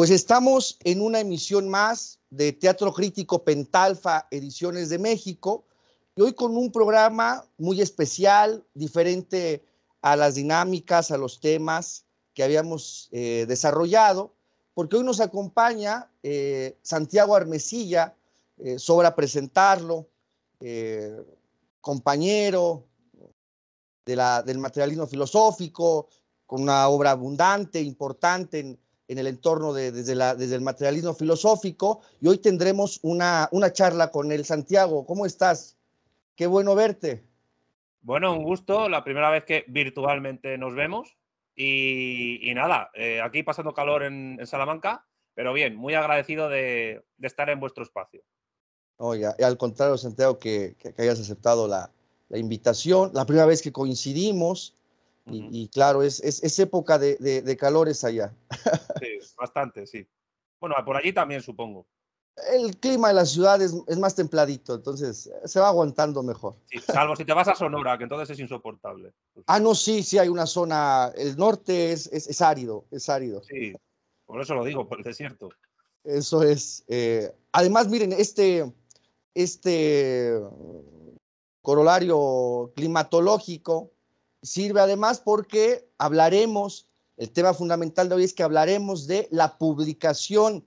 Pues estamos en una emisión más de Teatro Crítico Pentalfa Ediciones de México y hoy con un programa muy especial, diferente a las dinámicas, a los temas que habíamos eh, desarrollado, porque hoy nos acompaña eh, Santiago Armesilla, eh, sobra presentarlo, compañero del materialismo filosófico, con una obra abundante, importante en en el entorno desde, la, desde el materialismo filosófico y hoy tendremos una, charla con el Santiago, ¿cómo estás? Qué bueno verte. Bueno, un gusto, la primera vez que virtualmente nos vemos y, nada, eh, aquí pasando calor en, Salamanca, pero bien, muy agradecido de, estar en vuestro espacio. Oye, y al contrario, Santiago, que, hayas aceptado la, la invitación, la primera vez que coincidimos y, claro, es, es, época de, de, calores allá. Sí, bastante, sí. Bueno, por allí también supongo. El clima de la ciudad es, más templadito, entonces eh, se va aguantando mejor. salvo si te vas a Sonora, que entonces es insoportable. Pues ah, no, sí, sí, hay una zona, el norte es, es, árido, es árido. Sí, por eso lo digo, por el desierto. Eso es. Eh, además, miren, este, este corolario climatológico sirve además porque hablaremos, el tema fundamental de hoy es que hablaremos de la publicación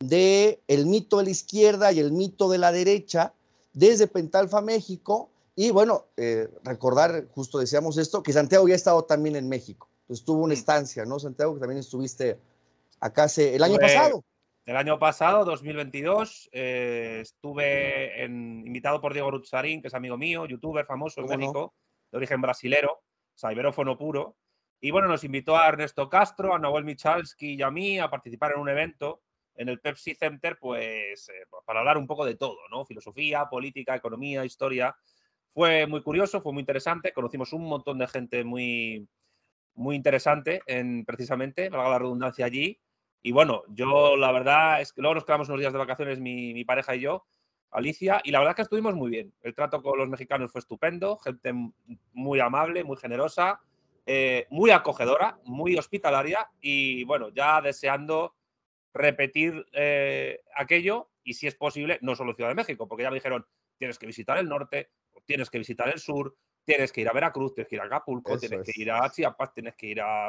de el mito de la izquierda y el mito de la derecha desde Pentalfa, México. Y bueno, eh, recordar, justo decíamos esto, que Santiago ya ha estado también en México. Entonces tuvo una estancia, ¿no, Santiago? Que también estuviste acá hace, el año pasado. El año pasado, 2022, eh, estuve en, invitado por Diego Rutzarín, que es amigo mío, youtuber famoso en de origen brasilero. Cyberófono puro. Y bueno, nos invitó a Ernesto Castro, a Noel Michalski y a mí a participar en un evento en el Pepsi Center, pues eh, para hablar un poco de todo, ¿no? Filosofía, política, economía, historia. Fue muy curioso, fue muy interesante. Conocimos un montón de gente muy, muy interesante, en, precisamente, valga la redundancia allí. Y bueno, yo la verdad es que luego nos quedamos unos días de vacaciones, mi pareja y yo, Alicia, y la verdad es que estuvimos muy bien. El trato con los mexicanos fue estupendo, gente muy amable, muy generosa, eh, muy acogedora, muy hospitalaria y bueno, ya deseando repetir eh, aquello y si es posible, no solo Ciudad de México, porque ya me dijeron, tienes que visitar el norte, tienes que visitar el sur, tienes que ir a Veracruz, tienes que ir a Acapulco, tienes que ir a Chiapas, tienes que ir a,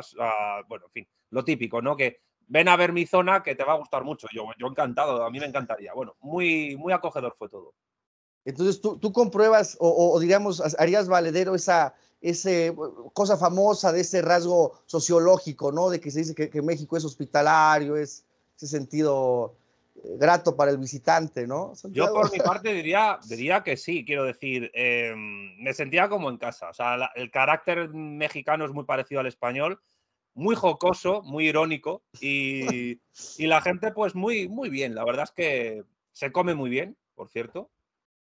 bueno, en fin, lo típico, ¿no? Que ven a ver mi zona que te va a gustar mucho. Yo, yo encantado, a mí me encantaría. Bueno, muy, muy acogedor fue todo. Entonces tú, tú compruebas o, diríamos, harías valedero esa ese, cosa famosa de ese rasgo sociológico, ¿no? De que se dice que, México es hospitalario, es ese sentido eh, grato para el visitante, ¿no? Yo por mi parte diría, diría que sí, quiero decir, em, me sentía como en casa, o sea, el carácter mexicano es muy parecido al español, muy jocoso, muy irónico y, y, la gente pues muy, muy bien. La verdad es que se come muy bien, por cierto.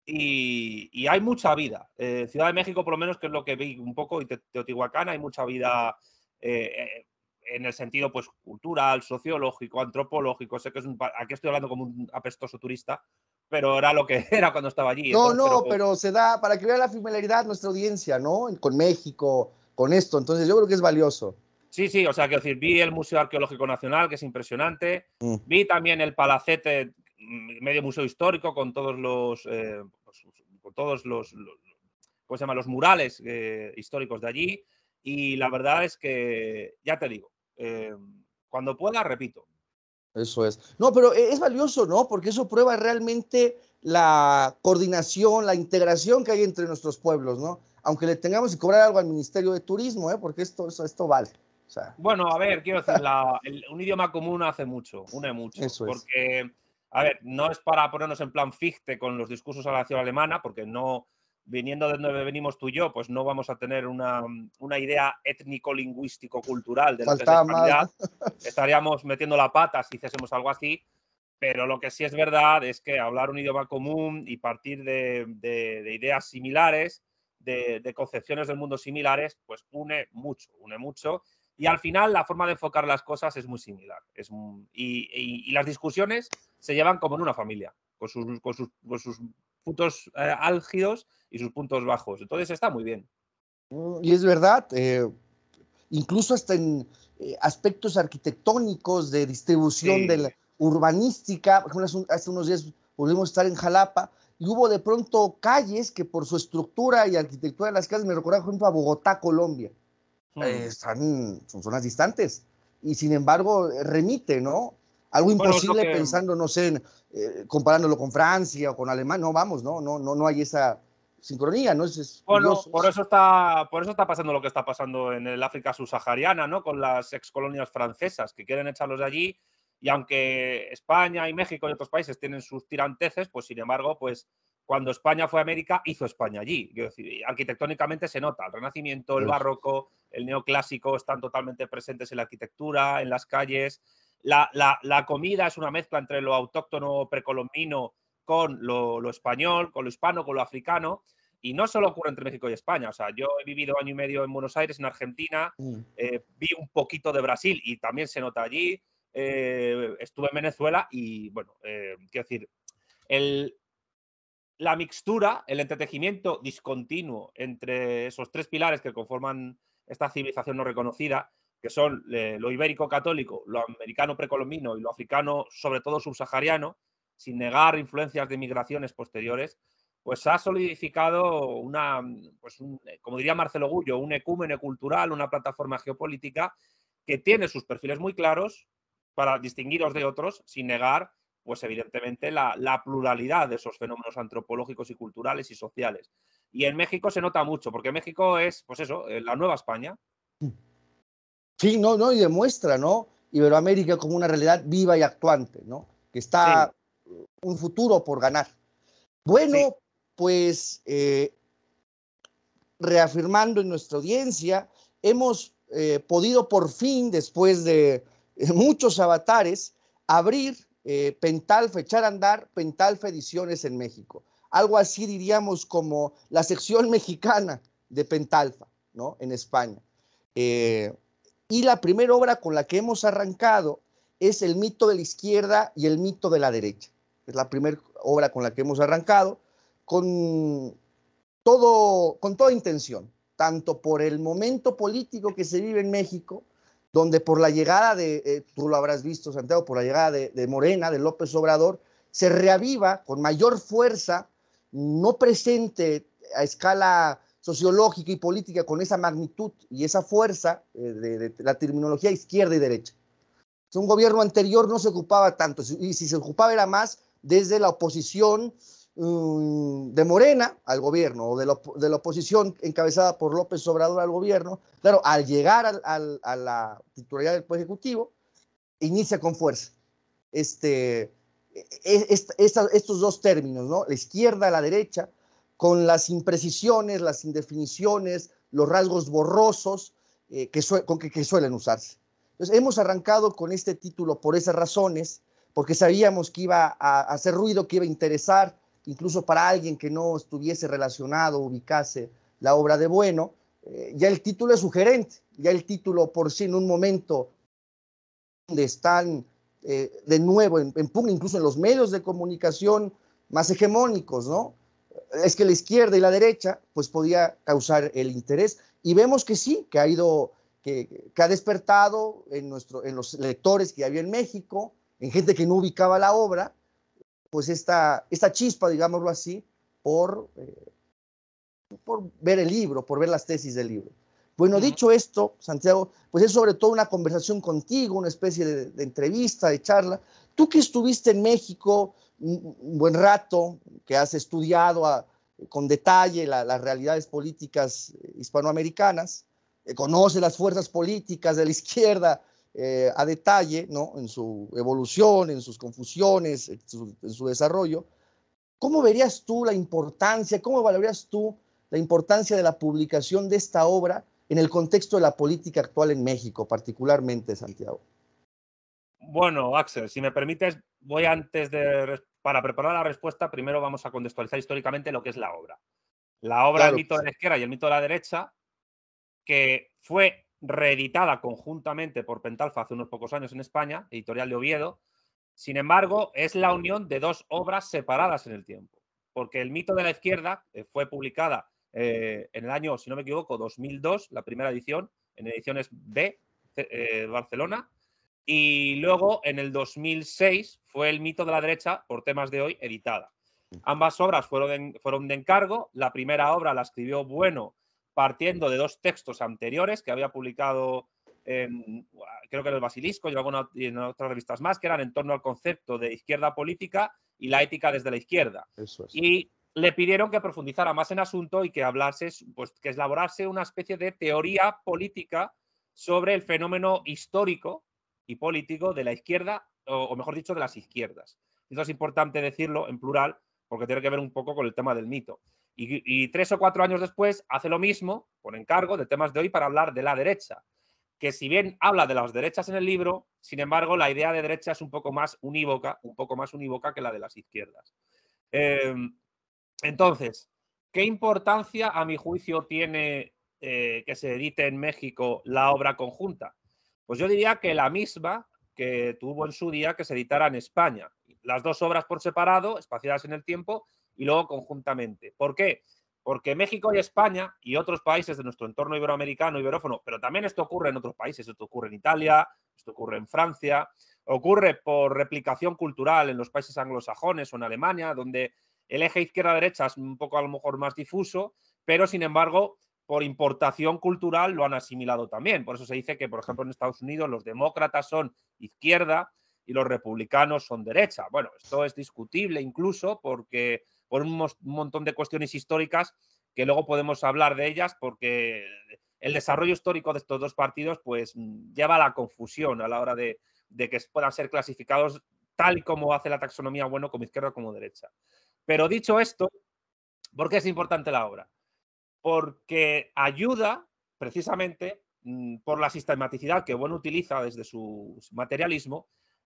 Y, y hay mucha vida. Eh, Ciudad de México, por lo menos, que es lo que vi un poco, y Teotihuacán, hay mucha vida eh, eh, en el sentido pues cultural, sociológico, antropológico. Sé que es un, aquí estoy hablando como un apestoso turista, pero era lo que era cuando estaba allí. No, no, pero, pero, se da para que vea la familiaridad nuestra audiencia, ¿no? Con México, con esto. Entonces yo creo que es valioso. Sí, sí, o sea, quiero decir, vi el Museo Arqueológico Nacional, que es impresionante. Mm. Vi también el Palacete, mm, medio museo histórico, con todos los. Eh, pues, con todos los, ¿Cómo llama? Los murales eh, históricos de allí. Y la verdad es que, ya te digo, eh, cuando pueda, repito. Eso es. No, pero es valioso, ¿no? Porque eso prueba realmente la coordinación, la integración que hay entre nuestros pueblos, ¿no? Aunque le tengamos que cobrar algo al Ministerio de Turismo, ¿eh? Porque esto vale bueno, a ver, quiero decir, la, un idioma común hace mucho, une mucho. Porque, a ver, no es para ponernos en plan fichte con los discursos a la nación alemana, porque no, viniendo de donde venimos tú y yo, pues no vamos a tener una, una idea étnico-lingüístico-cultural de la Estaríamos metiendo la pata si hiciésemos algo así. Pero lo que sí es verdad es que hablar un idioma común y partir de, de, ideas similares, de, de, concepciones del mundo similares, pues une mucho, une mucho. Y al final la forma de enfocar las cosas es muy similar. Es y, las discusiones se llevan como en una familia, con sus, puntos eh, álgidos y sus puntos bajos. Entonces está muy bien. Mm, y es verdad, eh, incluso hasta en eh, aspectos arquitectónicos de distribución de la urbanística, por ejemplo, hace unos días volvimos a estar en Jalapa y hubo de pronto calles que por su estructura y arquitectura de las calles me recuerdan por ejemplo, a Bogotá, Colombia. Eh, están, son zonas distantes. Y sin embargo, eh, remite, ¿no? Algo imposible pensando, no sé, en, eh, comparándolo con Francia o con Alemania. No, vamos, no, no, no, hay esa sincronía, ¿no? Es, por eso, está, por eso está pasando lo que está pasando en el África subsahariana, ¿no? Con las excolonias francesas que quieren echarlos de allí y aunque España y México y otros países tienen sus tiranteces, pues sin embargo, pues cuando España fue a América, hizo España allí. decir, arquitectónicamente se nota, el Renacimiento, el pues Barroco, el Neoclásico están totalmente presentes en la arquitectura, en las calles. La, la, la comida es una mezcla entre lo autóctono precolombino con lo, español, con lo hispano, con lo africano. Y no solo ocurre entre México y España. O sea, yo he vivido año y medio en Buenos Aires, en Argentina, mm. eh, vi un poquito de Brasil y también se nota allí. Eh, estuve en Venezuela y, bueno, eh, quiero decir, el, la mixtura, el entretejimiento discontinuo entre esos tres pilares que conforman esta civilización no reconocida, que son eh, lo ibérico católico, lo americano precolombino y lo africano, sobre todo subsahariano, sin negar influencias de migraciones posteriores, pues ha solidificado una, pues eh, como diría Marcelo Gullo, un ecúmene cultural, una plataforma geopolítica que tiene sus perfiles muy claros para distinguiros de otros, sin negar pues evidentemente la, pluralidad de esos fenómenos antropológicos y culturales y sociales. Y en México se nota mucho, porque México es, pues eso, eh, la nueva España. Mm. Sí, no, no, y demuestra, ¿no? Iberoamérica como una realidad viva y actuante, ¿no? Que está un futuro por ganar. Bueno, pues eh, reafirmando en nuestra audiencia, hemos eh, podido por fin, después de muchos avatares, abrir eh, Pentalfa, echar a andar Pentalfa Ediciones en México. Algo así diríamos como la sección mexicana de Pentalfa, ¿no? En España. Eh, y la primera obra con la que hemos arrancado es El mito de la izquierda y el mito de la derecha. Es la primera obra con la que hemos arrancado, con, todo, con toda intención, tanto por el momento político que se vive en México, donde por la llegada de, eh, tú lo habrás visto, Santiago, por la llegada de, Morena, de López Obrador, se reaviva con mayor fuerza, no presente a escala sociológica y política con esa magnitud y esa fuerza eh, de, la terminología izquierda y derecha. un gobierno anterior no se ocupaba tanto, y si se ocupaba era más desde la oposición, Mm, de Morena al gobierno o de, la, oposición encabezada por López Obrador al gobierno, claro, al llegar a la titularidad del Poder Ejecutivo, inicia con fuerza este, e-, e-, estos dos términos, ¿no? la izquierda la derecha, con las imprecisiones, las indefiniciones, los rasgos borrosos eh, que, con que, que suelen usarse. Entonces, hemos arrancado con este título por esas razones, porque sabíamos que iba a hacer ruido, que iba a interesar, incluso para alguien que no estuviese relacionado, ubicase la obra de Bueno, eh, ya el título es sugerente, ya el título por sí en un momento donde están eh, de nuevo en, pugna, incluso en los medios de comunicación más hegemónicos, ¿no? Es que la izquierda y la derecha, pues podía causar el interés. Y vemos que sí, que ha ido, que, ha despertado en, nuestro, en los lectores que había en México, en gente que no ubicaba la obra, pues esta, esta chispa, digámoslo así, por, eh, por ver el libro, por ver las tesis del libro. Bueno, dicho esto, Santiago, pues es sobre todo una conversación contigo, una especie de, entrevista, de charla. Tú que estuviste en México un, buen rato, que has estudiado con detalle las realidades políticas eh, hispanoamericanas, eh, conoces las fuerzas políticas de la izquierda, eh, a detalle, ¿no? En su evolución, en sus confusiones, en su, desarrollo. ¿Cómo verías tú la importancia, cómo valorarías tú la importancia de la publicación de esta obra en el contexto de la política actual en México, particularmente Santiago? Bueno, Axel, si me permites, voy antes de, para preparar la respuesta, primero vamos a contextualizar históricamente lo que es la obra. La obra del El mito de la izquierda y el mito de la derecha, que fue reeditada conjuntamente por Pentalfa hace unos pocos años en España, editorial de Oviedo. Sin embargo, es la unión de dos obras separadas en el tiempo, porque El mito de la izquierda eh, fue publicada eh, en el año, si no me equivoco, 2002, la primera edición, en ediciones B, eh, Barcelona, y luego en el 2006 fue El mito de la derecha, por temas de hoy, editada. Ambas obras fueron fueron de encargo, la primera obra la escribió Bueno partiendo de dos textos anteriores que había publicado, creo que en el Basilisco y en, en otras revistas más, que eran en torno al concepto de izquierda política y la ética desde la izquierda. Y le pidieron que profundizara más en asunto y que hablase, pues que elaborase una especie de teoría política sobre el fenómeno histórico y político de la izquierda, o, mejor dicho, de las izquierdas. Esto es importante decirlo en plural porque tiene que ver un poco con el tema del mito. Y, tres o cuatro años después hace lo mismo, con encargo, de temas de hoy para hablar de la derecha, que si bien habla de las derechas en el libro, sin embargo, la idea de derecha es un poco más unívoca, un poco más unívoca que la de las izquierdas. Em, entonces, ¿qué importancia, a mi juicio, tiene eh, que se edite en México la obra conjunta? Pues yo diría que la misma que tuvo en su día que se editara en España. Las dos obras por separado, espaciadas en el tiempo, y luego conjuntamente. ¿Por qué? Porque México y España y otros países de nuestro entorno iberoamericano, iberófono, pero también esto ocurre en otros países, esto ocurre en Italia, esto ocurre en Francia, ocurre por replicación cultural en los países anglosajones o en Alemania, donde el eje izquierda-derecha es un poco a lo mejor más difuso, pero sin embargo, por importación cultural lo han asimilado también. Por eso se dice que, por ejemplo, en Estados Unidos los demócratas son izquierda y los republicanos son derecha. Bueno, esto es discutible incluso porque por un, montón de cuestiones históricas que luego podemos hablar de ellas porque el desarrollo histórico de estos dos partidos pues lleva a la confusión a la hora de, que puedan ser clasificados tal y como hace la taxonomía, bueno, como izquierda como derecha. Pero dicho esto, ¿por qué es importante la obra? Porque ayuda precisamente mm, por la sistematicidad que Bueno utiliza desde su materialismo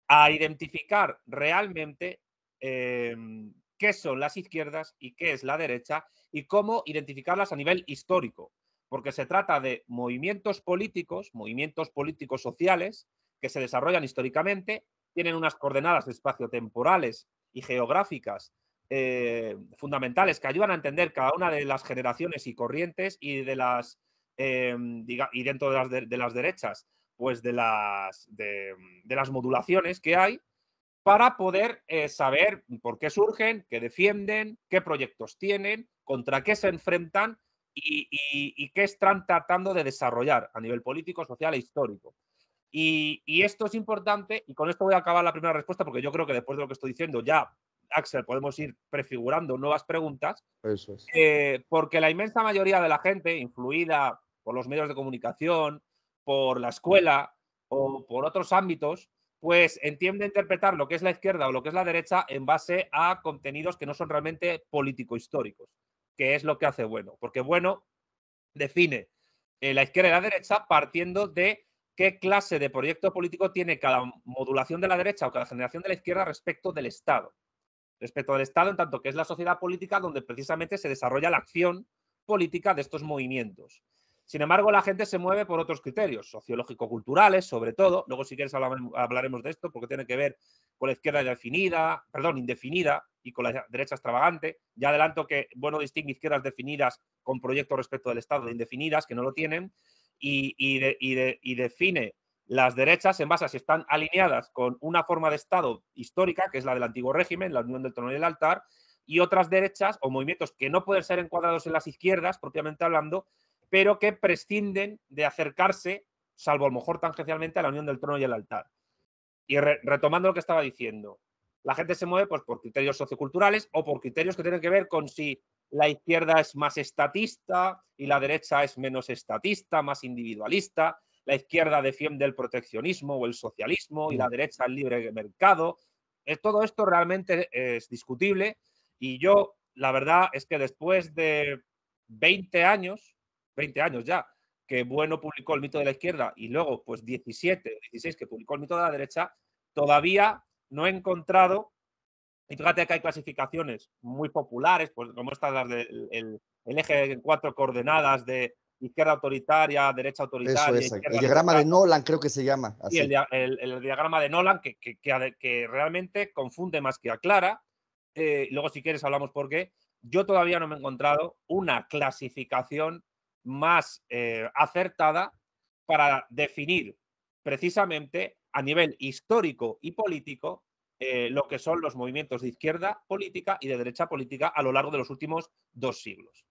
a identificar realmente em, qué son las izquierdas y qué es la derecha y cómo identificarlas a nivel histórico, porque se trata de movimientos políticos, movimientos políticos sociales que se desarrollan históricamente, tienen unas coordenadas espacio-temporales y geográficas eh, fundamentales que ayudan a entender cada una de las generaciones y corrientes y de las eh, y dentro de las, derechas, pues de las de las modulaciones que hay para poder eh, saber por qué surgen, qué defienden, qué proyectos tienen, contra qué se enfrentan y, qué están tratando de desarrollar a nivel político, social e histórico. Y, esto es importante, y con esto voy a acabar la primera respuesta, porque yo creo que después de lo que estoy diciendo ya, Axel, podemos ir prefigurando nuevas preguntas, eh, porque la inmensa mayoría de la gente, influida por los medios de comunicación, por la escuela o por otros ámbitos, pues entiende interpretar lo que es la izquierda o lo que es la derecha en base a contenidos que no son realmente político-históricos, que es lo que hace Bueno, porque Bueno define eh, la izquierda y la derecha partiendo de qué clase de proyecto político tiene cada modulación de la derecha o cada generación de la izquierda respecto del Estado. Respecto del Estado, en tanto que es la sociedad política donde precisamente se desarrolla la acción política de estos movimientos. Sin embargo, la gente se mueve por otros criterios, sociológico-culturales, sobre todo. Luego, si quieres, hablaremos de esto, porque tiene que ver con la izquierda definida, perdón, indefinida y con la derecha extravagante. Ya adelanto que, bueno, distingue izquierdas definidas con proyectos respecto del Estado de indefinidas, que no lo tienen, y, y define las derechas en base a si están alineadas con una forma de Estado histórica, que es la del antiguo régimen, la unión del trono y el altar, y otras derechas o movimientos que no pueden ser encuadrados en las izquierdas, propiamente hablando, pero que prescinden de acercarse, salvo a lo mejor tangencialmente, a la unión del trono y el altar. Y retomando lo que estaba diciendo, la gente se mueve pues, por criterios socioculturales o por criterios que tienen que ver con si la izquierda es más estatista y la derecha es menos estatista, más individualista, la izquierda defiende el proteccionismo o el socialismo y la mm. derecha el libre mercado. Eh, todo esto realmente es discutible y yo, la verdad es que después de 20 años 20 años ya, que Bueno publicó el mito de la izquierda y luego, pues 17 o 16 que publicó el mito de la derecha, todavía no he encontrado, y fíjate que hay clasificaciones muy populares, pues como estas las del el eje en cuatro coordenadas de izquierda autoritaria, derecha autoritaria. Eso, es, el diagrama de Nolan creo que se llama. Así. Y el, diagrama de Nolan que, que, que, realmente confunde más que aclara. Eh, luego si quieres hablamos por qué. Yo todavía no me he encontrado una clasificación más eh, acertada para definir precisamente a nivel histórico y político eh, lo que son los movimientos de izquierda política y de derecha política a lo largo de los últimos dos siglos.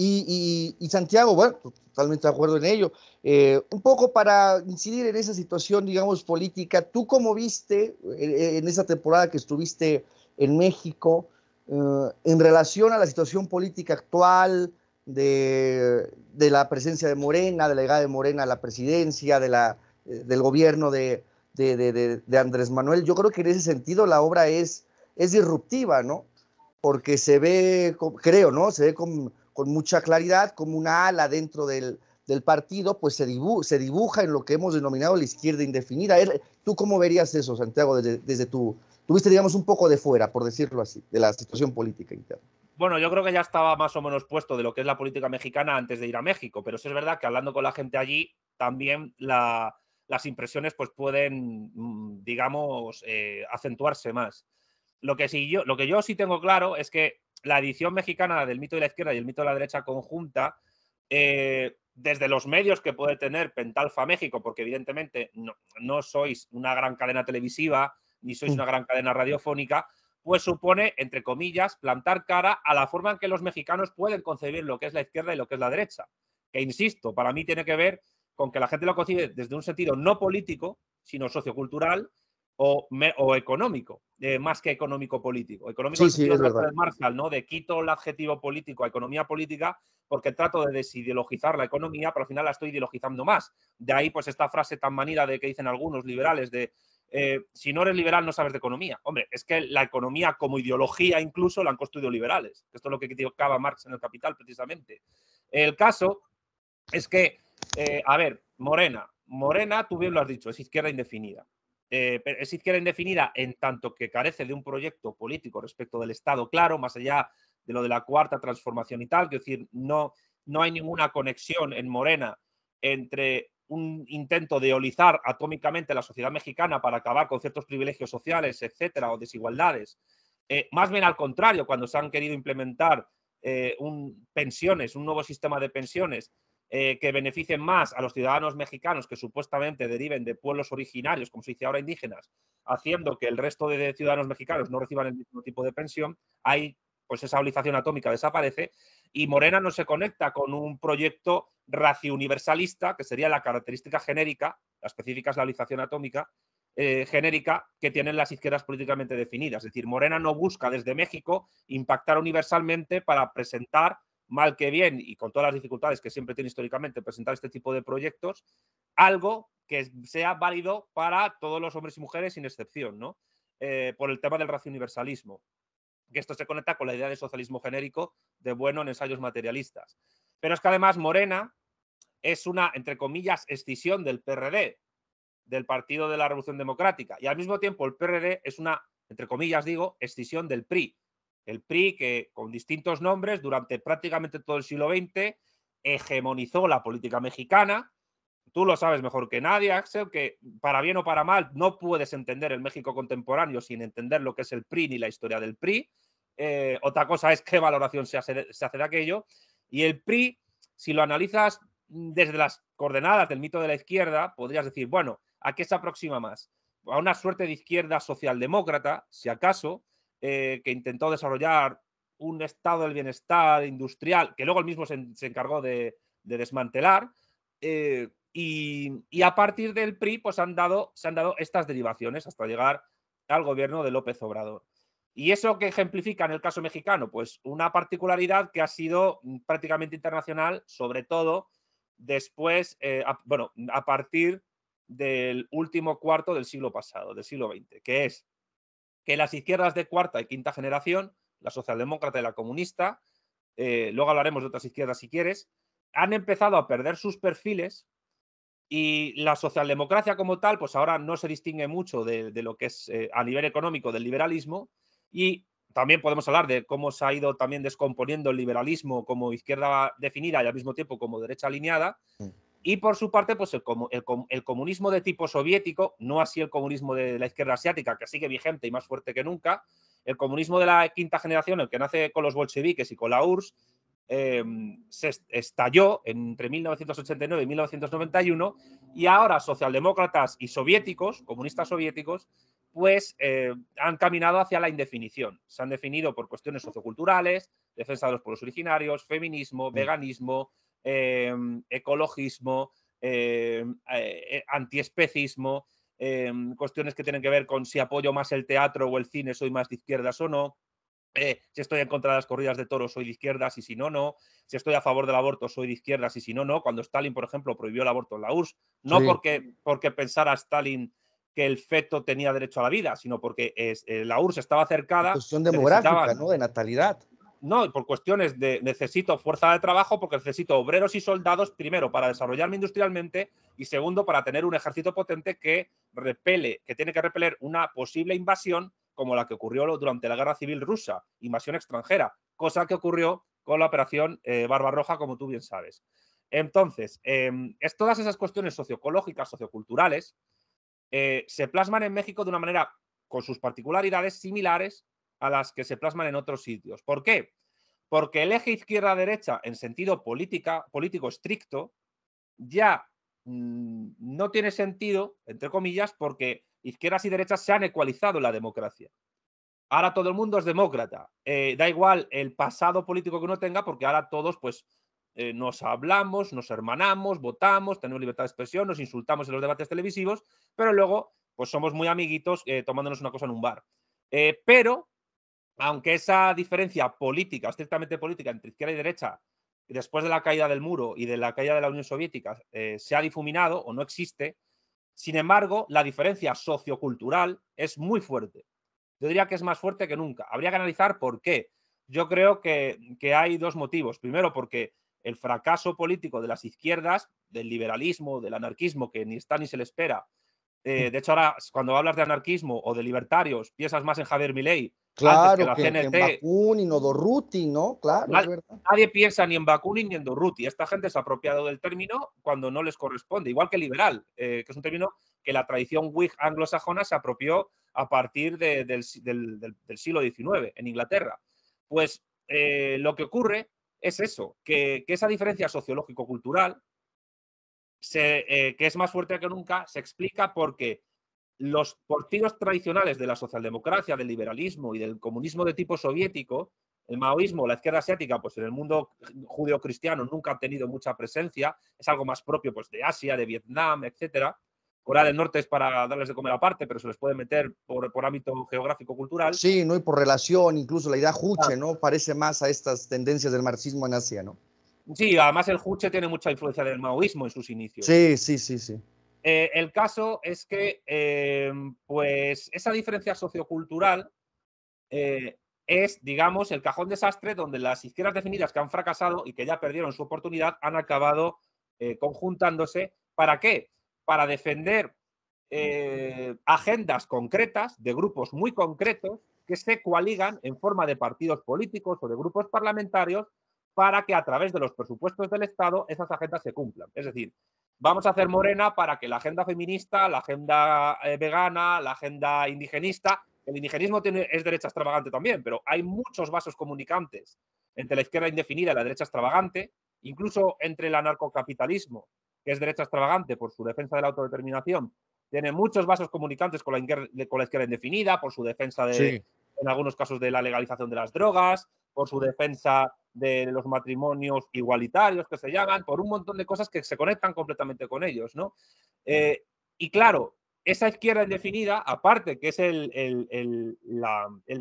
Y, Santiago, bueno, pues, totalmente de acuerdo en ello. Eh, un poco para incidir en esa situación, digamos, política, ¿tú cómo viste en, esa temporada que estuviste en México en relación a la situación política actual, de, la presencia de Morena, de la llegada de Morena a la presidencia, de la, eh, del gobierno de, de, Andrés Manuel. Yo creo que en ese sentido la obra es, es disruptiva, ¿no? Porque se ve, creo, ¿no? Se ve con, mucha claridad como una ala dentro del, partido, pues se, se, dibuja en lo que hemos denominado la izquierda indefinida. ¿Tú cómo verías eso, Santiago, desde, desde tu... Tuviste, digamos, un poco de fuera, por decirlo así, de la situación política interna. Bueno, yo creo que ya estaba más o menos puesto de lo que es la política mexicana antes de ir a México, pero sí es verdad que hablando con la gente allí, también las impresiones pues pueden, mm, digamos, eh, acentuarse más. Lo que, sí yo, lo que yo sí tengo claro es que la edición mexicana del mito de la izquierda y el mito de la derecha conjunta, eh, desde los medios que puede tener Pentalfa México, porque evidentemente no sois una gran cadena televisiva ni sois una gran cadena radiofónica, pues supone, entre comillas, plantar cara a la forma en que los mexicanos pueden concebir lo que es la izquierda y lo que es la derecha. Que, insisto, para mí tiene que ver con que la gente lo concibe desde un sentido no político, sino sociocultural o, económico, eh, más que económico-político. Económico, sí, de Marshall, ¿no? De quito el adjetivo político a economía política porque trato de desideologizar la economía, pero al final la estoy ideologizando más. De ahí, pues, esta frase tan manida de que dicen algunos liberales de eh, si no eres liberal no sabes de economía. Hombre, es que la economía como ideología incluso la han construido liberales. Esto es lo que criticaba Marx en el Capital precisamente. El caso es que, eh, a ver, Morena, Morena, tú bien lo has dicho, es izquierda indefinida. Eh, es izquierda indefinida en tanto que carece de un proyecto político respecto del Estado, claro, más allá de lo de la cuarta transformación y tal, es decir, no, no hay ninguna conexión en Morena entre un intento de olizar atómicamente la sociedad mexicana para acabar con ciertos privilegios sociales, etcétera, o desigualdades. Eh, más bien al contrario, cuando se han querido implementar eh, pensiones, un nuevo sistema de pensiones eh, que beneficien más a los ciudadanos mexicanos que supuestamente deriven de pueblos originarios, como se dice ahora indígenas, haciendo que el resto de ciudadanos mexicanos no reciban el mismo tipo de pensión, hay pues esa utilización atómica desaparece y Morena no se conecta con un proyecto raciouniversalista que sería la característica genérica, la específica es la utilización atómica, eh, genérica que tienen las izquierdas políticamente definidas. Es decir, Morena no busca desde México impactar universalmente para presentar, mal que bien y con todas las dificultades que siempre tiene históricamente presentar este tipo de proyectos, algo que sea válido para todos los hombres y mujeres sin excepción, ¿no? Eh, por el tema del racio que esto se conecta con la idea de socialismo genérico de bueno en ensayos materialistas. Pero es que además Morena es una, entre comillas, escisión del PRD, del Partido de la Revolución Democrática. Y al mismo tiempo el PRD es una, entre comillas digo, escisión del PRI. El PRI que con distintos nombres durante prácticamente todo el siglo XX hegemonizó la política mexicana, tú lo sabes mejor que nadie, Axel, que para bien o para mal no puedes entender el México contemporáneo sin entender lo que es el PRI ni la historia del PRI. Eh, otra cosa es qué valoración se hace, de aquello. Y el PRI, si lo analizas desde las coordenadas del mito de la izquierda, podrías decir, bueno, ¿a qué se aproxima más? A una suerte de izquierda socialdemócrata, si acaso, eh, que intentó desarrollar un estado del bienestar industrial, que luego él mismo se, encargó de, desmantelar, eh, y, a partir del PRI pues se han dado estas derivaciones hasta llegar al gobierno de López Obrador. ¿Y eso que ejemplifica en el caso mexicano? Pues una particularidad que ha sido mm, prácticamente internacional, sobre todo después, eh, bueno, a partir del último cuarto del siglo pasado, del siglo XX, que es que las izquierdas de cuarta y quinta generación, la socialdemócrata y la comunista, eh, luego hablaremos de otras izquierdas si quieres, han empezado a perder sus perfiles y la socialdemocracia como tal, pues ahora no se distingue mucho de, lo que es eh, a nivel económico del liberalismo. Y también podemos hablar de cómo se ha ido también descomponiendo el liberalismo como izquierda definida y al mismo tiempo como derecha alineada. Mm. Y por su parte, pues el, el, el comunismo de tipo soviético, no así el comunismo de la izquierda asiática, que sigue vigente y más fuerte que nunca, el comunismo de la quinta generación, el que nace con los bolcheviques y con la URSS, Em, se estalló entre 1989 y 1991 y ahora socialdemócratas y soviéticos, comunistas soviéticos, pues eh, han caminado hacia la indefinición. Se han definido por cuestiones socioculturales, defensa de los pueblos originarios, feminismo, mm. veganismo, em, ecologismo, em, eh, eh, antiespecismo, cuestiones que tienen que ver con si apoyo más el teatro o el cine, soy más de izquierdas o no, eh, si estoy en contra de las corridas de toros, soy de izquierdas y si no, no. Si estoy a favor del aborto, soy de izquierdas y si no, no. Cuando Stalin, por ejemplo, prohibió el aborto en la URSS, no porque, pensara Stalin que el feto tenía derecho a la vida, sino porque eh, la URSS estaba cercada. Cuestión demográfica, ¿no? De natalidad. No, por cuestiones de necesito fuerza de trabajo, porque necesito obreros y soldados, primero, para desarrollarme industrialmente y segundo, para tener un ejército potente que repele, que tiene que repeler una posible invasión como la que ocurrió durante la Guerra Civil Rusa, invasión extranjera, cosa que ocurrió con la operación eh, Barbarroja, como tú bien sabes. Entonces, em, todas esas cuestiones sociocológicas, socioculturales, eh, se plasman en México de una manera con sus particularidades similares a las que se plasman en otros sitios. ¿Por qué? Porque el eje izquierda-derecha, en sentido política, político estricto, ya mm, no tiene sentido, entre comillas, porque izquierdas y derechas se han ecualizado en la democracia. Ahora todo el mundo es demócrata. Eh, da igual el pasado político que uno tenga, porque ahora todos, pues, eh, nos hablamos, nos hermanamos, votamos, tenemos libertad de expresión, nos insultamos en los debates televisivos, pero luego, pues, somos muy amiguitos eh, tomándonos una cosa en un bar. pero, aunque esa diferencia política, estrictamente política, entre izquierda y derecha, después de la caída del muro y de la caída de la Unión Soviética, se ha difuminado o no existe, sin embargo, la diferencia sociocultural es muy fuerte. Yo diría que es más fuerte que nunca. Habría que analizar por qué. Yo creo que, hay dos motivos. Primero, porque el fracaso político de las izquierdas, del liberalismo, del anarquismo, que ni está ni se le espera. Eh, de hecho, ahora cuando hablas de anarquismo o de libertarios, piensas más en Javier Milei Claro, que, ¿no? Claro, nadie, piensa ni en Bakunin ni en Dorruti. Esta gente se ha apropiado del término cuando no les corresponde, igual que liberal, eh, que es un término que la tradición Whig anglosajona se apropió a partir del, siglo XIX en Inglaterra. Pues eh, lo que ocurre es eso, que, esa diferencia sociológico-cultural, eh, que es más fuerte que nunca, se explica porque los partidos tradicionales de la socialdemocracia, del liberalismo y del comunismo de tipo soviético, el maoísmo, la izquierda asiática, pues en el mundo judeocristiano nunca ha tenido mucha presencia, es algo más propio pues, de Asia, de Vietnam, etc. Corea del Norte es para darles de comer aparte, pero se les puede meter por, por ámbito geográfico-cultural. Sí, ¿no? y por relación, incluso la idea juche, ah. ¿no? Parece más a estas tendencias del marxismo en Asia, ¿no? Sí, además el juche tiene mucha influencia del maoísmo en sus inicios. Sí, sí, sí, sí. Eh, el caso es que eh, pues esa diferencia sociocultural eh, es, digamos, el cajón desastre donde las izquierdas definidas que han fracasado y que ya perdieron su oportunidad han acabado conjuntándose. ¿Para qué? Para defender agendas concretas de grupos muy concretos que se coaligan en forma de partidos políticos o de grupos parlamentarios para que a través de los presupuestos del Estado esas agendas se cumplan. Es decir, vamos a hacer morena para que la agenda feminista, la agenda eh, vegana, la agenda indigenista, el indigenismo tiene, es derecha extravagante también, pero hay muchos vasos comunicantes entre la izquierda indefinida y la derecha extravagante, incluso entre el anarcocapitalismo, que es derecha extravagante por su defensa de la autodeterminación, tiene muchos vasos comunicantes con la, izquierda indefinida, por su defensa de, en algunos casos de la legalización de las drogas, por su defensa de los matrimonios igualitarios que se llaman, por un montón de cosas que se conectan completamente con ellos, ¿no? Eh, y claro, esa izquierda indefinida, aparte que es el, el,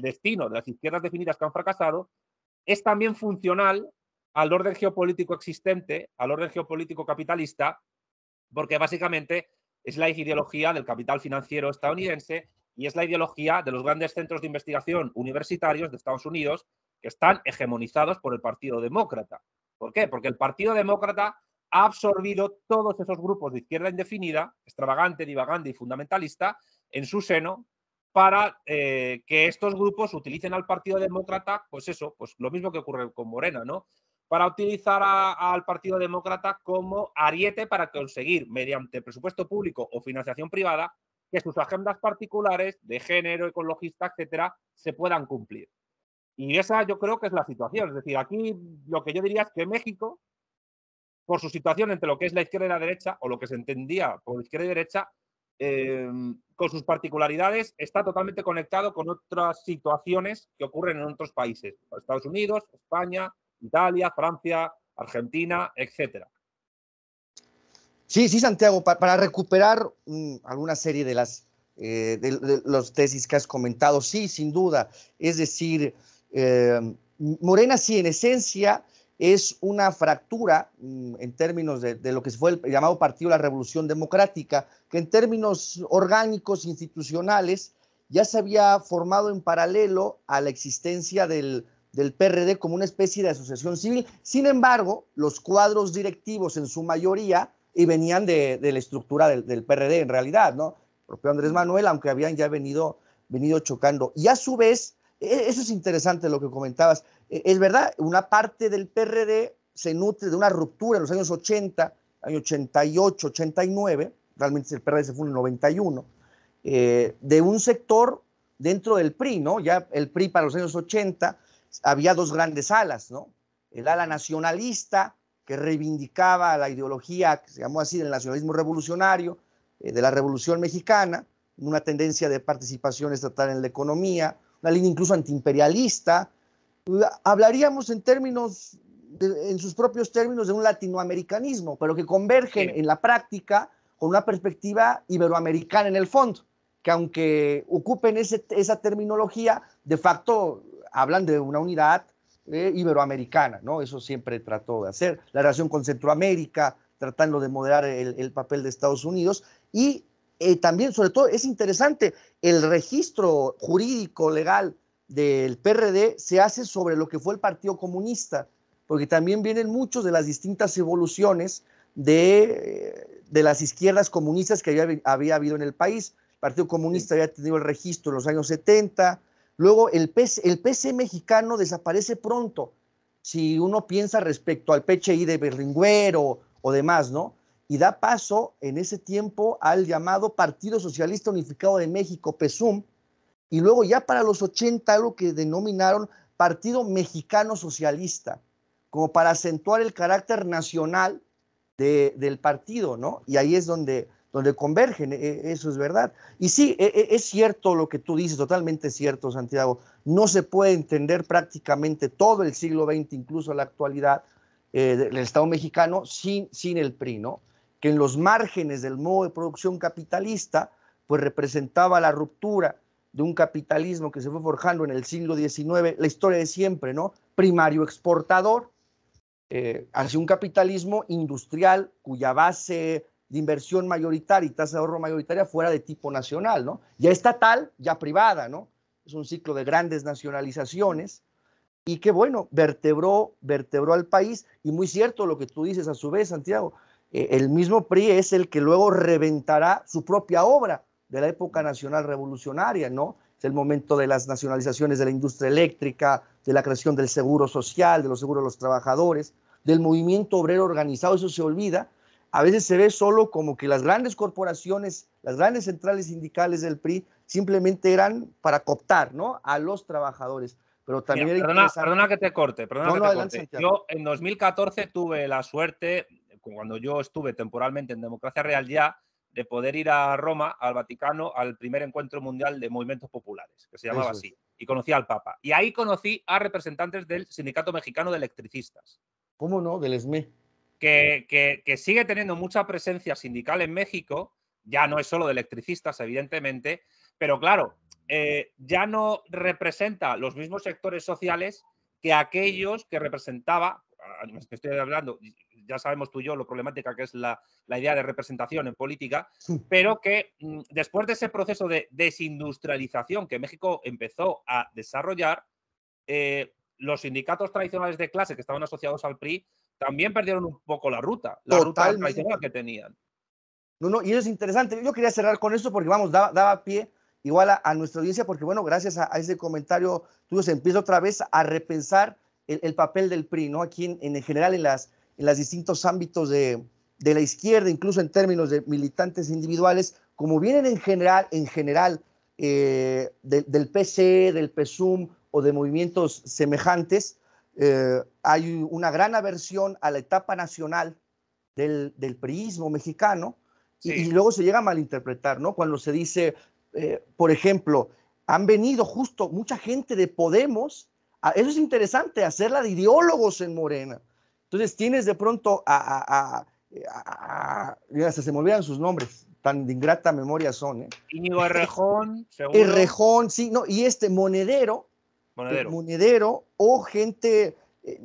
destino de las izquierdas definidas que han fracasado, es también funcional al orden geopolítico existente, al orden geopolítico capitalista, porque básicamente es la ideología del capital financiero estadounidense y es la ideología de los grandes centros de investigación universitarios de Estados Unidos que están hegemonizados por el Partido Demócrata. ¿Por qué? Porque el Partido Demócrata ha absorbido todos esos grupos de izquierda indefinida, extravagante, divagante y fundamentalista, en su seno para eh, que estos grupos utilicen al Partido Demócrata, pues eso, pues lo mismo que ocurre con Morena, ¿no? Para utilizar al Partido Demócrata como ariete para conseguir, mediante presupuesto público o financiación privada, que sus agendas particulares de género, ecologista, etcétera, se puedan cumplir. Y esa yo creo que es la situación. Es decir, aquí lo que yo diría es que México, por su situación entre lo que es la izquierda y la derecha, o lo que se entendía por izquierda y derecha, em, con sus particularidades, está totalmente conectado con otras situaciones que ocurren en otros países, Estados Unidos, España, Italia, Francia, Argentina, etcétera. Sí, sí, Santiago, para, recuperar mm, alguna serie de las eh, de los tesis que has comentado, sí, sin duda. Es decir, eh, Morena sí, en esencia, es una fractura mm, en términos de, lo que fue el llamado Partido de la Revolución Democrática, que en términos orgánicos, institucionales, ya se había formado en paralelo a la existencia del, PRD como una especie de asociación civil. Sin embargo, los cuadros directivos en su mayoría y venían de, la estructura del, PRD en realidad, ¿no? propio Andrés Manuel, aunque habían ya venido, venido chocando. Y a su vez, e-, eso es interesante lo que comentabas. E-, es verdad, una parte del PRD se nutre de una ruptura en los años 80, año 88, 89, realmente el PRD se fue en el 91, eh, de un sector dentro del PRI, ¿no? Ya el PRI para los años 80 había dos grandes alas, ¿no? El ala nacionalista, que reivindicaba la ideología, que se llamó así, del nacionalismo revolucionario, eh, de la Revolución Mexicana, una tendencia de participación estatal en la economía, una línea incluso antiimperialista. Hablaríamos en términos, en sus propios términos, de un latinoamericanismo, pero que convergen en la práctica con una perspectiva iberoamericana en el fondo, que aunque ocupen ese, esa terminología, de facto hablan de una unidad eh, iberoamericana, ¿no? Eso siempre trató de hacer. La relación con Centroamérica, tratando de moderar el, papel de Estados Unidos y eh, también, sobre todo, es interesante el registro jurídico legal del PRD se hace sobre lo que fue el Partido Comunista, porque también vienen muchos de las distintas evoluciones de, las izquierdas comunistas que había, habido en el país. El Partido Comunista había tenido el registro en los años 70, luego el PC, el mexicano desaparece pronto, si uno piensa respecto al PCI de Berlinguer o demás, ¿no? y da paso en ese tiempo al llamado Partido Socialista Unificado de México, PESUM, y luego ya para los 80 algo que denominaron Partido Mexicano Socialista, como para acentuar el carácter nacional del partido, ¿no? Y ahí es donde, donde convergen, e, e, eso es verdad. Y sí, e, es cierto lo que tú dices, totalmente cierto, Santiago. No se puede entender prácticamente todo el siglo XX, incluso la actualidad, eh, del Estado mexicano sin, sin el PRI, ¿no? que en los márgenes del modo de producción capitalista, pues representaba la ruptura de un capitalismo que se fue forjando en el siglo XIX, la historia de siempre, ¿no? Primario exportador, eh, hacia un capitalismo industrial cuya base de inversión mayoritaria y tasa de ahorro mayoritaria fuera de tipo nacional, ¿no? Ya estatal, ya privada, ¿no? Es un ciclo de grandes nacionalizaciones y que, bueno, vertebró, vertebró al país. Y muy cierto lo que tú dices a su vez, Santiago, eh, el mismo PRI es el que luego reventará su propia obra de la época nacional revolucionaria, ¿no? Es el momento de las nacionalizaciones de la industria eléctrica, de la creación del seguro social, de los seguros de los trabajadores, del movimiento obrero organizado, eso se olvida. A veces se ve solo como que las grandes corporaciones, las grandes centrales sindicales del PRI simplemente eran para cooptar, ¿no? A los trabajadores pero también perdona, perdona, que te corte, perdona que te corte. Yo en 2014 tuve la suerte cuando yo estuve temporalmente en Democracia Real ya, de poder ir a Roma, al Vaticano, al primer encuentro mundial de movimientos populares, que se llamaba así, y conocí al Papa. Y ahí conocí a representantes del Sindicato Mexicano de Electricistas. ¿Cómo no? Del SME. Que, sigue teniendo mucha presencia sindical en México, ya no es solo de electricistas, evidentemente, pero claro, eh, ya no representa los mismos sectores sociales que aquellos que representaba, estoy hablando, ya sabemos tú y yo lo problemática que es la, la idea de representación en política, pero que mm, después de ese proceso de desindustrialización que México empezó a desarrollar, eh, los sindicatos tradicionales de clase que estaban asociados al PRI también perdieron un poco la ruta, la ruta ruta tradicional que tenían. No, no, y eso es interesante. Yo quería cerrar con eso porque, vamos, daba, daba pie igual a, a, nuestra audiencia, porque, bueno, gracias a, ese comentario tuyo se empieza otra vez a repensar el, papel del PRI, ¿no? Aquí en, en general en las en los distintos ámbitos de, de la izquierda, incluso en términos de militantes individuales, como vienen en general, en general eh, del PCE, del PSUM o de movimientos semejantes, eh, hay una gran aversión a la etapa nacional del, del priismo mexicano y, luego se llega a malinterpretar, ¿no? Cuando se dice, eh, por ejemplo, han venido justo mucha gente de Podemos, eso es interesante, hacerla de ideólogos en Morena. Entonces tienes de pronto a, a, a, se me olvidan sus nombres, tan de ingrata memoria son. ¿eh? Íñigo Errejón, seguro. sí, no, y este monedero, monedero, o gente eh,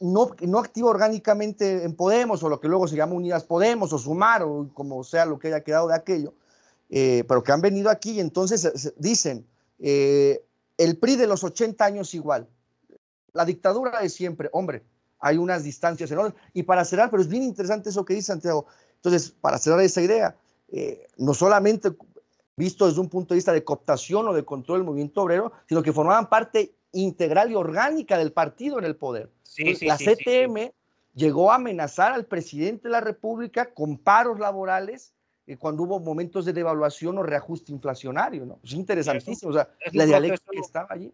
no, no activa orgánicamente en Podemos o lo que luego se llama Unidas Podemos o Sumar o como sea lo que haya quedado de aquello, eh, pero que han venido aquí y entonces eh, dicen, el PRI de los 80 años igual, la dictadura de siempre, hombre, hay unas distancias enormes. Y para cerrar, pero es bien interesante eso que dice Santiago. Entonces, para cerrar esa idea, eh, no solamente visto desde un punto de vista de cooptación o de control del movimiento obrero, sino que formaban parte integral y orgánica del partido en el poder. la CTM llegó a amenazar al presidente de la República con paros laborales eh, cuando hubo momentos de devaluación o reajuste inflacionario. ¿no? Es interesantísimo, o sea, la dialéctica que estaba allí.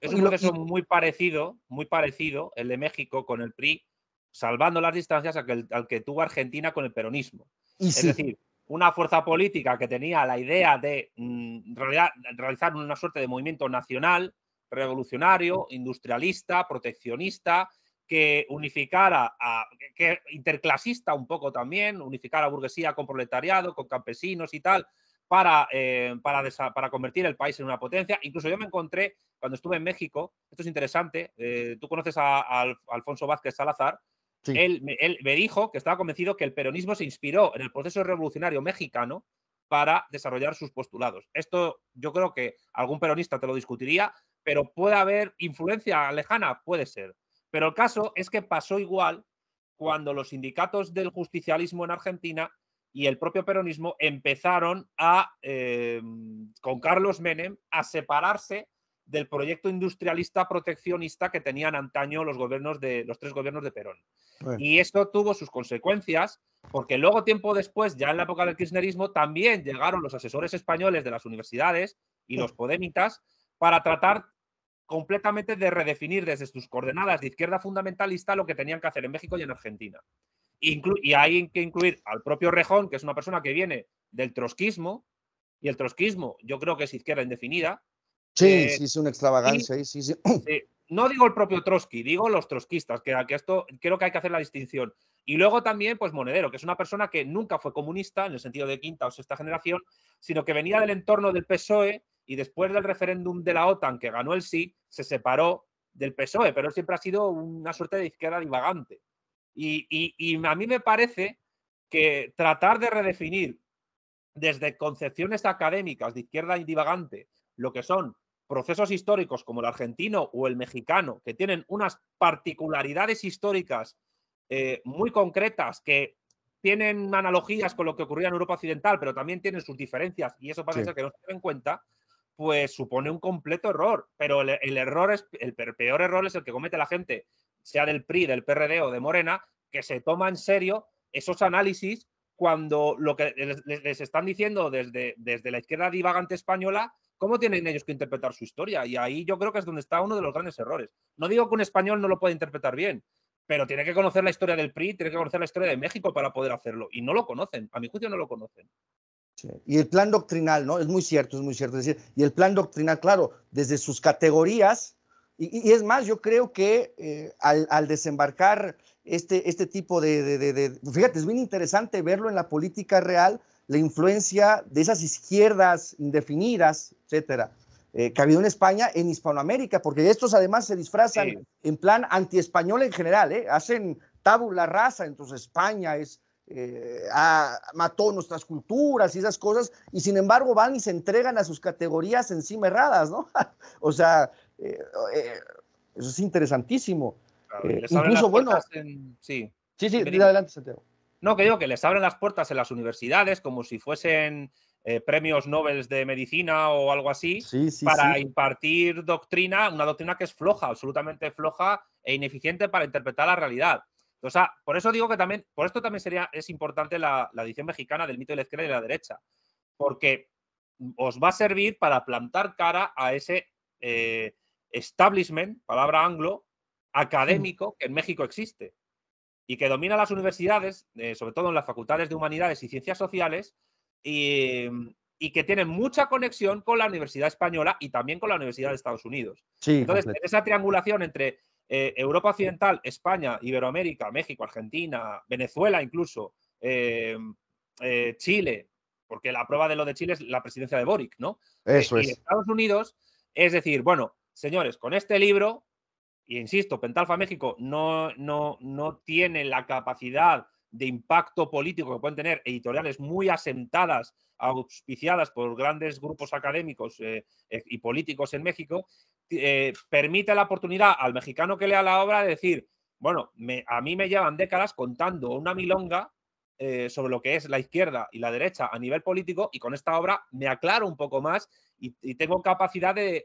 Es un proceso muy parecido, muy parecido, el de México con el PRI, salvando las distancias al que, tuvo Argentina con el peronismo. es decir, una fuerza política que tenía la idea de mm, realizar una suerte de movimiento nacional, revolucionario, industrialista, proteccionista, que unificara, a, que interclasista un poco también, unificara burguesía con proletariado, con campesinos y tal, para, eh, para, para, convertir el país en una potencia. Incluso yo me encontré, cuando estuve en México, esto es interesante, eh, tú conoces a, Alfonso Vázquez Salazar, él, él, me dijo que estaba convencido que el peronismo se inspiró en el proceso revolucionario mexicano para desarrollar sus postulados. Esto yo creo que algún peronista te lo discutiría, pero puede haber influencia lejana, puede ser. Pero el caso es que pasó igual cuando los sindicatos del justicialismo en Argentina y el propio peronismo empezaron a, em, con Carlos Menem, a separarse del proyecto industrialista proteccionista que tenían antaño los gobiernos de los tres gobiernos de Perón. Y esto tuvo sus consecuencias, porque luego tiempo después, ya en la época del kirchnerismo, también llegaron los asesores españoles de las universidades y los podemitas para tratar completamente de redefinir desde sus coordenadas de izquierda fundamentalista lo que tenían que hacer en México y en Argentina y hay que incluir al propio Rejón, que es una persona que viene del trotskismo, y el trotskismo yo creo que es izquierda indefinida. Sí, eh, sí, es una extravagancia. Eh, no digo el propio Trotsky, digo los trotskistas, que, que esto creo que hay que hacer la distinción. Y luego también, pues Monedero, que es una persona que nunca fue comunista, en el sentido de quinta o sexta generación, sino que venía del entorno del PSOE y después del referéndum de la OTAN, que ganó el sí, se separó del PSOE, pero siempre ha sido una suerte de izquierda divagante. Y, a mí me parece que tratar de redefinir desde concepciones académicas de izquierda divagante lo que son procesos históricos como el argentino o el mexicano, que tienen unas particularidades históricas eh, muy concretas que tienen analogías con lo que ocurría en Europa Occidental, pero también tienen sus diferencias y eso parece que no se tiene en cuenta, pues supone un completo error. Pero el, error el peor error es el que comete la gente sea del PRI, del PRD o de Morena, que se toma en serio esos análisis cuando lo que les, están diciendo desde, desde la izquierda divagante española, cómo tienen ellos que interpretar su historia. Y ahí yo creo que es donde está uno de los grandes errores. No digo que un español no lo pueda interpretar bien, pero tiene que conocer la historia del PRI, tiene que conocer la historia de México para poder hacerlo. Y no lo conocen, a mi juicio no lo conocen. Y el plan doctrinal, ¿no? Es muy cierto, es muy cierto. decir, y el plan doctrinal, claro, desde sus categorías, y, es más, yo creo que eh, al, desembarcar este, este tipo de, Fíjate, es bien interesante verlo en la política real, la influencia de esas izquierdas indefinidas, etcétera, eh, que ha habido en España, en Hispanoamérica, porque estos además se disfrazan en plan anti-español en general, ¿eh? hacen tabula rasa, entonces España es. Eh, mató nuestras culturas y esas cosas, y sin embargo van y se entregan a sus categorías encima erradas, ¿no? o sea, eh, eh, eso es interesantísimo. Eh, incluso, bueno. Sí, sí, sí adelante, Santiago. No, que digo que les abren las puertas en las universidades como si fuesen premios Nobel de medicina o algo así para impartir doctrina, una doctrina que es floja, absolutamente floja e ineficiente para interpretar la realidad. O sea, por eso digo que también, por esto también sería, es importante la, edición mexicana del mito de la izquierda y de la derecha, porque os va a servir para plantar cara a ese establishment, palabra anglo, académico mm. que en México existe y que domina las universidades, eh, sobre todo en las facultades de humanidades y ciencias sociales, y, que tiene mucha conexión con la Universidad Española y también con la Universidad de Estados Unidos. Entonces, esa triangulación entre eh, Europa Occidental, España, Iberoamérica, México, Argentina, Venezuela incluso, eh, Chile, porque la prueba de lo de Chile es la presidencia de Boric, ¿no? Eso y Estados Unidos, es decir, bueno, señores, con este libro, y insisto, Pentalfa México no, no, tiene la capacidad de impacto político que pueden tener editoriales muy asentadas, auspiciadas por grandes grupos académicos eh, eh, y políticos en México, eh, permite la oportunidad al mexicano que lea la obra de decir, bueno, a mí me llevan décadas contando una milonga sobre lo que es la izquierda y la derecha a nivel político y con esta obra me aclaro un poco más y, tengo capacidad de,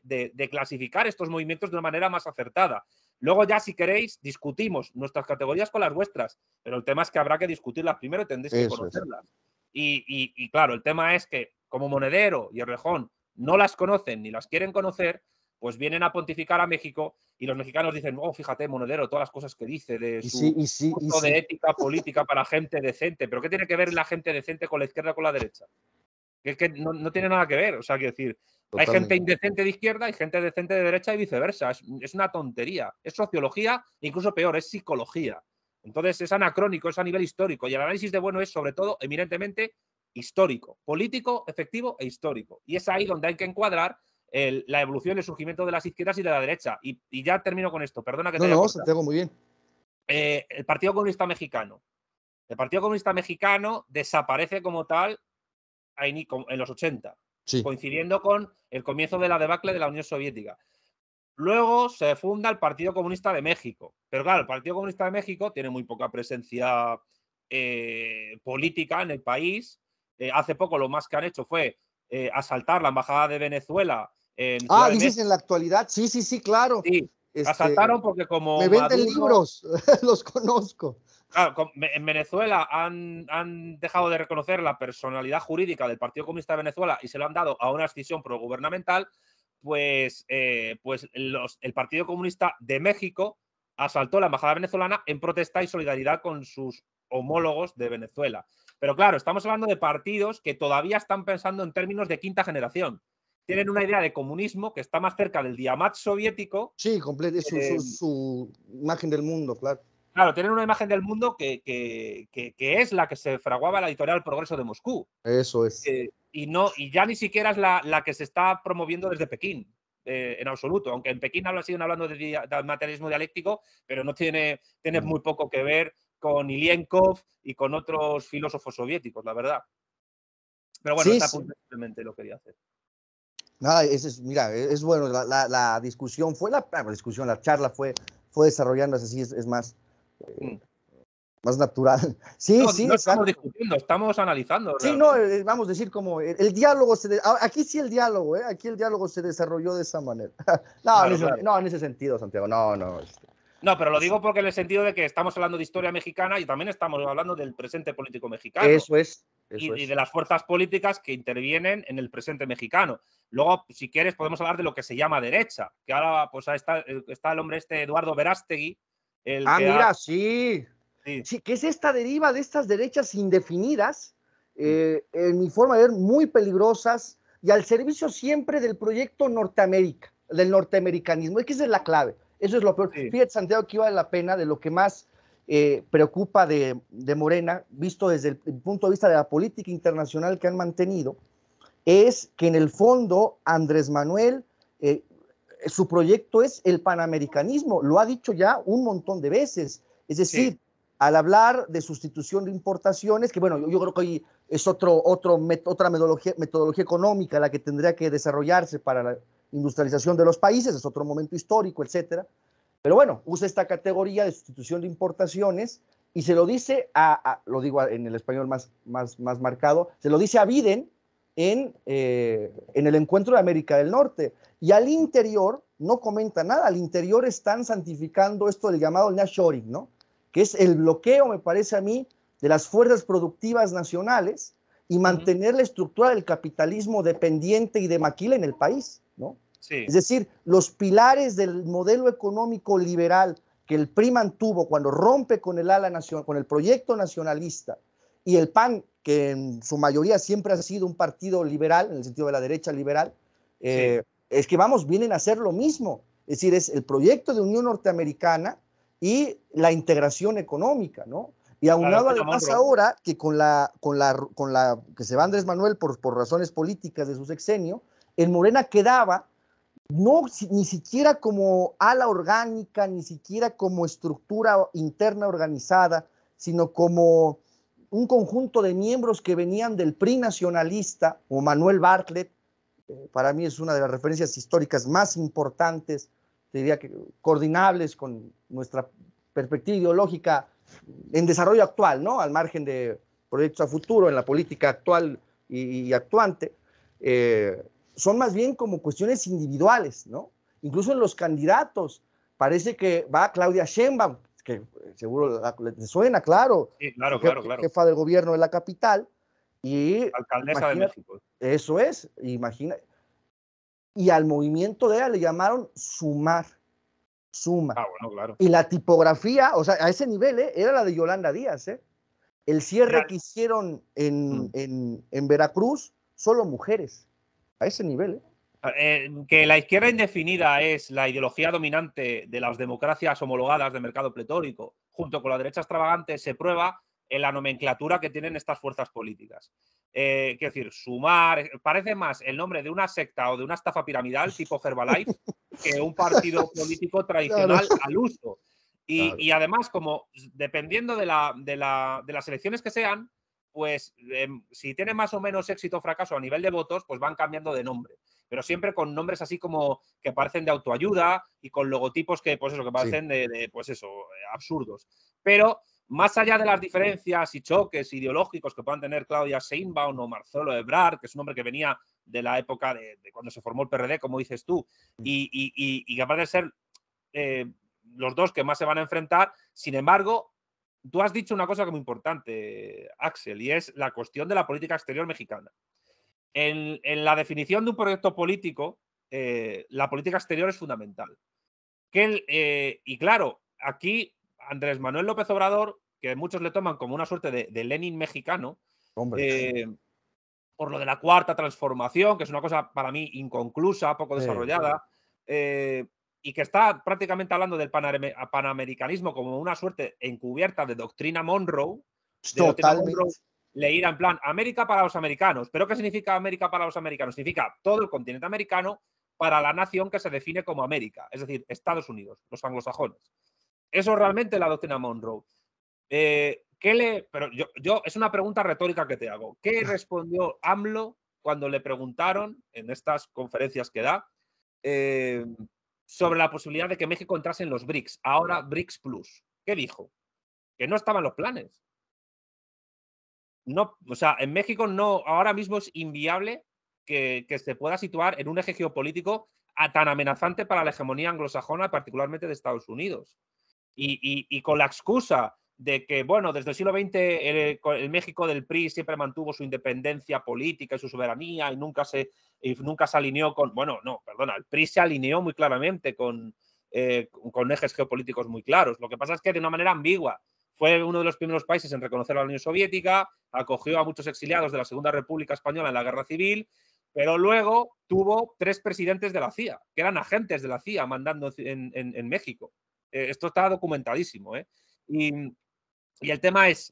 clasificar estos movimientos de una manera más acertada. Luego ya, si queréis, discutimos nuestras categorías con las vuestras, pero el tema es que habrá que discutirlas primero y tendréis que conocerlas. Y, claro, el tema es que como Monedero y Errejón no las conocen ni las quieren conocer, pues vienen a pontificar a México y los mexicanos dicen, oh, fíjate, Monedero, todas las cosas que dice de su de ética política para gente decente. ¿Pero qué tiene que ver la gente decente con la izquierda o con la derecha? Que que no, tiene nada que ver. O sea, quiero decir, hay gente indecente de izquierda, y gente decente de derecha y viceversa. Es, una tontería. Es sociología, e incluso peor, es psicología. Entonces es anacrónico, es a nivel histórico. Y el análisis de bueno es, sobre todo, eminentemente histórico, político, efectivo e histórico. Y es ahí donde hay que encuadrar la evolución, el surgimiento de las izquierdas y de la derecha. Y, ya termino con esto. Perdona que no, te. No, no, muy bien. Eh, el Partido Comunista Mexicano. El Partido Comunista Mexicano desaparece como tal en los 80, coincidiendo con el comienzo de la debacle de la Unión Soviética. Luego se funda el Partido Comunista de México. Pero claro, el Partido Comunista de México tiene muy poca presencia eh, política en el país. Eh, hace poco lo más que han hecho fue eh, asaltar la Embajada de Venezuela. En ah, dices en la actualidad. Sí, sí, sí, claro. Sí, este, asaltaron porque como... Me venden libros, los conozco. Claro, en Venezuela han, dejado de reconocer la personalidad jurídica del Partido Comunista de Venezuela y se lo han dado a una escisión progubernamental, pues, eh, pues los, el Partido Comunista de México asaltó la embajada venezolana en protesta y solidaridad con sus homólogos de Venezuela. Pero claro, estamos hablando de partidos que todavía están pensando en términos de quinta generación. Tienen una idea de comunismo que está más cerca del diamat soviético. Sí, completo, es su imagen del mundo, claro. Claro, tienen una imagen del mundo que, es la que se fraguaba la editorial Progreso de Moscú. Eso es. Eh, y, no, y ya ni siquiera es la, que se está promoviendo desde Pekín, eh, en absoluto. Aunque en Pekín han siguen hablando de, materialismo dialéctico, pero no tiene, tiene mm. muy poco que ver con Ilyenkov y con otros filósofos soviéticos, la verdad. Pero bueno, está simplemente lo quería hacer. Nada, ah, es, mira, e, es bueno, la, discusión fue, la, discusión, la charla fue, fue desarrollándose así, es más, eh, mm. más natural. Sí, estamos discutiendo, estamos analizando. Sí, no, eh, vamos a decir como eh, el, diálogo se ah, aquí sí el diálogo, ¿eh? aquí el diálogo se desarrolló de esa manera. no, en ese, no, en ese sentido, Santiago, no, no. Este. No, pero lo digo porque en el sentido de que estamos hablando de historia mexicana y también estamos hablando del presente político mexicano. Eso es. y, de las fuerzas políticas que intervienen en el presente mexicano. Luego, si quieres, podemos hablar de lo que se llama derecha, que ahora pues, está, está el hombre este Eduardo Verástegui, ah, mira, sí. sí. que es esta deriva de estas derechas indefinidas, eh, en mi forma de ver, muy peligrosas y al servicio siempre del proyecto Norteamérica, del norteamericanismo. Es que esa es la clave. Eso es lo peor. Fíjate, Santiago, que vale la pena de lo que más eh, preocupa de, Morena, visto desde el, punto de vista de la política internacional que han mantenido, es que en el fondo Andrés Manuel eh, su proyecto es el panamericanismo, lo ha dicho ya un montón de veces. Es decir, al hablar de sustitución de importaciones, que bueno, yo, creo que hoy es otro, otro otra metodología, metodología económica la que tendría que desarrollarse para la industrialización de los países, es otro momento histórico, etcétera. Pero bueno, usa esta categoría de sustitución de importaciones y se lo dice a, lo digo en el español más, más, más marcado, se lo dice a Biden, eh, en, el encuentro de América del Norte. Y al interior no comenta nada, al interior están santificando esto del llamado Nashoring, ¿no? que es el bloqueo, me parece a mí, de las fuerzas productivas nacionales y mantener la estructura del capitalismo dependiente y de maquila en el país, ¿no? Es decir, los pilares del modelo económico liberal que el PRI mantuvo cuando rompe con el ala nacional, con el proyecto nacionalista y el PAN que en su mayoría siempre ha sido un partido liberal, en el sentido de la derecha liberal, eh, es que vamos, vienen a hacer lo mismo. Es decir, es el proyecto de Unión Norteamericana y la integración económica, ¿no? Y aunado lado además ahora que con la, con la, con la que se va Andrés Manuel por, razones políticas de su sexenio, el Morena quedaba no ni siquiera como ala orgánica, ni siquiera como estructura interna organizada, sino como un conjunto de miembros que venían del PRI nacionalista, o Manuel Bartlett, para mí es una de las referencias históricas más importantes, diría que coordinables con nuestra perspectiva ideológica en desarrollo actual, ¿no? Al margen de proyectos a futuro, en la política actual y, actuante, eh, son más bien como cuestiones individuales, ¿no? Incluso en los candidatos, parece que va Claudia Sheinbaum que eh, seguro le suena, claro. claro, claro, claro. Jefa del gobierno de la capital y... Alcaldesa de México. Eso es, imagina. Y al movimiento de ella le llamaron sumar, suma. Ah, bueno, claro. Y la tipografía, o sea, a ese nivel, ¿eh? era la de Yolanda Díaz, ¿eh? El cierre que hicieron en, mm. en, en Veracruz, solo mujeres, a ese nivel, ¿eh? Ah, eh, que la izquierda indefinida es la ideología dominante de las democracias homologadas de mercado pletórico, junto con la derecha extravagante, se prueba en la nomenclatura que tienen estas fuerzas políticas. es eh, decir, sumar, eh, parece más el nombre de una secta o de una estafa piramidal tipo Herbalife que un partido político tradicional al uso. Y, además, como dependiendo de, las elecciones que sean, pues em, si tiene más o menos éxito o fracaso a nivel de votos, pues van cambiando de nombre pero siempre con nombres así como que parecen de autoayuda y con logotipos que, pues que parecen de, pues eso, eh, absurdos. Pero más allá de las diferencias y choques ideológicos que puedan tener Claudia Seinbaum o Marcelo Ebrard, que es un hombre que venía de la época de, cuando se formó el PRD, como dices tú, mm. y, y, y, de ser eh, los dos que más se van a enfrentar, sin embargo, tú has dicho una cosa que muy importante, Axel, y es la cuestión de la política exterior mexicana. En, la definición de un proyecto político, eh, la política exterior es fundamental. Que eh, y claro, aquí Andrés Manuel López Obrador, que muchos le toman como una suerte de, Lenin mexicano, eh, por lo de la cuarta transformación, que es una cosa para mí inconclusa, poco desarrollada, y que está prácticamente hablando del panamericanismo como una suerte encubierta de doctrina Monroe. Totalmente. De doctrina Monroe leída en plan América para los americanos. ¿Pero qué significa América para los americanos? Significa todo el continente americano para la nación que se define como América, es decir, Estados Unidos, los anglosajones. Eso realmente la doctrina Monroe. Eh, ¿qué le, pero yo, es una pregunta retórica que te hago. ¿Qué respondió AMLO cuando le preguntaron en estas conferencias que da eh, sobre la posibilidad de que México entrase en los BRICS, ahora BRICS Plus? ¿Qué dijo? Que no estaban los planes, no, o sea, en México no, ahora mismo es inviable que, que se pueda situar en un eje geopolítico a, tan amenazante para la hegemonía anglosajona, particularmente de Estados Unidos. Y, y, con la excusa de que, bueno, desde el siglo XX eh, el, México del PRI siempre mantuvo su independencia política y su soberanía y nunca se, nunca se alineó con, bueno, no, perdona, el PRI se alineó muy claramente con, eh, con ejes geopolíticos muy claros. Lo que pasa es que de una manera ambigua, fue uno de los primeros países en reconocer a la Unión Soviética, acogió a muchos exiliados de la Segunda República Española en la Guerra Civil, pero luego tuvo tres presidentes de la CIA, que eran agentes de la CIA mandando en, México. Eh, esto está documentadísimo. ¿eh? Y, y el tema es,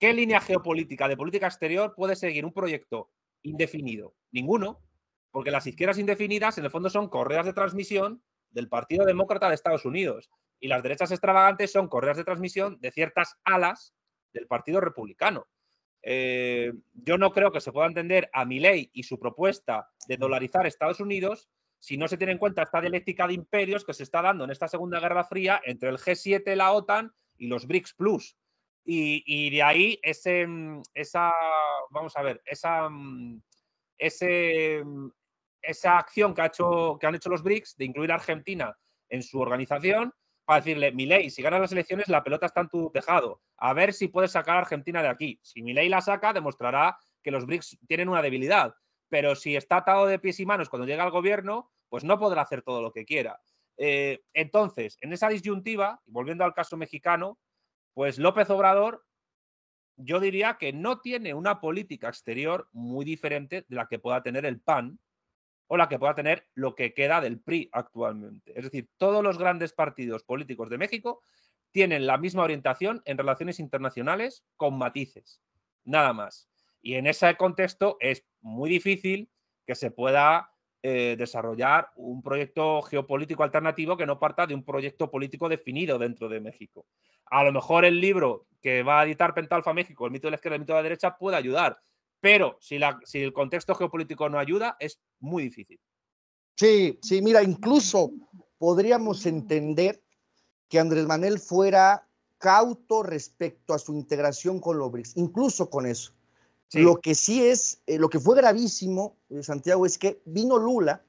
¿qué línea geopolítica de política exterior puede seguir un proyecto indefinido? Ninguno, porque las izquierdas indefinidas en el fondo son correas de transmisión del Partido Demócrata de Estados Unidos. Y las derechas extravagantes son correas de transmisión de ciertas alas del Partido Republicano. Eh, yo no creo que se pueda entender a mi ley y su propuesta de dolarizar Estados Unidos si no se tiene en cuenta esta dialéctica de imperios que se está dando en esta Segunda Guerra Fría entre el G7, la OTAN y los BRICS Plus. Y, de ahí ese, mm, esa, vamos a ver, esa, mm, mm, esa acción que, ha hecho, que han hecho los BRICS de incluir a Argentina en su organización para decirle, Milei, si ganas las elecciones, la pelota está en tu tejado. A ver si puedes sacar a Argentina de aquí. Si Milei la saca, demostrará que los BRICS tienen una debilidad. Pero si está atado de pies y manos cuando llega al gobierno, pues no podrá hacer todo lo que quiera. Eh, entonces, en esa disyuntiva, volviendo al caso mexicano, pues López Obrador, yo diría que no tiene una política exterior muy diferente de la que pueda tener el PAN, o la que pueda tener lo que queda del PRI actualmente. Es decir, todos los grandes partidos políticos de México tienen la misma orientación en relaciones internacionales con matices, nada más. Y en ese contexto es muy difícil que se pueda eh, desarrollar un proyecto geopolítico alternativo que no parta de un proyecto político definido dentro de México. A lo mejor el libro que va a editar Pentalfa México, el mito de la izquierda y el mito de la derecha, puede ayudar, pero si, el contexto geopolítico no ayuda, es muy difícil. Sí, sí, mira, incluso podríamos entender que Andrés Manuel fuera cauto respecto a su integración con los BRICS, incluso con eso. Lo que sí es, eh, lo que fue gravísimo, eh, Santiago, es que vino Lula.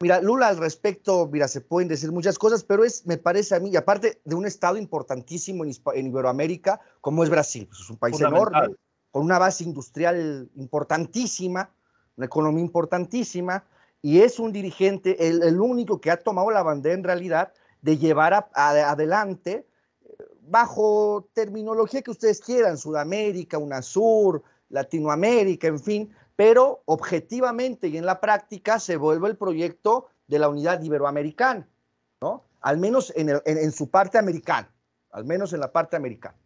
Mira, Lula al respecto, mira, se pueden decir muchas cosas, pero es, me parece a mí, aparte de un estado importantísimo en, en Iberoamérica, como es Brasil, pues, es un país enorme, con una base industrial importantísima, una economía importantísima, y es un dirigente, el, único que ha tomado la bandera en realidad de llevar adelante, eh, bajo terminología que ustedes quieran, Sudamérica, UNASUR, Latinoamérica, en fin, pero objetivamente y en la práctica se vuelve el proyecto de la unidad iberoamericana, ¿no? Al menos en, en su parte americana, al menos en la parte americana.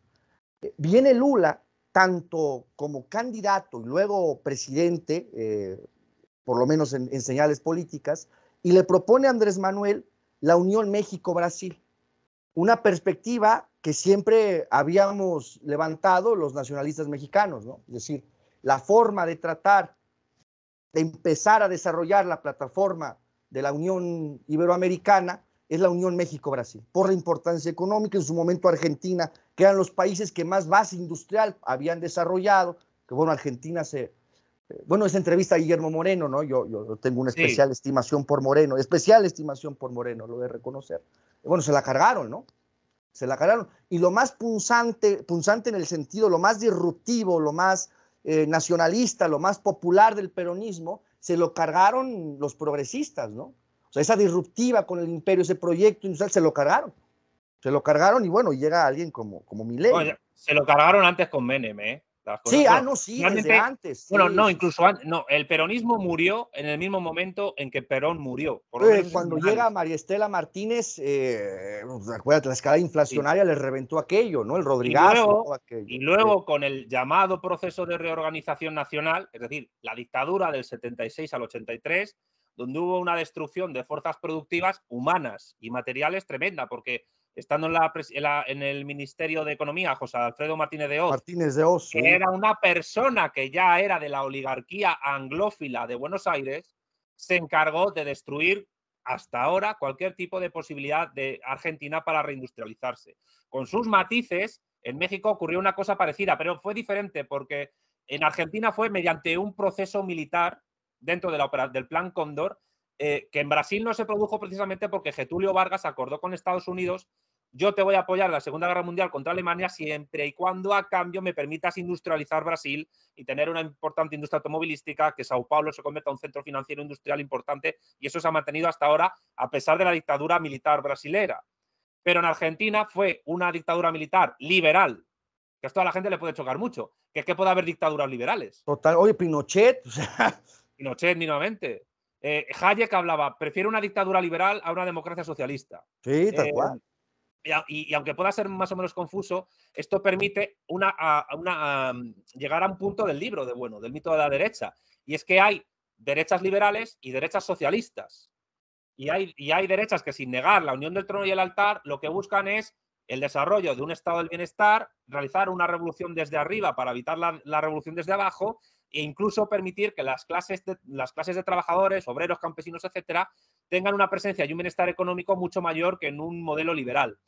Eh, viene Lula tanto como candidato y luego presidente, eh, por lo menos en, señales políticas, y le propone a Andrés Manuel la Unión México-Brasil, una perspectiva que siempre habíamos levantado los nacionalistas mexicanos, ¿no? Es decir, la forma de tratar de empezar a desarrollar la plataforma de la Unión Iberoamericana es la Unión México-Brasil, por la importancia económica. En su momento Argentina, que eran los países que más base industrial habían desarrollado, que bueno, Argentina se... Eh, bueno, esa entrevista a Guillermo Moreno, ¿no? Yo, yo tengo una especial estimación por Moreno, especial estimación por Moreno, lo de reconocer. Bueno, se la cargaron, ¿no? Se la cargaron. Y lo más punzante, punzante en el sentido, lo más disruptivo, lo más eh, nacionalista, lo más popular del peronismo, se lo cargaron los progresistas, ¿no? esa disruptiva con el imperio, ese proyecto industrial, se lo cargaron. Se lo cargaron y bueno, llega alguien como, como Milei. se lo cargaron antes con Menem, ¿eh? Sí, ah, no, sí, antes. Bueno, no, incluso antes. No, el peronismo murió en el mismo momento en que Perón murió. Pues, cuando llega María Estela Martínez, eh, la escala inflacionaria le reventó aquello, ¿no? El Rodrigazo. Y luego, Y luego con el llamado proceso de reorganización nacional, es decir, la dictadura del 76 al 83, donde hubo una destrucción de fuerzas productivas humanas y materiales tremenda, porque estando en, la, en, el Ministerio de Economía, José Alfredo Martínez de Oz, que ¿eh? era una persona que ya era de la oligarquía anglófila de Buenos Aires, se encargó de destruir hasta ahora cualquier tipo de posibilidad de Argentina para reindustrializarse. Con sus matices, en México ocurrió una cosa parecida, pero fue diferente porque en Argentina fue mediante un proceso militar dentro del plan Cóndor, eh, que en Brasil no se produjo precisamente porque Getulio Vargas acordó con Estados Unidos, yo te voy a apoyar en la Segunda Guerra Mundial contra Alemania siempre y cuando a cambio me permitas industrializar Brasil y tener una importante industria automovilística, que Sao Paulo se convierta en un centro financiero industrial importante y eso se ha mantenido hasta ahora a pesar de la dictadura militar brasilera. Pero en Argentina fue una dictadura militar liberal, que esto a la gente le puede chocar mucho, que es que puede haber dictaduras liberales. Total, oye, Pinochet, o sea, Pinochet ni nuevamente. Eh, Hayek hablaba, prefiere una dictadura liberal a una democracia socialista. Sí, tal eh, cual. Y, aunque pueda ser más o menos confuso, esto permite una, una, llegar a un punto del libro de bueno, del mito de la derecha. Y es que hay derechas liberales y derechas socialistas. Y hay, y hay derechas que sin negar la unión del trono y el altar, lo que buscan es el desarrollo de un estado del bienestar, realizar una revolución desde arriba para evitar la revolución desde abajo e incluso permitir que las clases de, las clases de trabajadores, obreros, campesinos, etcétera, tengan una presencia y un bienestar económico mucho mayor que en un modelo liberal.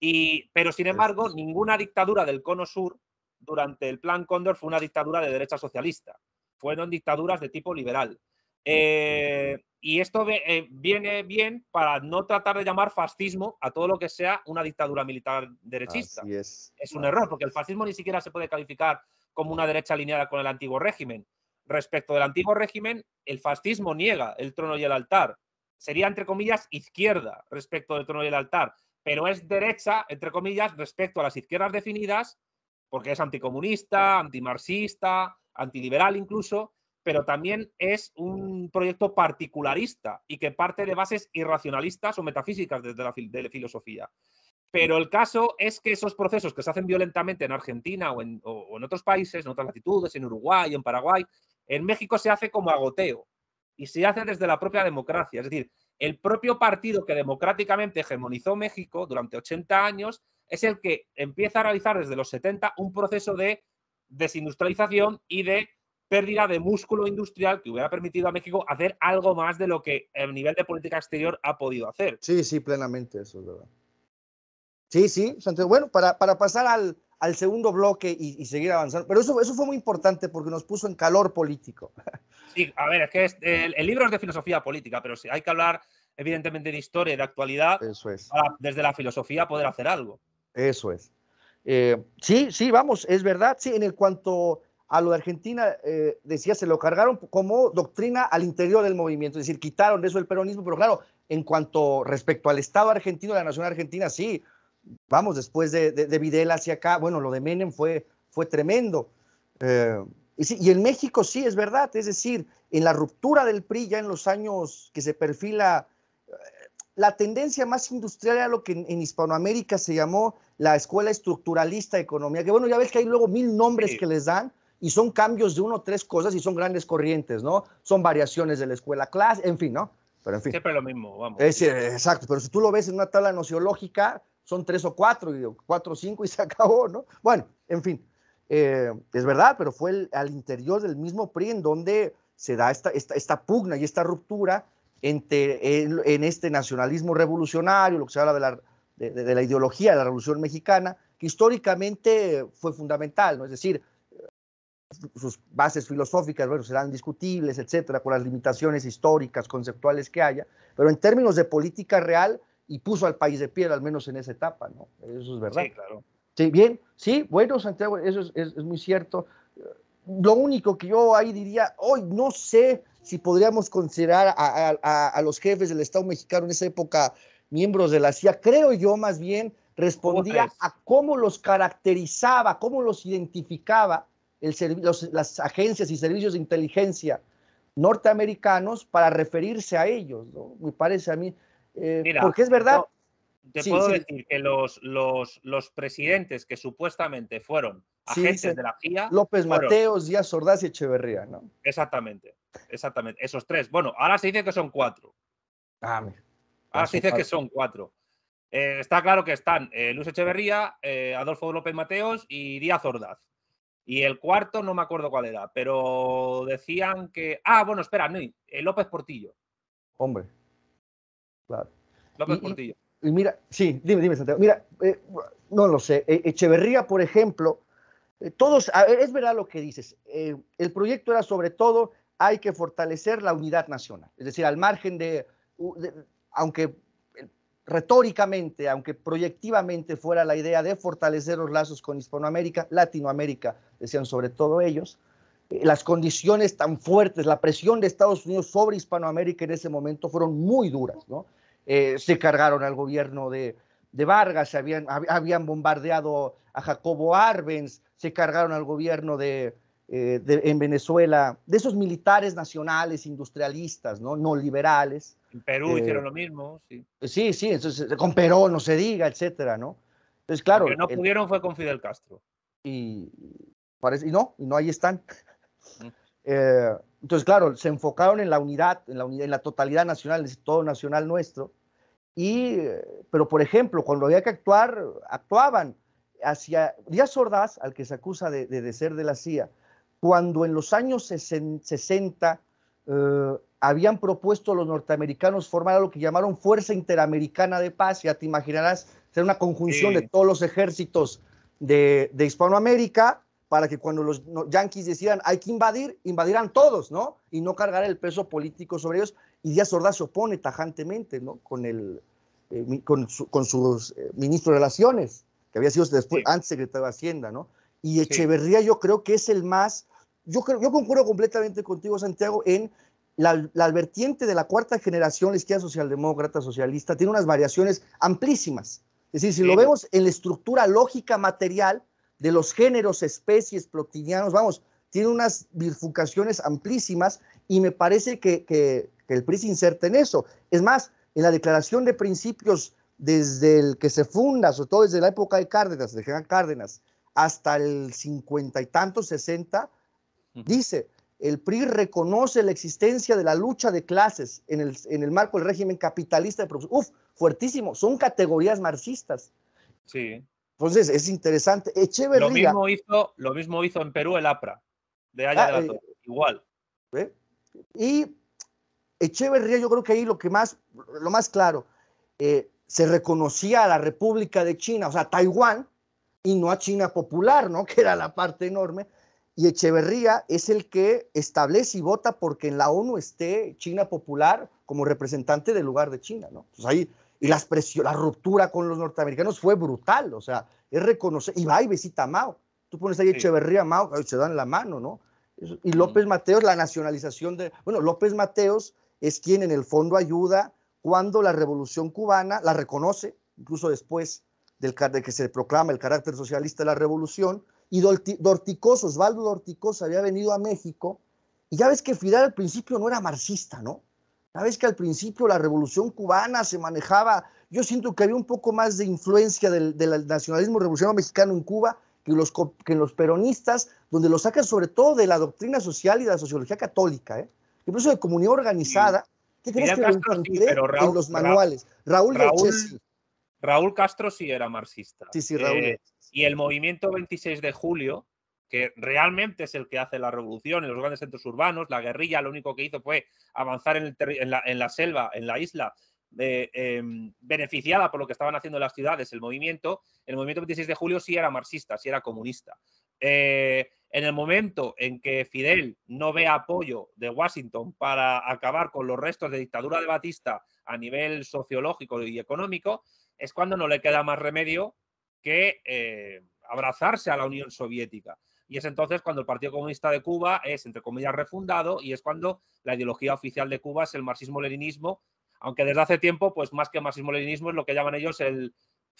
Y, pero, sin embargo, ninguna dictadura del cono sur durante el Plan Cóndor fue una dictadura de derecha socialista. Fueron dictaduras de tipo liberal. Eh, y esto eh, viene bien para no tratar de llamar fascismo a todo lo que sea una dictadura militar derechista. es. un error, porque el fascismo ni siquiera se puede calificar como una derecha alineada con el antiguo régimen. Respecto del antiguo régimen, el fascismo niega el trono y el altar. Sería, entre comillas, izquierda respecto del trono y el altar, pero es derecha, entre comillas, respecto a las izquierdas definidas, porque es anticomunista, antimarxista, antiliberal incluso, pero también es un proyecto particularista y que parte de bases irracionalistas o metafísicas desde la, de la filosofía. Pero el caso es que esos procesos que se hacen violentamente en Argentina o en, otros países, en otras latitudes, en Uruguay, en Paraguay, en México se hace como agoteo y se hace desde la propia democracia. Es decir, el propio partido que democráticamente hegemonizó México durante 80 años es el que empieza a realizar desde los 70 un proceso de desindustrialización y de pérdida de músculo industrial que hubiera permitido a México hacer algo más de lo que el nivel de política exterior ha podido hacer. Sí, sí, plenamente, eso es verdad. Sí, sí, Bueno, para, pasar al, segundo bloque y, seguir avanzando. Pero eso, eso fue muy importante porque nos puso en calor político. Sí, a ver, es que el, libro es de filosofía política, pero sí, hay que hablar evidentemente de historia y de actualidad eso es. para desde la filosofía poder hacer algo. Eso es. Eh, sí, sí, vamos, es verdad. Sí, en el cuanto a lo de Argentina, eh, decía, se lo cargaron como doctrina al interior del movimiento, es decir, quitaron de eso el peronismo, pero claro, en cuanto respecto al Estado argentino, la nación argentina, sí, vamos, después de, de, Videla hacia acá, bueno, lo de Menem fue, fue tremendo. Eh, y, y, en México sí es verdad, es decir, en la ruptura del PRI ya en los años que se perfila, eh, la tendencia más industrial era lo que en, Hispanoamérica se llamó la Escuela Estructuralista de Economía, que bueno, ya ves que hay luego mil nombres que les dan. Y son cambios de uno o tres cosas y son grandes corrientes, ¿no? Son variaciones de la escuela clase, en fin, ¿no? Pero en fin. Siempre lo mismo, vamos. Es eh, exacto, pero si tú lo ves en una tabla nociológica, son tres o cuatro, y cuatro o cinco y se acabó, ¿no? Bueno, en fin, eh, es verdad, pero fue al interior del mismo PRI en donde se da esta, esta, pugna y esta ruptura entre, en, este nacionalismo revolucionario, lo que se habla de la, la ideología de la Revolución Mexicana, que históricamente fue fundamental, ¿no? Es decir, sus bases filosóficas, bueno, serán discutibles, etcétera, con las limitaciones históricas, conceptuales que haya, pero en términos de política real, y puso al país de pie, al menos en esa etapa, ¿no? Eso es verdad. Sí, claro. Sí, bien, sí, bueno, Santiago, eso es, muy cierto. Lo único que yo ahí diría, hoy no sé si podríamos considerar a, a, los jefes del Estado mexicano en esa época miembros de la CIA, creo yo más bien respondía a cómo los caracterizaba, cómo los identificaba el las agencias y servicios de inteligencia norteamericanos para referirse a ellos, ¿no? Me parece a mí. Eh, porque es verdad. te puedo decir que los, presidentes que supuestamente fueron agentes de la CIA. López Mateos, Díaz Ordaz y Echeverría, ¿no? Exactamente, exactamente. Esos tres. Bueno, ahora se dice que son cuatro. Ah, Ahora ah, se dice que son cuatro. Eh, está claro que están eh, Luis Echeverría, Adolfo López Mateos y Díaz Ordaz. Y el cuarto no me acuerdo cuál era, pero decían que. Ah, bueno, espera, López Portillo. Hombre mira, sí, dime, dime, Santiago. Mira, eh, no lo sé. Eh, Echeverría, por ejemplo, eh, todos, es verdad lo que dices. el proyecto era sobre todo hay que fortalecer la unidad nacional, es decir, al margen de, aunque retóricamente, aunque proyectivamente fuera la idea de fortalecer los lazos con Hispanoamérica, Latinoamérica, decían sobre todo ellos, las condiciones tan fuertes, la presión de Estados Unidos sobre Hispanoamérica en ese momento fueron muy duras, ¿no? Eh, se cargaron al gobierno de, de Vargas, habían, habían, bombardeado a Jacobo Arbenz, se cargaron al gobierno de, eh, de, en Venezuela, de esos militares nacionales, industrialistas, no, no liberales. En Perú eh, hicieron lo mismo, sí. Sí, sí, entonces, con Perón no se diga, etcétera, ¿no? Entonces, claro. Lo que no pudieron fue con Fidel Castro. Y, parece, y no, y no, ahí están. Mm. Entonces, claro, se enfocaron en la unidad, en la, unidad, en la totalidad nacional, es todo nacional nuestro. Y, pero, por ejemplo, cuando había que actuar, actuaban hacia Díaz Ordaz, al que se acusa de, ser de la CIA, cuando en los años 60 eh, habían propuesto los norteamericanos formar lo que llamaron Fuerza Interamericana de Paz, ya te imaginarás, ser una conjunción de todos los ejércitos de, de Hispanoamérica, para que cuando los yanquis decidan hay que invadir, invadirán todos, ¿no? Y no cargar el peso político sobre ellos. Y Díaz Ordaz se opone tajantemente, ¿no? Con, el, eh, con, su, con, sus eh, ministros de Relaciones, que había sido después, antes secretario de Hacienda, ¿no? Y Echeverría yo creo que es el más, yo, creo, yo concuerdo completamente contigo, Santiago, en la, la, vertiente de la cuarta generación, la izquierda socialdemócrata, socialista, tiene unas variaciones amplísimas. Es decir, si lo vemos en la estructura lógica material, de los géneros, especies, plotinianos, vamos, tiene unas bifurcaciones amplísimas y me parece que, el PRI se inserta en eso. Es más, en la declaración de principios desde el que se funda, sobre todo desde la época de Cárdenas, de General Cárdenas, hasta el cincuenta y tantos, sesenta, dice, el PRI reconoce la existencia de la lucha de clases en el, en el marco del régimen capitalista de producción. Uf, fuertísimo, son categorías marxistas. Sí. Entonces es interesante. Echeverría. Lo mismo hizo, lo mismo hizo en Perú el APRA, de allá ah, de la eh, igual. Y Echeverría, yo creo que ahí lo que más, lo más claro, eh, se reconocía a la República de China, o sea, Taiwán, y no a China popular, ¿no? Que era la parte enorme. Y Echeverría es el que establece y vota porque en la ONU esté China popular como representante del lugar de China, ¿no? Entonces pues ahí y la ruptura con los norteamericanos fue brutal, o sea, es reconocer, y va y visita a Mao, tú pones ahí sí. Echeverría, Mao, se dan la mano, ¿no? Y López Mateos, la nacionalización de, bueno, López Mateos es quien en el fondo ayuda cuando la revolución cubana la reconoce, incluso después del, de que se proclama el carácter socialista de la revolución, y Dorticoso, Osvaldo Dorticoso había venido a México, y ya ves que Fidel al principio no era marxista, ¿no? Sabes que al principio la revolución cubana se manejaba, yo siento que había un poco más de influencia del, nacionalismo revolucionario mexicano en Cuba que los, los peronistas, donde lo sacan sobre todo de la doctrina social y de la sociología católica, ¿eh? por eso de comunidad organizada, ¿qué crees que en los manuales? Raúl Raúl, Raúl, Castro sí era marxista. Sí, sí, Raúl. Eh, y el movimiento 26 de julio, que realmente es el que hace la revolución en los grandes centros urbanos. La guerrilla lo único que hizo fue avanzar en, la, selva, en la isla, em, beneficiada por lo que estaban haciendo las ciudades, el movimiento, el movimiento 26 de julio sí era marxista, sí era comunista. Eh, en el momento en que Fidel no ve apoyo de Washington para acabar con los restos de dictadura de Batista a nivel sociológico y económico, es cuando no le queda más remedio que eh, abrazarse a la Unión Soviética y es entonces cuando el Partido Comunista de Cuba es, entre comillas, refundado y es cuando la ideología oficial de Cuba es el marxismo-leninismo, aunque desde hace tiempo, pues más que marxismo-leninismo es lo que llaman ellos el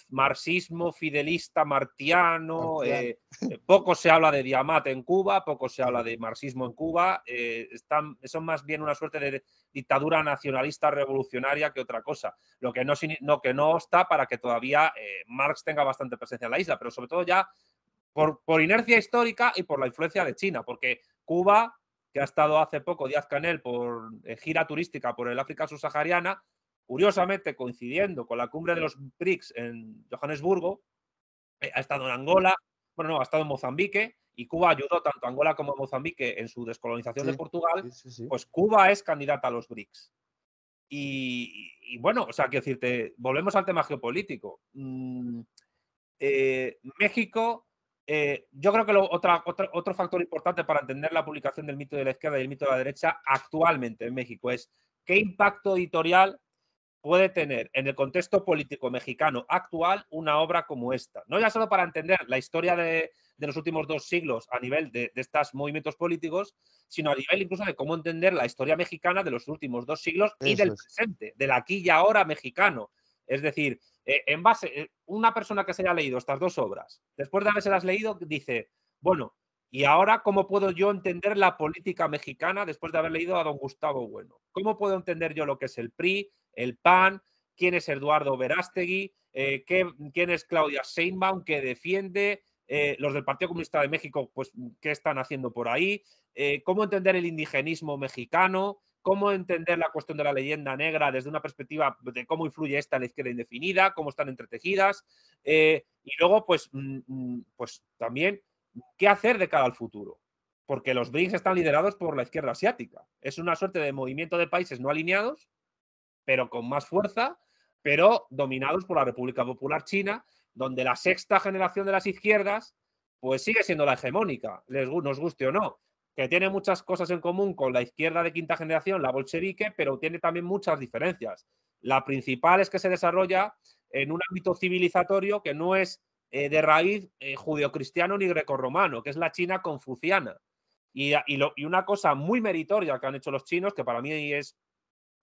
marxismo fidelista martiano, eh, eh, poco se habla de diamante en Cuba, poco se habla de marxismo en Cuba, eh, están, son más bien una suerte de dictadura nacionalista revolucionaria que otra cosa, lo que no, no, que no está para que todavía Marx tenga bastante presencia en la isla, pero sobre todo ya por, inercia histórica y por la influencia de China, porque Cuba, que ha estado hace poco Díaz Canel por eh, gira turística por el África subsahariana, curiosamente coincidiendo con la cumbre de los BRICS en Johannesburgo, eh, ha estado en Angola, bueno, no, ha estado en Mozambique, y Cuba ayudó tanto a Angola como a Mozambique en su descolonización de Portugal, pues Cuba es candidata a los BRICS. Y, bueno, o sea, quiero decirte, volvemos al tema geopolítico. Mm, eh, México eh, yo creo que lo, otro, factor importante para entender la publicación del mito de la izquierda y el mito de la derecha actualmente en México es qué impacto editorial puede tener en el contexto político mexicano actual una obra como esta. No ya solo para entender la historia de, los últimos dos siglos a nivel de, estos movimientos políticos, sino a nivel incluso de cómo entender la historia mexicana de los últimos dos siglos y del presente, del aquí y ahora mexicano. Es decir, eh, en base, eh, una persona que se haya leído estas dos obras, después de haberse las leído, dice, bueno, ¿y ahora cómo puedo yo entender la política mexicana después de haber leído a don Gustavo Bueno? ¿Cómo puedo entender yo lo que es el PRI, el PAN, quién es Eduardo Verástegui, eh, quién es Claudia Seinbaum, que defiende, los del Partido Comunista de México, pues qué están haciendo por ahí, cómo entender el indigenismo mexicano, cómo entender la cuestión de la leyenda negra desde una perspectiva de cómo influye esta en la izquierda indefinida, cómo están entretejidas, eh, y luego, pues, mm, mm, pues también, qué hacer de cara al futuro. Porque los BRICS están liderados por la izquierda asiática. Es una suerte de movimiento de países no alineados, pero con más fuerza, pero dominados por la República Popular China, donde la sexta generación de las izquierdas pues sigue siendo la hegemónica, les, nos guste o no que tiene muchas cosas en común con la izquierda de quinta generación, la bolchevique, pero tiene también muchas diferencias. La principal es que se desarrolla en un ámbito civilizatorio que no es eh, de raíz eh, judeocristiano ni greco-romano, que es la China confuciana. Y, y una cosa muy meritoria que han hecho los chinos, que para mí es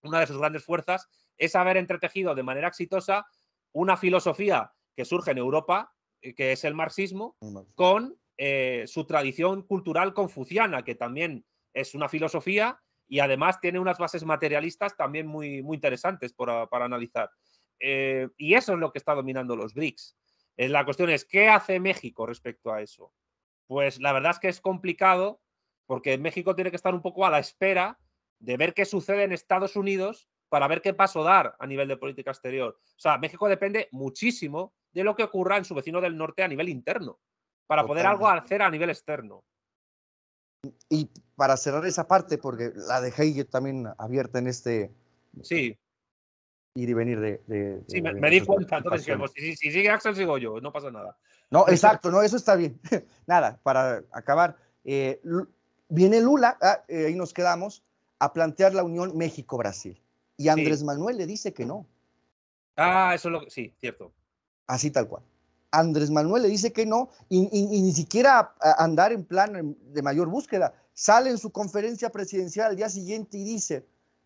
una de sus grandes fuerzas, es haber entretejido de manera exitosa una filosofía que surge en Europa, eh, que es el marxismo, con eh, su tradición cultural confuciana, que también es una filosofía y además tiene unas bases materialistas también muy, muy interesantes para, analizar. Eh, y eso es lo que está dominando los BRICS. Eh, la cuestión es, ¿qué hace México respecto a eso? Pues la verdad es que es complicado porque México tiene que estar un poco a la espera de ver qué sucede en Estados Unidos para ver qué paso dar a nivel de política exterior. O sea, México depende muchísimo de lo que ocurra en su vecino del norte a nivel interno para poder algo hacer a nivel externo. Y para cerrar esa parte, porque la dejé yo también abierta en este sí. ir y venir de. sí, me, di cuenta. Entonces, pues, si, sigue Axel, sigo yo, no pasa nada. No, exacto, no, eso está bien. nada, para acabar, eh, viene Lula, ah, eh, ahí nos quedamos, a plantear la unión México-Brasil. Y Andrés Manuel le dice que no. Ah, eso es lo que. Sí, cierto. Así tal cual. Andrés Manuel le dice que no y, ni siquiera andar en plan de mayor búsqueda. Sale en su conferencia presidencial al día siguiente y dice,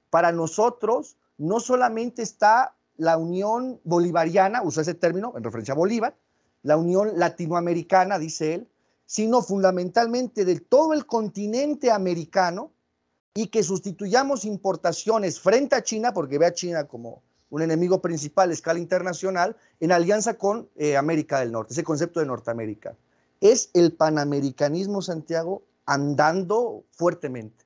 para nosotros no solamente está la Unión Bolivariana, usa ese término en referencia a Bolívar, la Unión Latinoamericana, dice él, sino fundamentalmente de todo el continente americano y que sustituyamos importaciones frente a China, porque ve a China como un enemigo principal a escala internacional en alianza con eh, América del Norte, ese concepto de Norteamérica. Es el panamericanismo, Santiago, andando fuertemente.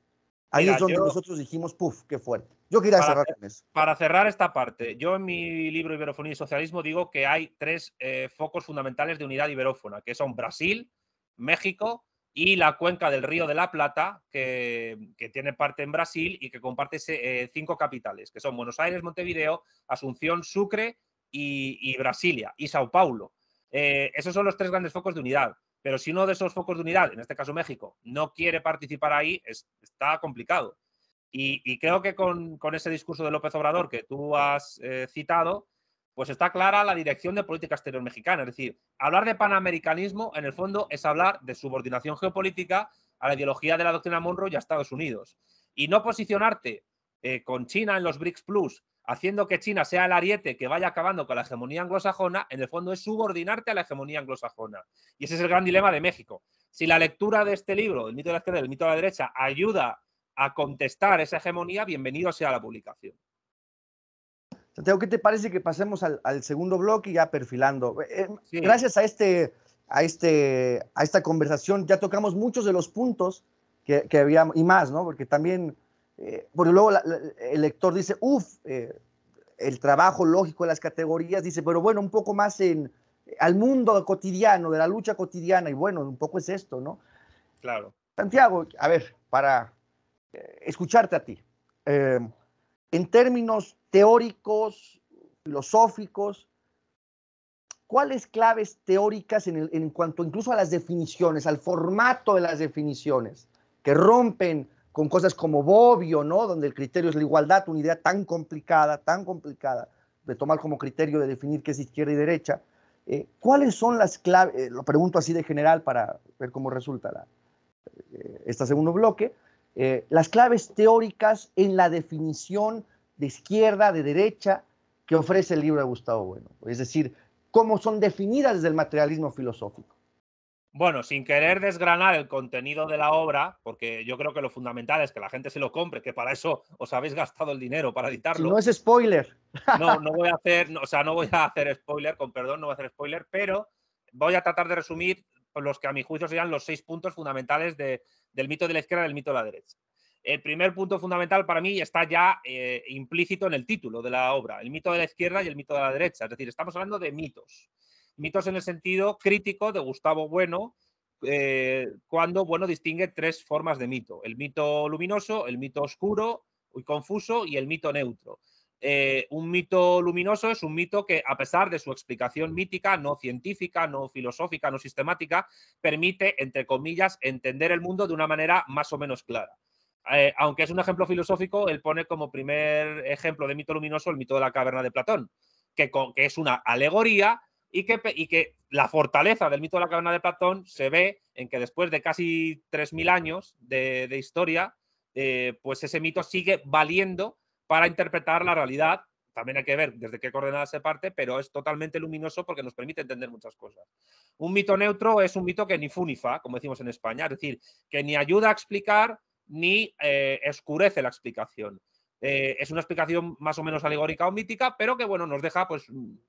Ahí es donde nosotros dijimos, puff, qué fuerte. Yo quería cerrar eso. Para cerrar esta parte, yo en mi libro Iberofonía y Socialismo digo que hay tres eh, focos fundamentales de unidad iberófona, que son Brasil, México y la cuenca del río de la Plata, que, que tiene parte en Brasil y que comparte eh, cinco capitales, que son Buenos Aires, Montevideo, Asunción, Sucre y, Brasilia, y Sao Paulo. Eh, esos son los tres grandes focos de unidad. Pero si uno de esos focos de unidad, en este caso México, no quiere participar ahí, está complicado. Y, y, creo que con, ese discurso de López Obrador que tú has eh, citado, pues está clara la dirección de política exterior mexicana. Es decir, hablar de panamericanismo, en el fondo, es hablar de subordinación geopolítica a la ideología de la doctrina Monroe y a Estados Unidos. Y no posicionarte eh, con China en los BRICS Plus, haciendo que China sea el ariete que vaya acabando con la hegemonía anglosajona, en el fondo es subordinarte a la hegemonía anglosajona. Y ese es el gran dilema de México. Si la lectura de este libro, El mito de la izquierda y el mito de la derecha, ayuda a contestar esa hegemonía, bienvenido sea la publicación. Santiago, ¿qué te parece que pasemos al, segundo bloque y ya perfilando? Eh, eh, gracias a, este, a, este, a esta conversación ya tocamos muchos de los puntos que, que había y más, ¿no? Porque también, porque eh, luego el lector dice, uff, el trabajo lógico de las categorías, dice, pero bueno, un poco más en, al mundo cotidiano, de la lucha cotidiana, y bueno, un poco es esto, ¿no? Claro. Santiago, a ver, para escucharte a ti. Eh, en términos teóricos, filosóficos, ¿cuáles claves teóricas en, cuanto incluso a las definiciones, al formato de las definiciones, que rompen con cosas como Bobbio, ¿no? donde el criterio es la igualdad, una idea tan complicada, tan complicada de tomar como criterio de definir qué es izquierda y derecha? Eh, ¿Cuáles son las claves? Eh, lo pregunto así de general para ver cómo resulta eh, este segundo bloque. Eh, las claves teóricas en la definición de izquierda, de derecha, que ofrece el libro de Gustavo Bueno. Es decir, cómo son definidas desde el materialismo filosófico. Bueno, sin querer desgranar el contenido de la obra, porque yo creo que lo fundamental es que la gente se lo compre, que para eso os habéis gastado el dinero para editarlo. no es spoiler. No, no voy a hacer, o sea, no voy a hacer spoiler, con perdón, no voy a hacer spoiler, pero voy a tratar de resumir los que a mi juicio serían los seis puntos fundamentales de, del mito de la izquierda del mito de la derecha. El primer punto fundamental para mí está ya eh, implícito en el título de la obra, el mito de la izquierda y el mito de la derecha. Es decir, estamos hablando de mitos. Mitos en el sentido crítico de Gustavo Bueno, eh, cuando Bueno distingue tres formas de mito. El mito luminoso, el mito oscuro y confuso y el mito neutro. Eh, un mito luminoso es un mito que, a pesar de su explicación mítica, no científica, no filosófica, no sistemática, permite, entre comillas, entender el mundo de una manera más o menos clara. Eh, aunque es un ejemplo filosófico, él pone como primer ejemplo de mito luminoso el mito de la caverna de Platón, que, que es una alegoría y que, y que, la fortaleza del mito de la caverna de Platón se ve en que después de casi 3.000 años de, historia, eh, pues ese mito sigue valiendo para interpretar la realidad. También hay que ver desde qué coordenadas se parte, pero es totalmente luminoso porque nos permite entender muchas cosas. Un mito neutro es un mito que ni funifa, como decimos en España, es decir, que ni ayuda a explicar ni eh, oscurece escurece la explicación. Eh, es una explicación más o menos alegórica o mítica, pero que bueno, nos deja pues,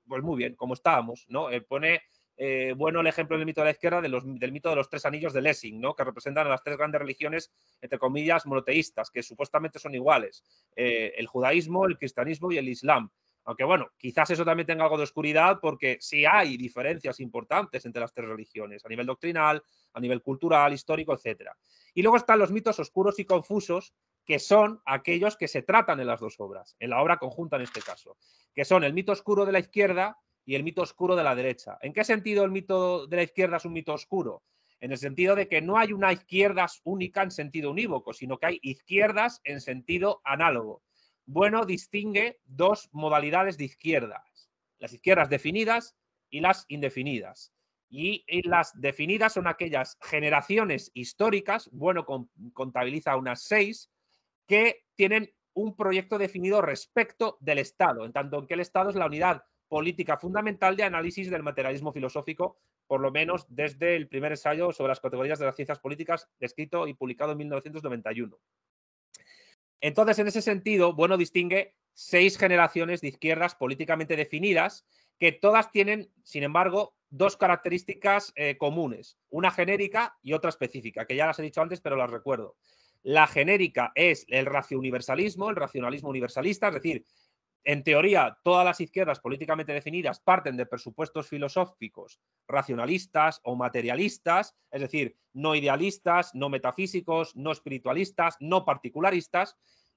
pues muy bien, como estábamos, ¿no? Eh, pone eh, bueno el ejemplo del mito de la izquierda del mito de los tres anillos de Lessing, ¿no? que representan a las tres grandes religiones, entre comillas, monoteístas, que supuestamente son iguales, eh, el judaísmo, el cristianismo y el islam. Aunque bueno, quizás eso también tenga algo de oscuridad porque sí hay diferencias importantes entre las tres religiones, a nivel doctrinal, a nivel cultural, histórico, etc. Y luego están los mitos oscuros y confusos, que son aquellos que se tratan en las dos obras, en la obra conjunta en este caso, que son el mito oscuro de la izquierda, y el mito oscuro de la derecha. ¿En qué sentido el mito de la izquierda es un mito oscuro? En el sentido de que no hay una izquierda única en sentido unívoco, sino que hay izquierdas en sentido análogo. Bueno distingue dos modalidades de izquierdas, las izquierdas definidas y las indefinidas. Y las definidas son aquellas generaciones históricas, bueno, contabiliza unas seis, que tienen un proyecto definido respecto del Estado, en tanto en que el Estado es la unidad política fundamental de análisis del materialismo filosófico, por lo menos desde el primer ensayo sobre las categorías de las ciencias políticas, escrito y publicado en 1991. Entonces, en ese sentido, Bueno distingue seis generaciones de izquierdas políticamente definidas, que todas tienen, sin embargo, dos características eh, comunes, una genérica y otra específica, que ya las he dicho antes, pero las recuerdo. La genérica es el racio universalismo, el racionalismo universalista, es decir, en teoría, todas las izquierdas políticamente definidas parten de presupuestos filosóficos racionalistas o materialistas, es decir, no idealistas, no metafísicos, no espiritualistas, no particularistas,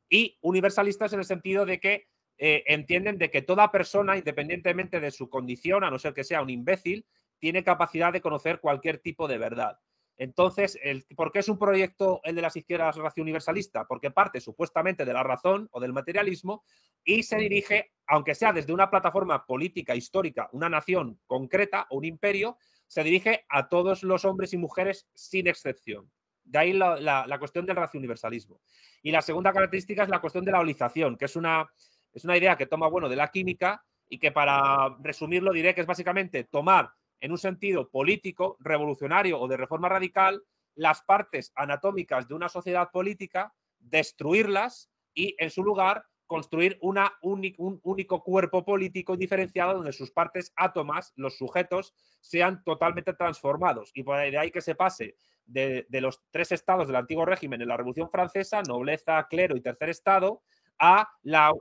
y universalistas en el sentido de que eh, entienden de que toda persona, independientemente de su condición, a no ser que sea un imbécil, tiene capacidad de conocer cualquier tipo de verdad. Entonces, el, ¿por qué es un proyecto el de las izquierdas raciouniversalista? universalista? Porque parte supuestamente de la razón o del materialismo y se dirige, aunque sea desde una plataforma política, histórica, una nación concreta o un imperio, se dirige a todos los hombres y mujeres sin excepción. De ahí la, cuestión del racio universalismo. Y la segunda característica es la cuestión de la holización, que es una, es una idea que toma bueno de la química y que para resumirlo diré que es básicamente tomar en un sentido político, revolucionario o de reforma radical, las partes anatómicas de una sociedad política, destruirlas y, en su lugar, construir un único cuerpo político diferenciado donde sus partes átomas, los sujetos, sean totalmente transformados. Y por ahí que se pase de, los tres estados del antiguo régimen en la Revolución Francesa, nobleza, clero y tercer estado, a,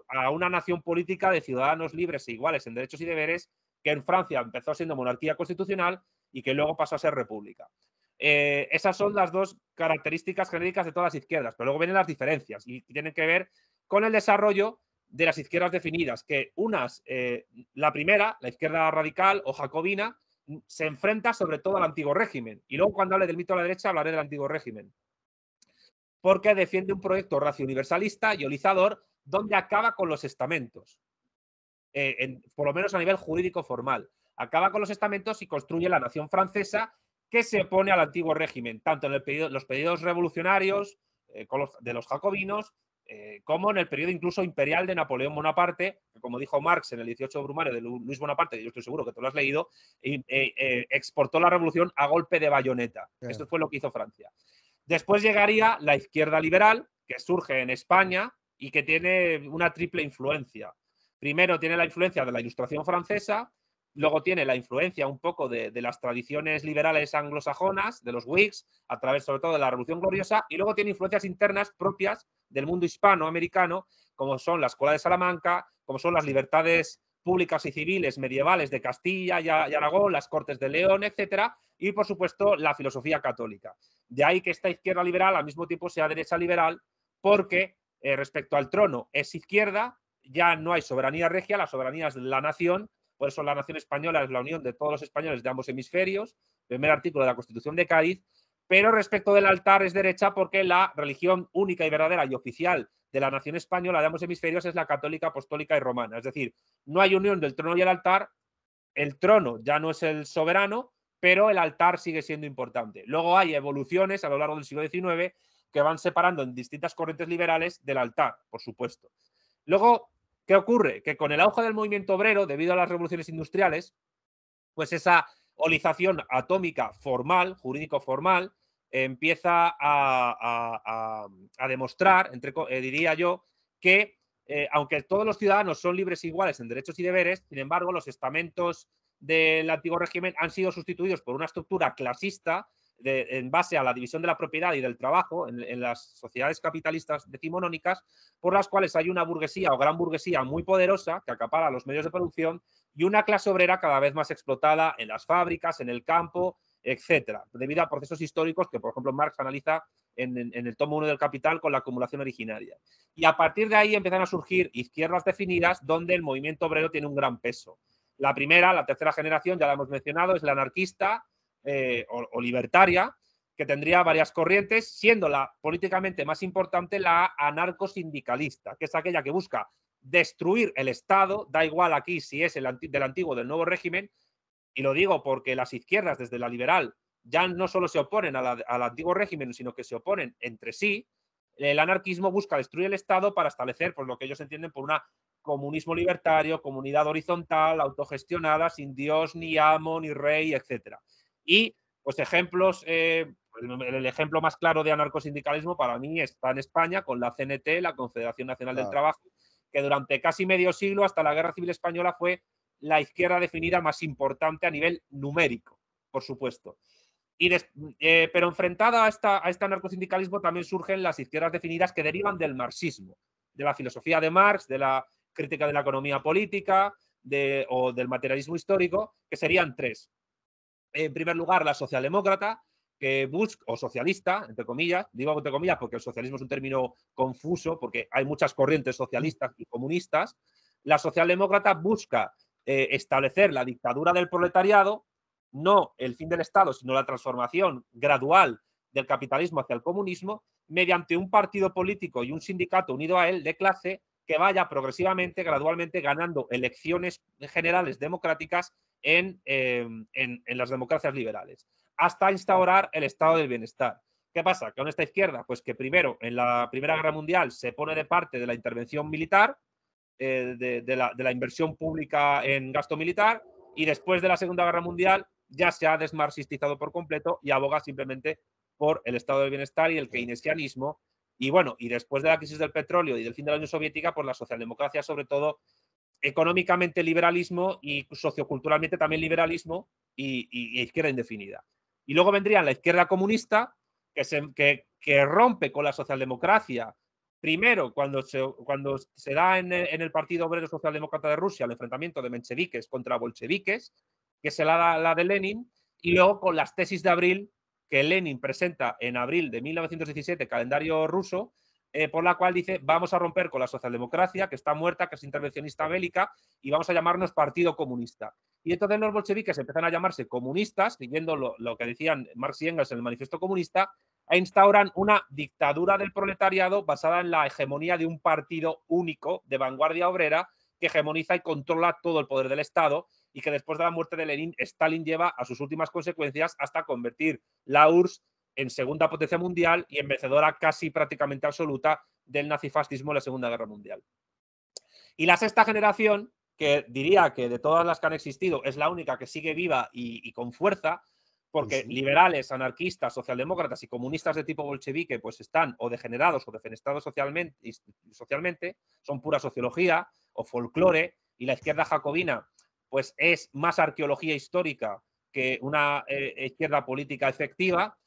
a una nación política de ciudadanos libres e iguales en derechos y deberes que en Francia empezó siendo monarquía constitucional y que luego pasó a ser república. Eh, esas son las dos características genéricas de todas las izquierdas, pero luego vienen las diferencias y tienen que ver con el desarrollo de las izquierdas definidas, que unas, eh, la primera, la izquierda radical o jacobina, se enfrenta sobre todo al antiguo régimen. Y luego cuando hable del mito de la derecha hablaré del antiguo régimen. Porque defiende un proyecto racio universalista y olizador donde acaba con los estamentos. Eh, por lo menos a nivel jurídico formal. Acaba con los estamentos y construye la nación francesa que se opone al antiguo régimen, tanto en el los periodos revolucionarios eh, de los jacobinos eh, como en el periodo incluso imperial de Napoleón Bonaparte, que como dijo Marx en el 18 Brumario de Luis Bonaparte, yo estoy seguro que tú lo has leído, exportó la revolución a golpe de bayoneta. Esto fue lo que hizo Francia. Después llegaría la izquierda liberal, que surge en España y que tiene una triple influencia primero tiene la influencia de la ilustración francesa, luego tiene la influencia un poco de, las tradiciones liberales anglosajonas, de los Whigs, a través sobre todo de la Revolución Gloriosa, y luego tiene influencias internas propias del mundo hispanoamericano, como son la Escuela de Salamanca, como son las libertades públicas y civiles medievales de Castilla y Aragón, las Cortes de León, etcétera, y por supuesto la filosofía católica. De ahí que esta izquierda liberal al mismo tiempo sea derecha liberal, porque eh, respecto al trono es izquierda, ya no hay soberanía regia, la soberanía es la nación, por eso la nación española es la unión de todos los españoles de ambos hemisferios, primer artículo de la Constitución de Cádiz, pero respecto del altar es derecha porque la religión única y verdadera y oficial de la nación española de ambos hemisferios es la católica, apostólica y romana. Es decir, no hay unión del trono y el altar, el trono ya no es el soberano, pero el altar sigue siendo importante. Luego hay evoluciones a lo largo del siglo XIX que van separando en distintas corrientes liberales del altar, por supuesto. Luego, ¿Qué ocurre? Que con el auge del movimiento obrero, debido a las revoluciones industriales, pues esa olización atómica formal, jurídico-formal, empieza a, demostrar, entre, eh, diría yo, que eh, aunque todos los ciudadanos son libres e iguales en derechos y deberes, sin embargo, los estamentos del antiguo régimen han sido sustituidos por una estructura clasista en base a la división de la propiedad y del trabajo en, las sociedades capitalistas decimonónicas, por las cuales hay una burguesía o gran burguesía muy poderosa que acapara los medios de producción y una clase obrera cada vez más explotada en las fábricas, en el campo, etcétera, debido a procesos históricos que, por ejemplo, Marx analiza en, en el tomo 1 del Capital con la acumulación originaria. Y a partir de ahí empiezan a surgir izquierdas definidas donde el movimiento obrero tiene un gran peso. La primera, la tercera generación, ya la hemos mencionado, es la anarquista, eh, o, libertaria, que tendría varias corrientes, siendo la políticamente más importante la anarcosindicalista, que es aquella que busca destruir el Estado, da igual aquí si es el del antiguo o del nuevo régimen, y lo digo porque las izquierdas, desde la liberal, ya no solo se oponen al antiguo régimen, sino que se oponen entre sí, el anarquismo busca destruir el Estado para establecer pues, lo que ellos entienden por un comunismo libertario, comunidad horizontal, autogestionada, sin Dios, ni amo, ni rey, etcétera. Y, pues, ejemplos, eh, el, ejemplo más claro de anarcosindicalismo para mí está en España, con la CNT, la Confederación Nacional del ah. Trabajo, que durante casi medio siglo, hasta la Guerra Civil Española, fue la izquierda definida más importante a nivel numérico, por supuesto. Y eh, pero enfrentada a, esta, a este anarcosindicalismo también surgen las izquierdas definidas que derivan del marxismo, de la filosofía de Marx, de la crítica de la economía política o del materialismo histórico, que serían tres en primer lugar, la socialdemócrata, que busca, o socialista, entre comillas, digo entre comillas porque el socialismo es un término confuso, porque hay muchas corrientes socialistas y comunistas, la socialdemócrata busca eh, establecer la dictadura del proletariado, no el fin del Estado, sino la transformación gradual del capitalismo hacia el comunismo, mediante un partido político y un sindicato unido a él de clase que vaya progresivamente, gradualmente, ganando elecciones generales democráticas Em, en, las democracias liberales, hasta ah. instaurar el estado del bienestar. ¿Qué pasa? Que Con esta izquierda, pues que primero en la Primera Guerra Mundial se pone de parte de la intervención militar, eh, de, la, de, la, inversión pública en gasto militar, y después de la Segunda Guerra Mundial ya se ha desmarxistizado por completo y aboga simplemente por el estado del bienestar y el keynesianismo. Y bueno, y después de la crisis del petróleo y del fin de la Unión Soviética, por pues la socialdemocracia sobre todo económicamente liberalismo y socioculturalmente también liberalismo y, izquierda indefinida. Y luego vendría la izquierda comunista, que, rompe con la socialdemocracia, primero cuando se, da en el, en el, Partido Obrero Socialdemócrata de Rusia el enfrentamiento de mencheviques contra bolcheviques, que se la da la de Lenin, y luego con las tesis de abril que Lenin presenta en abril de 1917, calendario ruso, eh, por la cual dice vamos a romper con la socialdemocracia, que está muerta, que es intervencionista bélica, y vamos a llamarnos Partido Comunista. Y entonces los bolcheviques empiezan a llamarse comunistas, siguiendo lo, lo que decían Marx y Engels en el Manifiesto Comunista, e instauran una dictadura del proletariado basada en la hegemonía de un partido único de vanguardia obrera que hegemoniza y controla todo el poder del Estado y que después de la muerte de Lenin, Stalin lleva a sus últimas consecuencias hasta convertir la URSS en segunda potencia mundial y en vencedora casi prácticamente absoluta del nazifascismo en la Segunda Guerra Mundial. Y la sexta generación, que diría que de todas las que han existido es la única que sigue viva y, con fuerza, porque liberales, anarquistas, socialdemócratas y comunistas de tipo bolchevique pues están o degenerados o defenestados socialmente, socialmente son pura sociología o folclore, y la izquierda jacobina pues es más arqueología histórica que una eh, izquierda política efectiva,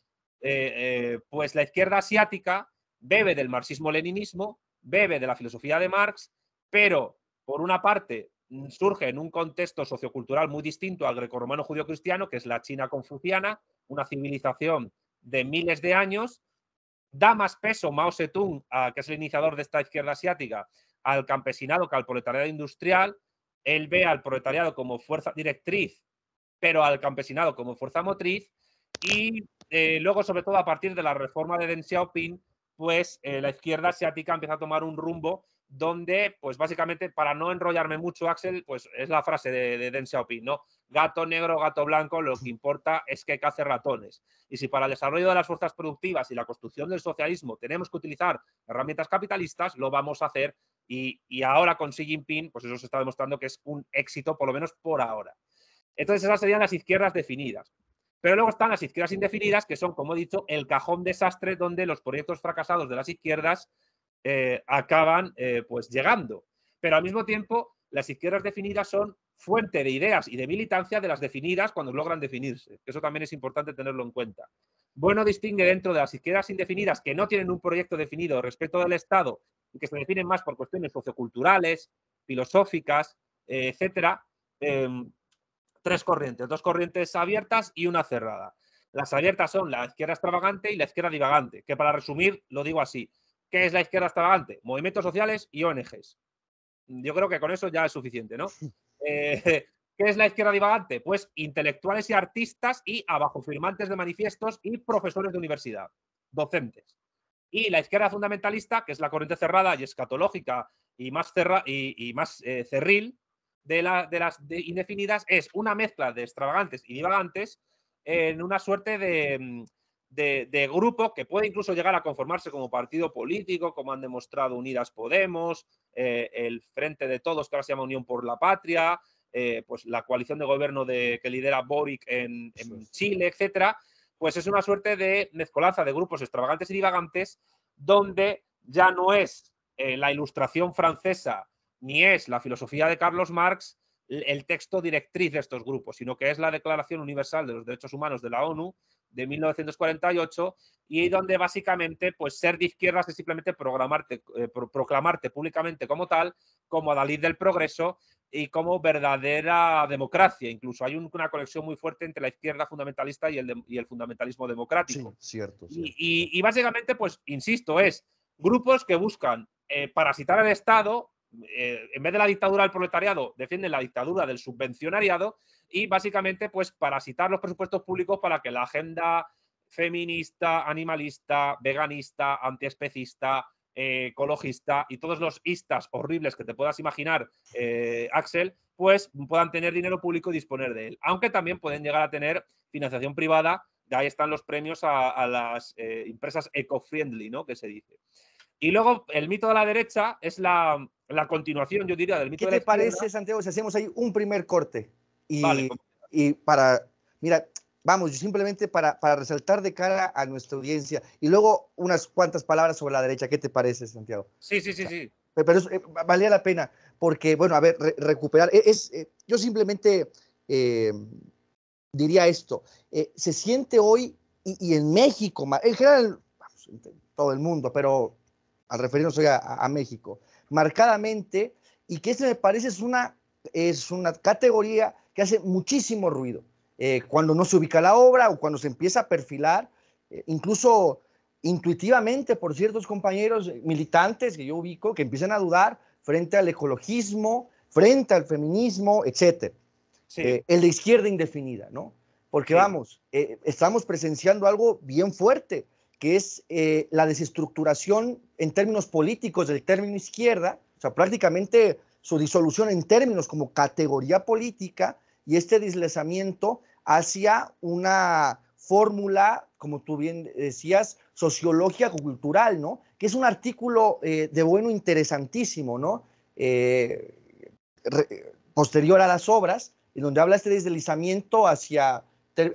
eh, eh, pues la izquierda asiática bebe del marxismo-leninismo, bebe de la filosofía de Marx, pero por una parte mm, surge en un contexto sociocultural muy distinto al grecorromano judio cristiano, que es la China confuciana, una civilización de miles de años, da más peso Mao Zedong, que es el iniciador de esta izquierda asiática, al campesinado que al proletariado industrial. Él ve al proletariado como fuerza directriz, pero al campesinado como fuerza motriz. Y eh, luego, sobre todo a partir de la reforma de Deng Xiaoping, pues eh, la izquierda asiática empieza a tomar un rumbo donde, pues básicamente, para no enrollarme mucho, Axel, pues es la frase de, de Deng Xiaoping, ¿no? Gato negro, gato blanco, lo que importa es que cace ratones. Y si para el desarrollo de las fuerzas productivas y la construcción del socialismo tenemos que utilizar herramientas capitalistas, lo vamos a hacer. Y, y ahora con Xi Jinping, pues eso se está demostrando que es un éxito, por lo menos por ahora. Entonces, esas serían las izquierdas definidas. Pero luego están las izquierdas indefinidas, que son, como he dicho, el cajón desastre donde los proyectos fracasados de las izquierdas eh, acaban eh, pues llegando. Pero al mismo tiempo, las izquierdas definidas son fuente de ideas y de militancia de las definidas cuando logran definirse. Eso también es importante tenerlo en cuenta. Bueno distingue dentro de las izquierdas indefinidas que no tienen un proyecto definido respecto del Estado y que se definen más por cuestiones socioculturales, filosóficas, eh, etc., tres corrientes, dos corrientes abiertas y una cerrada. Las abiertas son la izquierda extravagante y la izquierda divagante, que para resumir lo digo así. ¿Qué es la izquierda extravagante? Movimientos sociales y ONGs. Yo creo que con eso ya es suficiente, ¿no? Eh, ¿Qué es la izquierda divagante? Pues intelectuales y artistas y abajo firmantes de manifiestos y profesores de universidad, docentes. Y la izquierda fundamentalista, que es la corriente cerrada y escatológica y más, y, más eh, cerril, de, las de indefinidas es una mezcla de extravagantes y divagantes en una suerte mm, de, grupo que puede incluso llegar a conformarse como partido político, como han demostrado Unidas Podemos, eh, el Frente de Todos, que ahora se llama Unión por la Patria, eh, pues la coalición de gobierno de, que lidera Boric en, Chile, etc. pues es una suerte de mezcolanza de grupos extravagantes y divagantes, donde ya no es eh, la ilustración francesa ni es la filosofía de Carlos Marx el texto directriz de estos grupos, sino que es la Declaración Universal de los Derechos Humanos de la ONU de 1948 y donde básicamente pues ser de izquierdas es simplemente programarte, eh, proclamarte públicamente como tal, como adalid del progreso y como verdadera democracia. Incluso hay una conexión muy fuerte entre la izquierda fundamentalista y el, fundamentalismo democrático. cierto. Y, básicamente, pues, insisto, es grupos que buscan eh, parasitar al Estado eh, en vez de la dictadura del proletariado, defienden la dictadura del subvencionariado y básicamente pues parasitar los presupuestos públicos para que la agenda feminista, animalista, veganista, antiespecista, eh, ecologista y todos los istas horribles que te puedas imaginar, eh, Axel, pues puedan tener dinero público y disponer de él. Aunque también pueden llegar a tener financiación privada, de ahí están los premios a, las empresas eco-friendly, ¿no? Que se dice. Y luego el mito de la derecha es la, la continuación, yo diría, del mito ¿Qué te parece, Santiago, si hacemos ahí un primer corte? Y, y para, mira, vamos, simplemente para, resaltar de cara a nuestra audiencia y luego unas cuantas palabras sobre la derecha. ¿Qué te parece, Santiago? Sí, sí, sí, sí. Pero, eso, eh, valía la pena, porque, bueno, a ver, recuperar. E, es, eh, yo simplemente eh, diría esto. se siente hoy, y, en México, en general, todo el mundo, pero al referirnos hoy a México, marcadamente y que este me parece es una, es una categoría que hace muchísimo ruido. Eh, cuando no se ubica la obra o cuando se empieza a perfilar, eh, incluso intuitivamente por ciertos compañeros militantes que yo ubico, que empiezan a dudar frente al ecologismo, frente al feminismo, etc. Eh, el de izquierda indefinida, ¿no? Porque vamos, estamos presenciando algo bien fuerte que es eh, la desestructuración en términos políticos del término izquierda, o sea, prácticamente su disolución en términos como categoría política y este deslizamiento hacia una fórmula, como tú bien decías, sociología cultural, ¿no? Que es un artículo eh, de bueno interesantísimo, ¿no? Eh, posterior a las obras, en donde habla este deslizamiento hacia,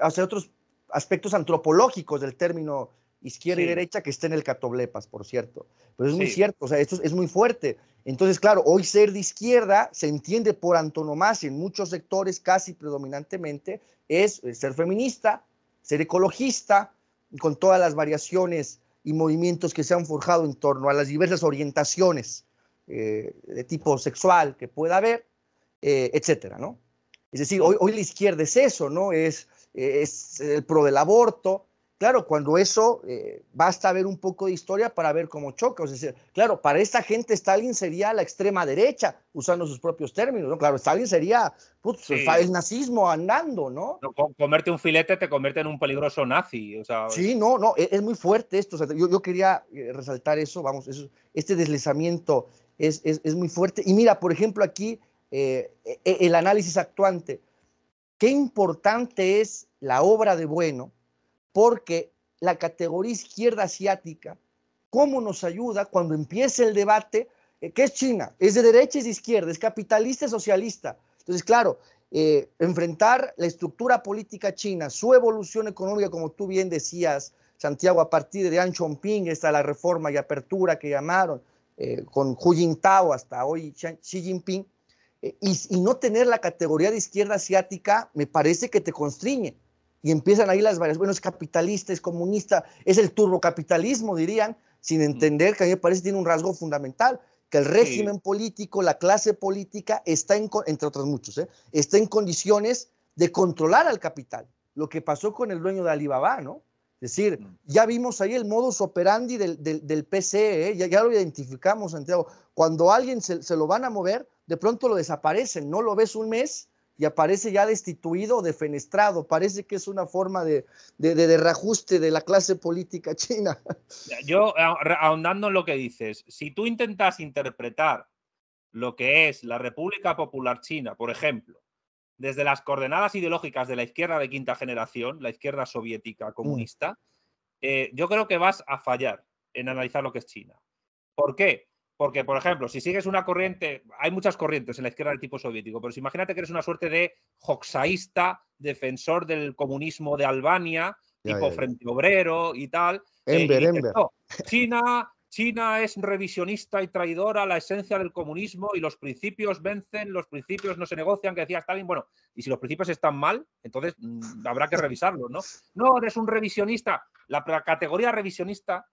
hacia otros aspectos antropológicos del término izquierda y derecha, que está en el Catoblepas, por cierto. Pero es muy cierto, o sea, esto es, muy fuerte. Entonces, claro, hoy ser de izquierda se entiende por antonomasia en muchos sectores, casi predominantemente, es eh, ser feminista, ser ecologista, con todas las variaciones y movimientos que se han forjado en torno a las diversas orientaciones eh, de tipo sexual que pueda haber, eh, etcétera, ¿no? Es decir, hoy, hoy la izquierda es eso, ¿no? Es, es el pro del aborto, claro, cuando eso, eh, basta ver un poco de historia para ver cómo choca. O sea, claro, para esta gente Stalin sería la extrema derecha, usando sus propios términos, ¿no? Claro, Stalin sería el nazismo andando, ¿no? comerte un filete te convierte en un peligroso nazi. sí, no, no, e, es, muy fuerte esto. yo, quería eh, resaltar eso, vamos, este deslizamiento es, muy fuerte. Y mira, por ejemplo, aquí eh, e, e, el análisis actuante. Qué importante es la obra de Bueno, porque la categoría izquierda asiática, ¿cómo nos ayuda cuando empiece el debate? Eh, ¿Qué es China? ¿Es de derecha, es de izquierda? ¿Es capitalista, es socialista? Entonces, claro, eh, enfrentar la estructura política china, su evolución económica, como tú bien decías, Santiago, a partir de Deng Xiaoping, está la reforma y apertura que llamaron, eh, con Hu Jintao hasta hoy Xi Jinping, y, y no tener la categoría de izquierda asiática, me parece que te constriñe y empiezan ahí las varias, bueno, es capitalista, es comunista, es el turbocapitalismo, dirían, sin entender que a mí me parece tiene un rasgo fundamental, que el régimen político, la clase política, está en, entre otros muchos, ¿eh? está en condiciones de controlar al capital. Lo que pasó con el dueño de Alibaba, ¿no? Es decir, ya vimos ahí el modus operandi del, del, PCE, ¿eh? ya, lo identificamos, Santiago. Cuando alguien se, se lo van a mover, de pronto lo desaparecen, no lo ves un mes y aparece ya destituido defenestrado. Parece que es una forma de, reajuste de la clase política china. Yo, ahondando en lo que dices, si tú intentas interpretar lo que es la República Popular China, por ejemplo, desde las coordenadas ideológicas de la izquierda de quinta generación, la izquierda soviética comunista, mm. eh, yo creo que vas a fallar en analizar lo que es China. ¿Por qué? Porque, por ejemplo, si sigues una corriente, hay muchas corrientes en la izquierda del tipo soviético, pero si imagínate que eres una suerte de hoxaísta, defensor del comunismo de Albania, tipo Frente Obrero y tal. En eh, China, China es revisionista y traidora a la esencia del comunismo y los principios vencen, los principios no se negocian, que decía Stalin. Bueno, y si los principios están mal, entonces mm, habrá que revisarlos, ¿no? No, eres un revisionista. La categoría revisionista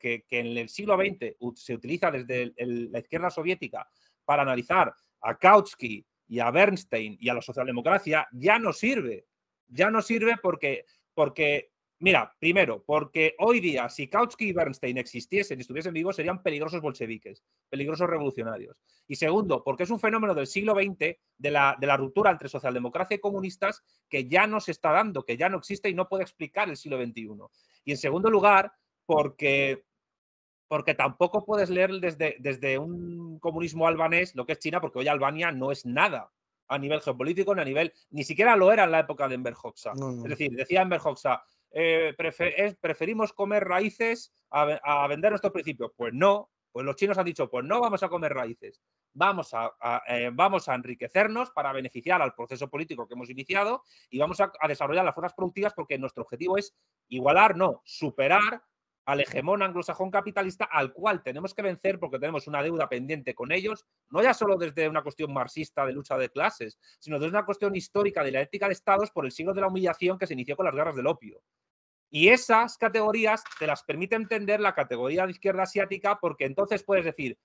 que, en el siglo XX se utiliza desde la izquierda soviética para analizar a Kautsky y a Bernstein y a la socialdemocracia, ya no sirve. Ya no sirve porque, porque, mira, primero, porque hoy día, si Kautsky y Bernstein existiesen y estuviesen vivos, serían peligrosos bolcheviques, peligrosos revolucionarios. Y segundo, porque es un fenómeno del siglo XX, de la, de la ruptura entre socialdemocracia y comunistas, que ya no se está dando, que ya no existe y no puede explicar el siglo XXI. Y en segundo lugar, porque, porque tampoco puedes leer desde, desde un comunismo albanés lo que es China, porque hoy Albania no es nada a nivel geopolítico ni a nivel, ni siquiera lo era en la época de Enver Hoxha. Es decir, decía Enver Hoxha, eh, preferimos comer raíces a, vender nuestros principios. Pues no, pues los chinos han dicho, pues no vamos a comer raíces, vamos a, eh, vamos a enriquecernos para beneficiar al proceso político que hemos iniciado y vamos a desarrollar las fuerzas productivas porque nuestro objetivo es igualar, no, superar al hegemón anglosajón capitalista al cual tenemos que vencer porque tenemos una deuda pendiente con ellos, no ya solo desde una cuestión marxista de lucha de clases, sino desde una cuestión histórica de la ética de estados por el siglo de la humillación que se inició con las guerras del opio. Y esas categorías te las permite entender la categoría de izquierda asiática porque entonces puedes decir,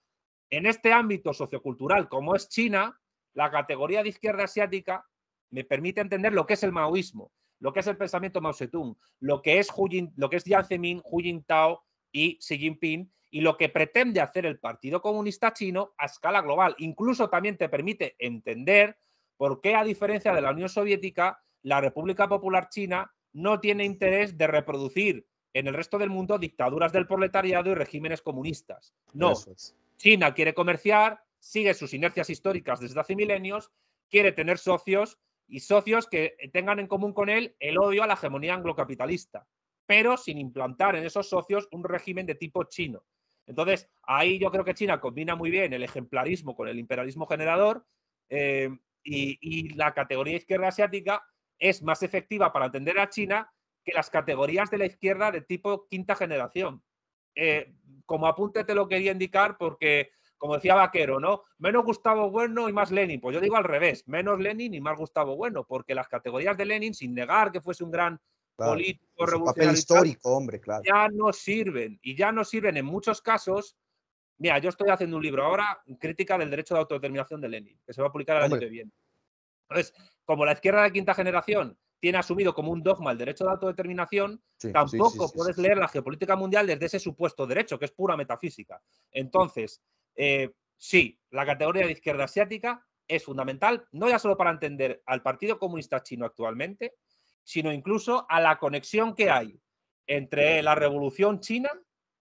en este ámbito sociocultural como es China, la categoría de izquierda asiática me permite entender lo que es el maoísmo lo que es el pensamiento Mao Zedong, lo que es, lo que es Jiang Zemin, Hu Jintao y Xi Jinping, y lo que pretende hacer el Partido Comunista Chino a escala global. Incluso también te permite entender por qué, a diferencia de la Unión Soviética, la República Popular China no tiene interés de reproducir en el resto del mundo dictaduras del proletariado y regímenes comunistas. No, China quiere comerciar, sigue sus inercias históricas desde hace milenios, quiere tener socios y socios que tengan en común con él el odio a la hegemonía anglocapitalista, pero sin implantar en esos socios un régimen de tipo chino. Entonces, ahí yo creo que China combina muy bien el ejemplarismo con el imperialismo generador eh, y, la categoría izquierda asiática es más efectiva para atender a China que las categorías de la izquierda de tipo quinta generación. Eh, como apunte te lo quería indicar porque como decía Vaquero, ¿no? Menos Gustavo Bueno y más Lenin. Pues yo digo al revés, menos Lenin y más Gustavo Bueno, porque las categorías de Lenin, sin negar que fuese un gran político revolucionario, histórico, hombre, claro. ya no sirven. Y ya no sirven en muchos casos. Mira, yo estoy haciendo un libro ahora, crítica del derecho de autodeterminación de Lenin, que se va a publicar el año que viene. Entonces, como la izquierda de quinta generación tiene asumido como un dogma el derecho de autodeterminación, tampoco puedes leer la geopolítica mundial desde ese supuesto derecho, que es pura metafísica. Entonces, eh, sí, la categoría de izquierda asiática es fundamental, no ya solo para entender al Partido Comunista Chino actualmente, sino incluso a la conexión que hay entre la Revolución China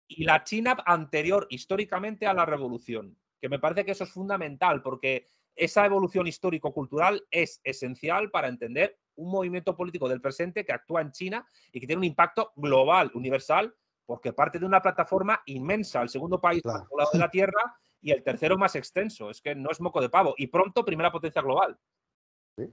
y la China anterior históricamente a la Revolución, que me parece que eso es fundamental porque esa evolución histórico-cultural es esencial para entender un movimiento político del presente que actúa en China y que tiene un impacto global, universal, porque parte de una plataforma inmensa, el segundo país más poblado de la Tierra y el tercero más extenso. Es que no es moco de pavo. Y pronto, primera potencia global.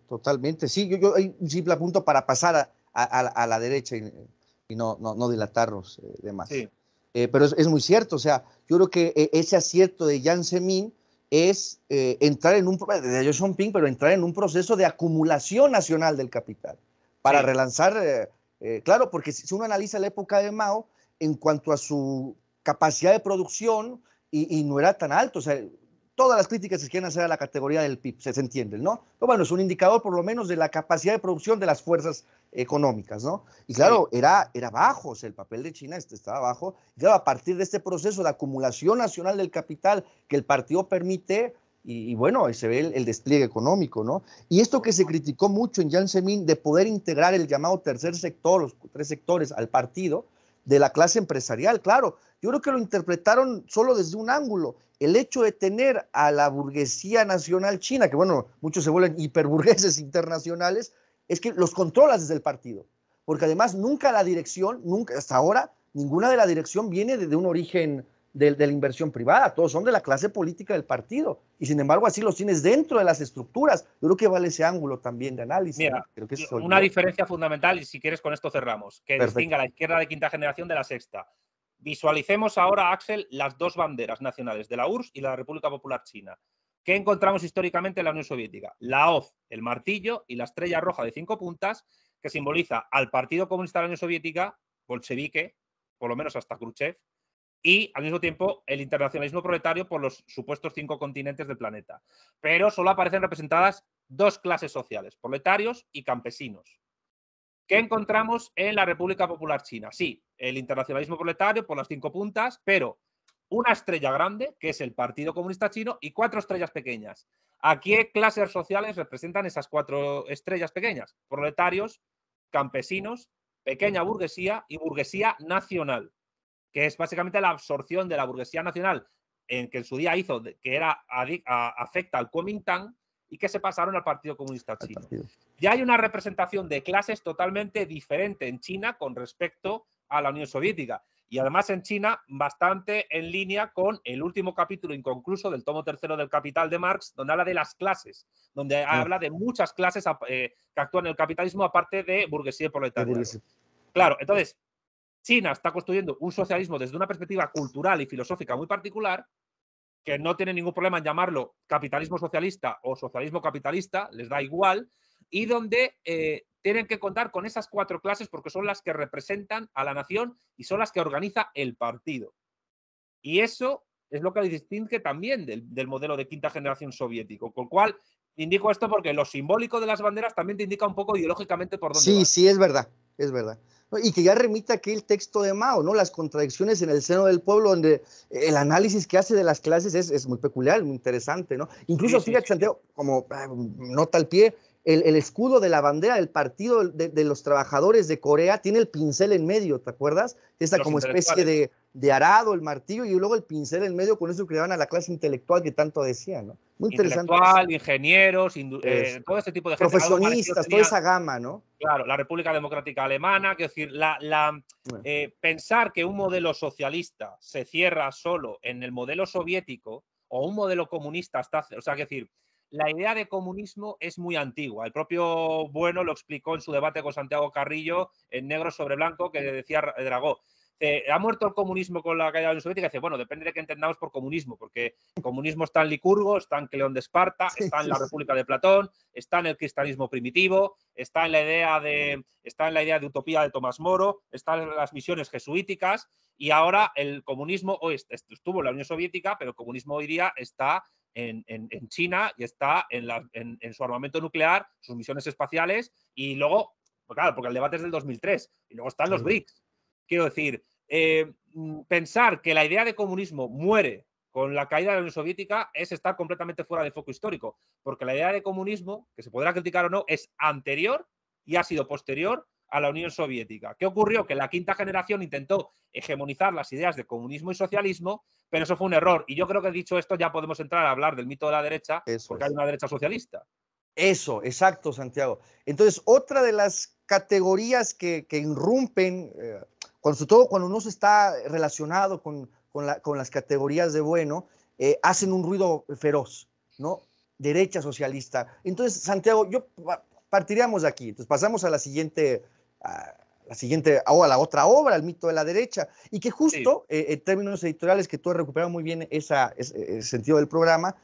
totalmente, sí. Yo, hay un simple apunto para pasar a, la derecha y, no, no, dilatarnos eh, de más. Sí. Eh, pero es, muy cierto, o sea, yo creo que eh, ese acierto de Jiang Zemin es entrar en un, Ping, pero entrar en un proceso de acumulación nacional del capital para relanzar, claro, porque si uno analiza la época de Mao, en cuanto a su capacidad de producción y, no era tan alto. O sea, todas las críticas se quieren hacer a la categoría del PIB, se, entienden, ¿no? Pero bueno, es un indicador por lo menos de la capacidad de producción de las fuerzas económicas, ¿no? Y claro, era, era bajo, o sea, el papel de China estaba bajo. Y claro, a partir de este proceso de acumulación nacional del capital que el partido permite, y, bueno, bueno, se ve el, despliegue económico, ¿no? Y esto que se criticó mucho en Yan Zemin de poder integrar el llamado tercer sector, los tres sectores al partido, de la clase empresarial, claro. Yo creo que lo interpretaron solo desde un ángulo. El hecho de tener a la burguesía nacional china, que bueno, muchos se vuelven hiperburgueses internacionales, es que los controlas desde el partido. Porque además nunca la dirección, nunca hasta ahora, ninguna de la dirección viene desde un origen de, la inversión privada, todos son de la clase política del partido. Y sin embargo, así los tienes dentro de las estructuras. Yo creo que vale ese ángulo también de análisis. una diferencia fundamental, y si quieres con esto cerramos, que distinga la izquierda de quinta generación de la sexta. Visualicemos ahora, Axel, las dos banderas nacionales de la URSS y la República Popular China. ¿Qué encontramos históricamente en la Unión Soviética? La hoz, el martillo y la estrella roja de cinco puntas, que simboliza al Partido Comunista de la Unión Soviética, bolchevique, por lo menos hasta Khrushchev, y al mismo tiempo el internacionalismo proletario por los supuestos cinco continentes del planeta. Pero solo aparecen representadas dos clases sociales, proletarios y campesinos. ¿Qué encontramos en la República Popular China? Sí, el internacionalismo proletario por las cinco puntas, pero una estrella grande, que es el Partido Comunista Chino, y cuatro estrellas pequeñas. ¿A qué clases sociales representan esas cuatro estrellas pequeñas? Proletarios, campesinos, pequeña burguesía y burguesía nacional que es básicamente la absorción de la burguesía nacional en que en su día hizo, que era afecta al Kuomintang y que se pasaron al Partido Comunista Chino. Ya hay una representación de clases totalmente diferente en China con respecto a la Unión Soviética y además en China bastante en línea con el último capítulo inconcluso del tomo tercero del Capital de Marx, donde habla de las clases, donde ah. habla de muchas clases eh, que actúan en el capitalismo aparte de burguesía y proletaria. Claro, entonces China está construyendo un socialismo desde una perspectiva cultural y filosófica muy particular, que no tiene ningún problema en llamarlo capitalismo socialista o socialismo capitalista, les da igual, y donde eh, tienen que contar con esas cuatro clases porque son las que representan a la nación y son las que organiza el partido. Y eso es lo que distingue también del, modelo de quinta generación soviético, con lo cual indico esto porque lo simbólico de las banderas también te indica un poco ideológicamente por dónde. Sí, sí, es verdad, es verdad y que ya remita aquí el texto de Mao, ¿no? Las contradicciones en el seno del pueblo, donde el análisis que hace de las clases es, muy peculiar, muy interesante, ¿no? Incluso sigue fíjate, como ah, nota al pie, el, escudo de la bandera del Partido de, los Trabajadores de Corea tiene el pincel en medio, ¿te acuerdas? Esa como especie de, de, arado, el martillo, y luego el pincel en medio, con eso creaban a la clase intelectual que tanto decía, ¿no? Muy interesante. ingenieros, eh, todo este tipo de gente. Profesionistas, toda esa gama, ¿no? Claro, la República Democrática Alemana, que decir, la, eh, pensar que un modelo socialista se cierra solo en el modelo soviético o un modelo comunista está, o sea, que decir, la idea de comunismo es muy antigua. El propio Bueno lo explicó en su debate con Santiago Carrillo en Negro sobre Blanco, que decía Dragó. ¿ha muerto el comunismo con la caída de la Unión Soviética? Dice, bueno, depende de qué entendamos por comunismo, porque el comunismo está en Licurgo, está en Cleón de Esparta, está en la República de Platón, está en el cristianismo primitivo, está en la idea de, está en la idea de utopía de Tomás Moro, está en las misiones jesuíticas, y ahora el comunismo hoy estuvo en la Unión Soviética, pero el comunismo hoy día está en, China y está en, en su armamento nuclear, sus misiones espaciales, y luego pues claro, porque el debate es del 2003 y luego están los BRICS. Quiero decir, eh, mm, pensar que la idea de comunismo muere con la caída de la Unión Soviética es estar completamente fuera de foco histórico, porque la idea de comunismo, que se podrá criticar o no, es anterior y ha sido posterior a la Unión Soviética. ¿Qué ocurrió? Que la quinta generación intentó hegemonizar las ideas de comunismo y socialismo, pero eso fue un error. Y yo creo que dicho esto ya podemos entrar a hablar del mito de la derecha, porque hay una derecha socialista. Eso, exacto, Santiago. Entonces, otra de las categorías que, irrumpen eh, cuando, todo cuando no se está relacionado con, con, las categorías de bueno, eh, hacen un ruido feroz, ¿no? Derecha socialista. Entonces, Santiago, yo partiríamos de aquí. Entonces, pasamos a la siguiente, a la siguiente, o a la otra obra, el mito de la derecha, y que justo, eh, en términos editoriales, que tú has recuperado muy bien esa, ese, eh, sentido del programa,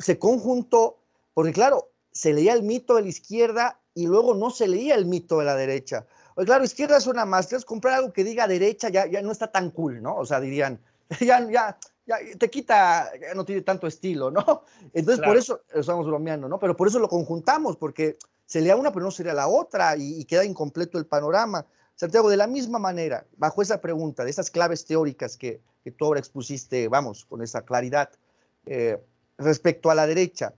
se conjuntó, porque claro, se leía el mito de la izquierda y luego no se leía el mito de la derecha. Pues claro, izquierda una más, es comprar algo que diga derecha, ya, ya no está tan cool, ¿no? O sea, dirían, ya, ya, ya te quita, ya no tiene tanto estilo, ¿no? Entonces, por eso estamos bromeando, ¿no? Pero por eso lo conjuntamos, porque se lea una, pero no sería la otra, y, queda incompleto el panorama. Santiago, de la misma manera, bajo esa pregunta, de esas claves teóricas que, tú ahora expusiste, vamos, con esa claridad, eh, respecto a la derecha,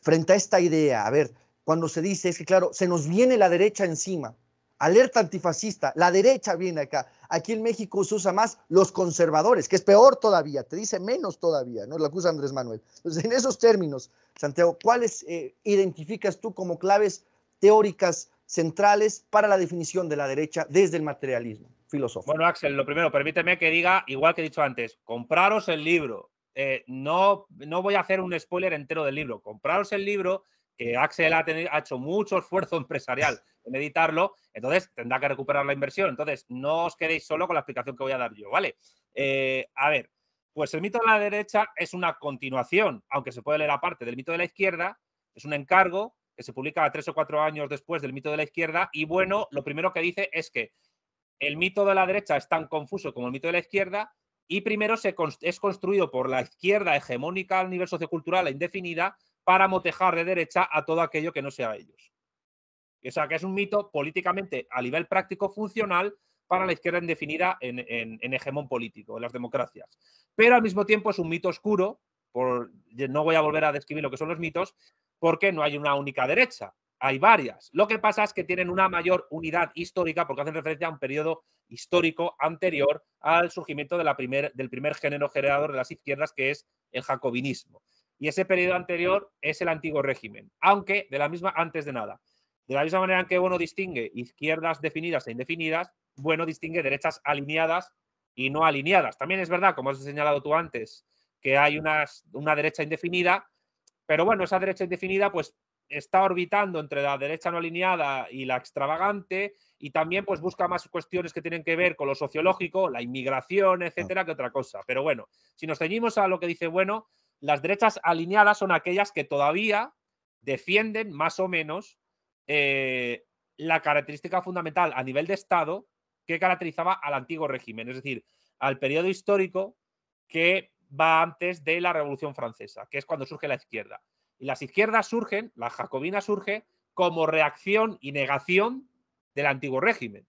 frente a esta idea, a ver, cuando se dice, es que claro, se nos viene la derecha encima, alerta antifascista, la derecha viene acá. Aquí en México se usa más los conservadores, que es peor todavía, te dice menos todavía, ¿no? Lo acusa Andrés Manuel. Entonces, en esos términos, Santiago, ¿cuáles eh, identificas tú como claves teóricas centrales para la definición de la derecha desde el materialismo filosófico? Bueno, Axel, lo primero, permíteme que diga, igual que he dicho antes, compraros el libro. Eh, no, no voy a hacer un spoiler entero del libro, compraros el libro que Axel ha, hecho mucho esfuerzo empresarial en editarlo, entonces tendrá que recuperar la inversión. Entonces, no os quedéis solo con la explicación que voy a dar yo, ¿vale? Eh, a ver, pues el mito de la derecha es una continuación, aunque se puede leer aparte del mito de la izquierda, es un encargo que se publica tres o cuatro años después del mito de la izquierda y bueno, lo primero que dice es que el mito de la derecha es tan confuso como el mito de la izquierda y primero se, es construido por la izquierda hegemónica a nivel sociocultural e indefinida para motejar de derecha a todo aquello que no sea ellos. O sea, que es un mito políticamente a nivel práctico funcional para la izquierda indefinida en, hegemón político, en las democracias. Pero al mismo tiempo es un mito oscuro, por, no voy a volver a describir lo que son los mitos, porque no hay una única derecha, hay varias. Lo que pasa es que tienen una mayor unidad histórica porque hacen referencia a un periodo histórico anterior al surgimiento de la primer, del primer género generador de las izquierdas, que es el jacobinismo y ese periodo anterior es el antiguo régimen, aunque de la misma antes de nada. De la misma manera en que bueno distingue izquierdas definidas e indefinidas, Bueno distingue derechas alineadas y no alineadas. También es verdad, como has señalado tú antes, que hay una derecha indefinida, pero bueno, esa derecha indefinida pues está orbitando entre la derecha no alineada y la extravagante y también pues busca más cuestiones que tienen que ver con lo sociológico, la inmigración, etcétera, que otra cosa. Pero bueno, si nos ceñimos a lo que dice Bueno, las derechas alineadas son aquellas que todavía defienden más o menos eh, la característica fundamental a nivel de Estado que caracterizaba al antiguo régimen, es decir, al periodo histórico que va antes de la Revolución Francesa, que es cuando surge la izquierda. Y las izquierdas surgen, la jacobina surge, como reacción y negación del antiguo régimen.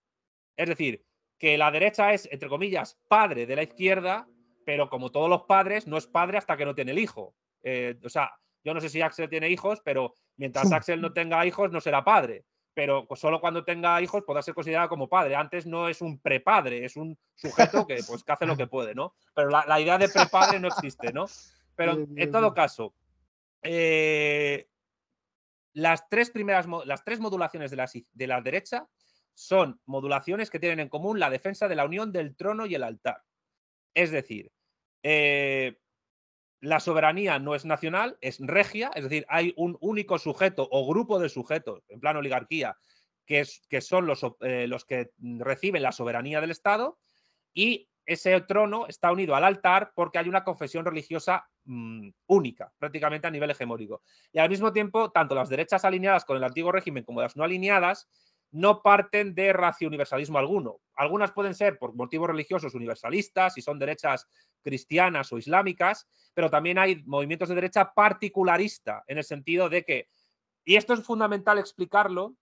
Es decir, que la derecha es, entre comillas, padre de la izquierda pero como todos los padres, no es padre hasta que no tiene el hijo. Eh, o sea, yo no sé si Axel tiene hijos, pero mientras Axel no tenga hijos, no será padre. Pero solo cuando tenga hijos podrá ser considerado como padre. Antes no es un prepadre, es un sujeto que, pues, que hace lo que puede, ¿no? Pero la, idea de prepadre no existe, ¿no? Pero en todo caso, eh, las tres primeras las tres modulaciones de la, de la derecha son modulaciones que tienen en común la defensa de la unión del trono y el altar. Es decir, eh, la soberanía no es nacional, es regia, es decir, hay un único sujeto o grupo de sujetos, en plan oligarquía, que, son eh, los, que reciben la soberanía del Estado, y ese trono está unido al altar porque hay una confesión religiosa mm, única, prácticamente a nivel hegemónico. Y al mismo tiempo, tanto las derechas alineadas con el antiguo régimen como las no alineadas no parten de racio-universalismo alguno. Algunas pueden ser por motivos religiosos universalistas, si son derechas cristianas o islámicas, pero también hay movimientos de derecha particularista, en el sentido de que, y esto es fundamental explicarlo,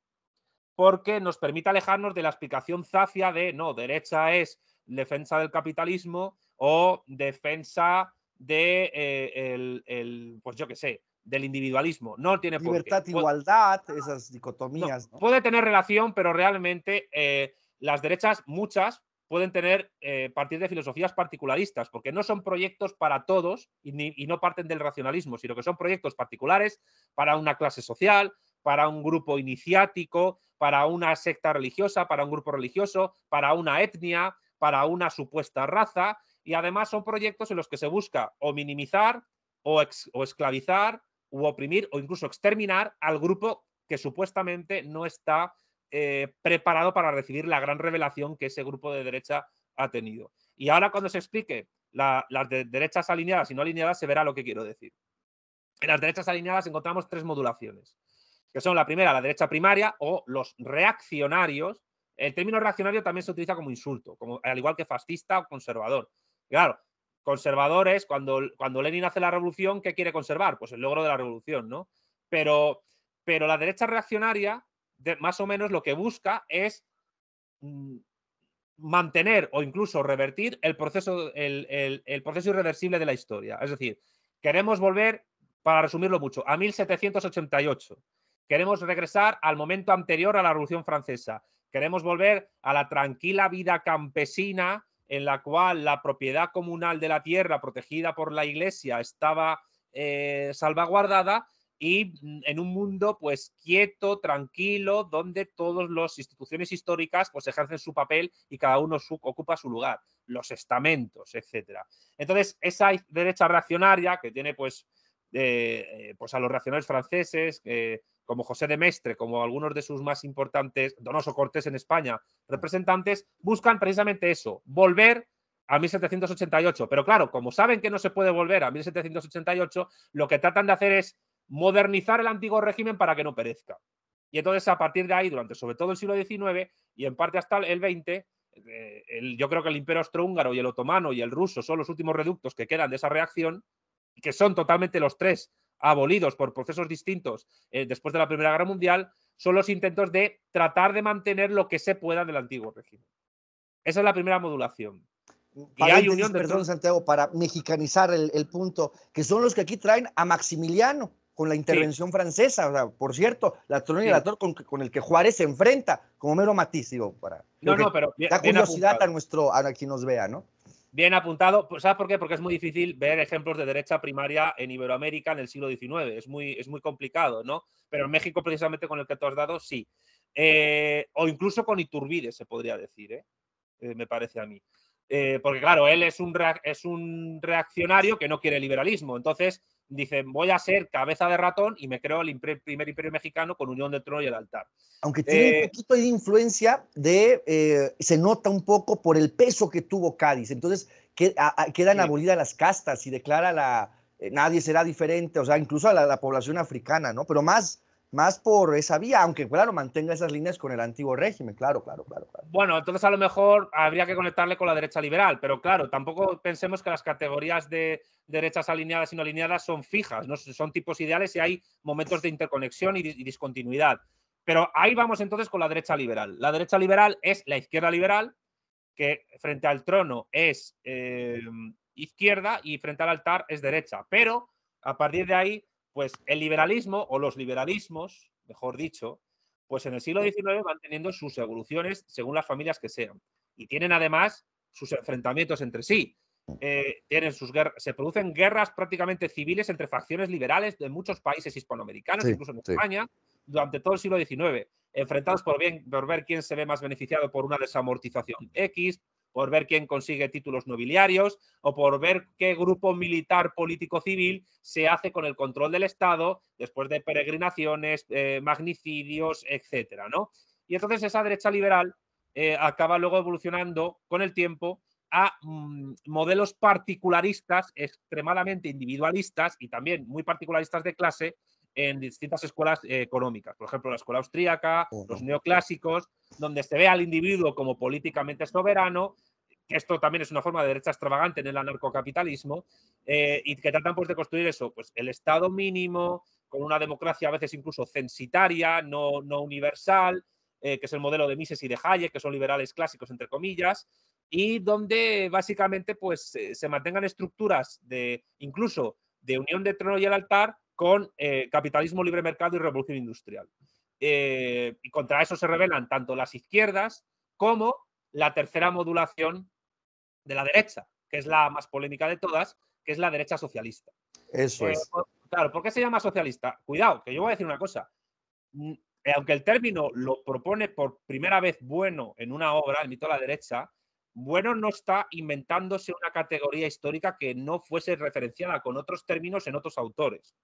porque nos permite alejarnos de la explicación zafia de, no, derecha es defensa del capitalismo o defensa de eh, el, pues yo qué sé, del individualismo. No tiene Libertad, igualdad, esas dicotomías. Puede tener relación, pero realmente eh, las derechas, muchas, pueden tener eh, partir de filosofías particularistas, porque no son proyectos para todos y, no parten del racionalismo, sino que son proyectos particulares para una clase social, para un grupo iniciático, para una secta religiosa, para un grupo religioso, para una etnia, para una supuesta raza, y además son proyectos en los que se busca o minimizar o esclavizar u oprimir o incluso exterminar al grupo que supuestamente no está eh, preparado para recibir la gran revelación que ese grupo de derecha ha tenido. Y ahora cuando se explique las derechas alineadas y no alineadas, se verá lo que quiero decir. En las derechas alineadas encontramos tres modulaciones, que son la primera, la derecha primaria o los reaccionarios. El término reaccionario también se utiliza como insulto, como, al igual que fascista o conservador. Claro, conservadores, cuando, cuando Lenin hace la revolución, ¿qué quiere conservar? Pues el logro de la revolución, ¿no? Pero, pero la derecha reaccionaria, más o menos, lo que busca es mm, mantener o incluso revertir el proceso, el, el proceso irreversible de la historia. Es decir, queremos volver, para resumirlo mucho, a 1788. Queremos regresar al momento anterior a la Revolución Francesa. Queremos volver a la tranquila vida campesina en la cual la propiedad comunal de la tierra protegida por la iglesia estaba eh, salvaguardada y mm, en un mundo pues quieto, tranquilo, donde todas las instituciones históricas pues ejercen su papel y cada uno ocupa su lugar, los estamentos, etc. Entonces, esa derecha reaccionaria que tiene pues, eh, eh, pues a los reaccionarios franceses, como José de Mestre, como algunos de sus más importantes, Donoso Cortés en España, representantes, buscan precisamente eso, volver a 1788. Pero claro, como saben que no se puede volver a 1788, lo que tratan de hacer es modernizar el antiguo régimen para que no perezca. Y entonces a partir de ahí, durante sobre todo el siglo XIX y en parte hasta el XX, eh, yo creo que el imperio austrohúngaro y el otomano y el ruso son los últimos reductos que quedan de esa reacción, que son totalmente los tres abolidos por procesos distintos eh, después de la Primera Guerra Mundial, son los intentos de tratar de mantener lo que se pueda del antiguo régimen. Esa es la primera modulación. Y hay unión de perdón, Santiago, para mexicanizar el, punto, que son los que aquí traen a Maximiliano con la intervención francesa, por cierto, la torre con, el que Juárez se enfrenta, como mero matiz, digo, para no, curiosidad a nuestro, a quien nos vea, ¿no? Bien apuntado. Pues, ¿Sabes por qué? Porque es muy difícil ver ejemplos de derecha primaria en Iberoamérica en el siglo XIX. Es muy, es muy complicado, ¿no? Pero en México, precisamente con el que tú has dado, sí. Eh, o incluso con Iturbide, se podría decir, ¿eh? Eh, me parece a mí. porque, claro, él es un, es un reaccionario que no quiere liberalismo. Entonces, dicen, voy a ser cabeza de ratón y me creo el primer imperio mexicano con Unión de Troya y el altar. Aunque tiene un eh, poquito de influencia de, eh, se nota un poco por el peso que tuvo Cádiz, entonces que, quedan abolidas las castas y declara la, eh, nadie será diferente, o sea, incluso a la, la población africana, ¿no? Pero más más por esa vía, aunque claro, mantenga esas líneas con el antiguo régimen, claro, claro, claro, Bueno, entonces a lo mejor habría que conectarle con la derecha liberal, pero claro, tampoco pensemos que las categorías de derechas alineadas y no alineadas son fijas, ¿no? son tipos ideales y hay momentos de interconexión y, discontinuidad. Pero ahí vamos entonces con la derecha liberal. La derecha liberal es la izquierda liberal, que frente al trono es eh, izquierda y frente al altar es derecha, pero a partir de ahí pues el liberalismo o los liberalismos, mejor dicho, pues en el siglo XIX van teniendo sus evoluciones según las familias que sean. Y tienen además sus enfrentamientos entre sí. Mm. Eh, tienen sus se producen guerras prácticamente civiles entre facciones liberales de muchos países hispanoamericanos, incluso en España, durante todo el siglo XIX, enfrentados por, bien, por ver quién se ve más beneficiado por una desamortización X, por ver quién consigue títulos nobiliarios o por ver qué grupo militar político civil se hace con el control del Estado después de peregrinaciones, eh, magnicidios, etcétera, ¿no? Y entonces esa derecha liberal eh, acaba luego evolucionando con el tiempo a mm, modelos particularistas, extremadamente individualistas y también muy particularistas de clase, en distintas escuelas eh, económicas, por ejemplo, la escuela austríaca, los neoclásicos, donde se ve al individuo como políticamente soberano, que esto también es una forma de derecha extravagante en el anarcocapitalismo, eh, y que tratan pues, de construir eso, pues el Estado mínimo, con una democracia a veces incluso censitaria, no, no universal, eh, que es el modelo de Mises y de Hayek, que son liberales clásicos, entre comillas, y donde básicamente pues, se mantengan estructuras de incluso de unión de trono y el altar con eh, capitalismo libre mercado y revolución industrial. Eh, y contra eso se rebelan tanto las izquierdas como la tercera modulación de la derecha, que es la más polémica de todas, que es la derecha socialista. Eso eh, es. Claro, ¿por qué se llama socialista? Cuidado, que yo voy a decir una cosa. Mm, aunque el término lo propone por primera vez bueno en una obra, el mito de la derecha, bueno no está inventándose una categoría histórica que no fuese referenciada con otros términos en otros autores.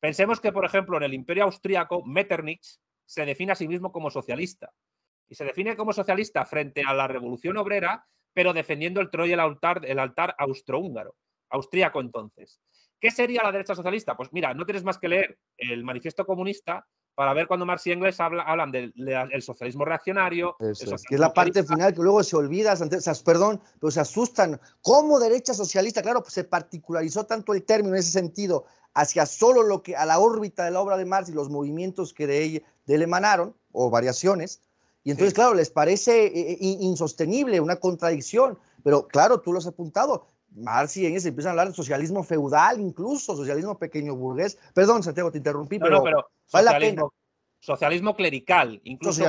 Pensemos que, por ejemplo, en el imperio austríaco, Metternich se define a sí mismo como socialista. Y se define como socialista frente a la revolución obrera, pero defendiendo el Troy el altar, el altar austrohúngaro, austríaco entonces. ¿Qué sería la derecha socialista? Pues mira, no tienes más que leer el manifiesto comunista para ver cuando Marx y Engels hablan del socialismo reaccionario. es, que es la parte final que luego se olvida, perdón, pero se asustan. ¿Cómo derecha socialista? Claro, pues se particularizó tanto el término en ese sentido hacia solo lo que a la órbita de la obra de Marx y los movimientos que de, él, emanaron, o variaciones. Y entonces, claro, les parece eh, eh, insostenible, una contradicción. Pero claro, tú lo has apuntado, Marx y Engels empiezan a hablar de socialismo feudal, incluso socialismo pequeño burgués. Perdón, Santiago, te interrumpí, pero, pero Socialismo clerical, incluso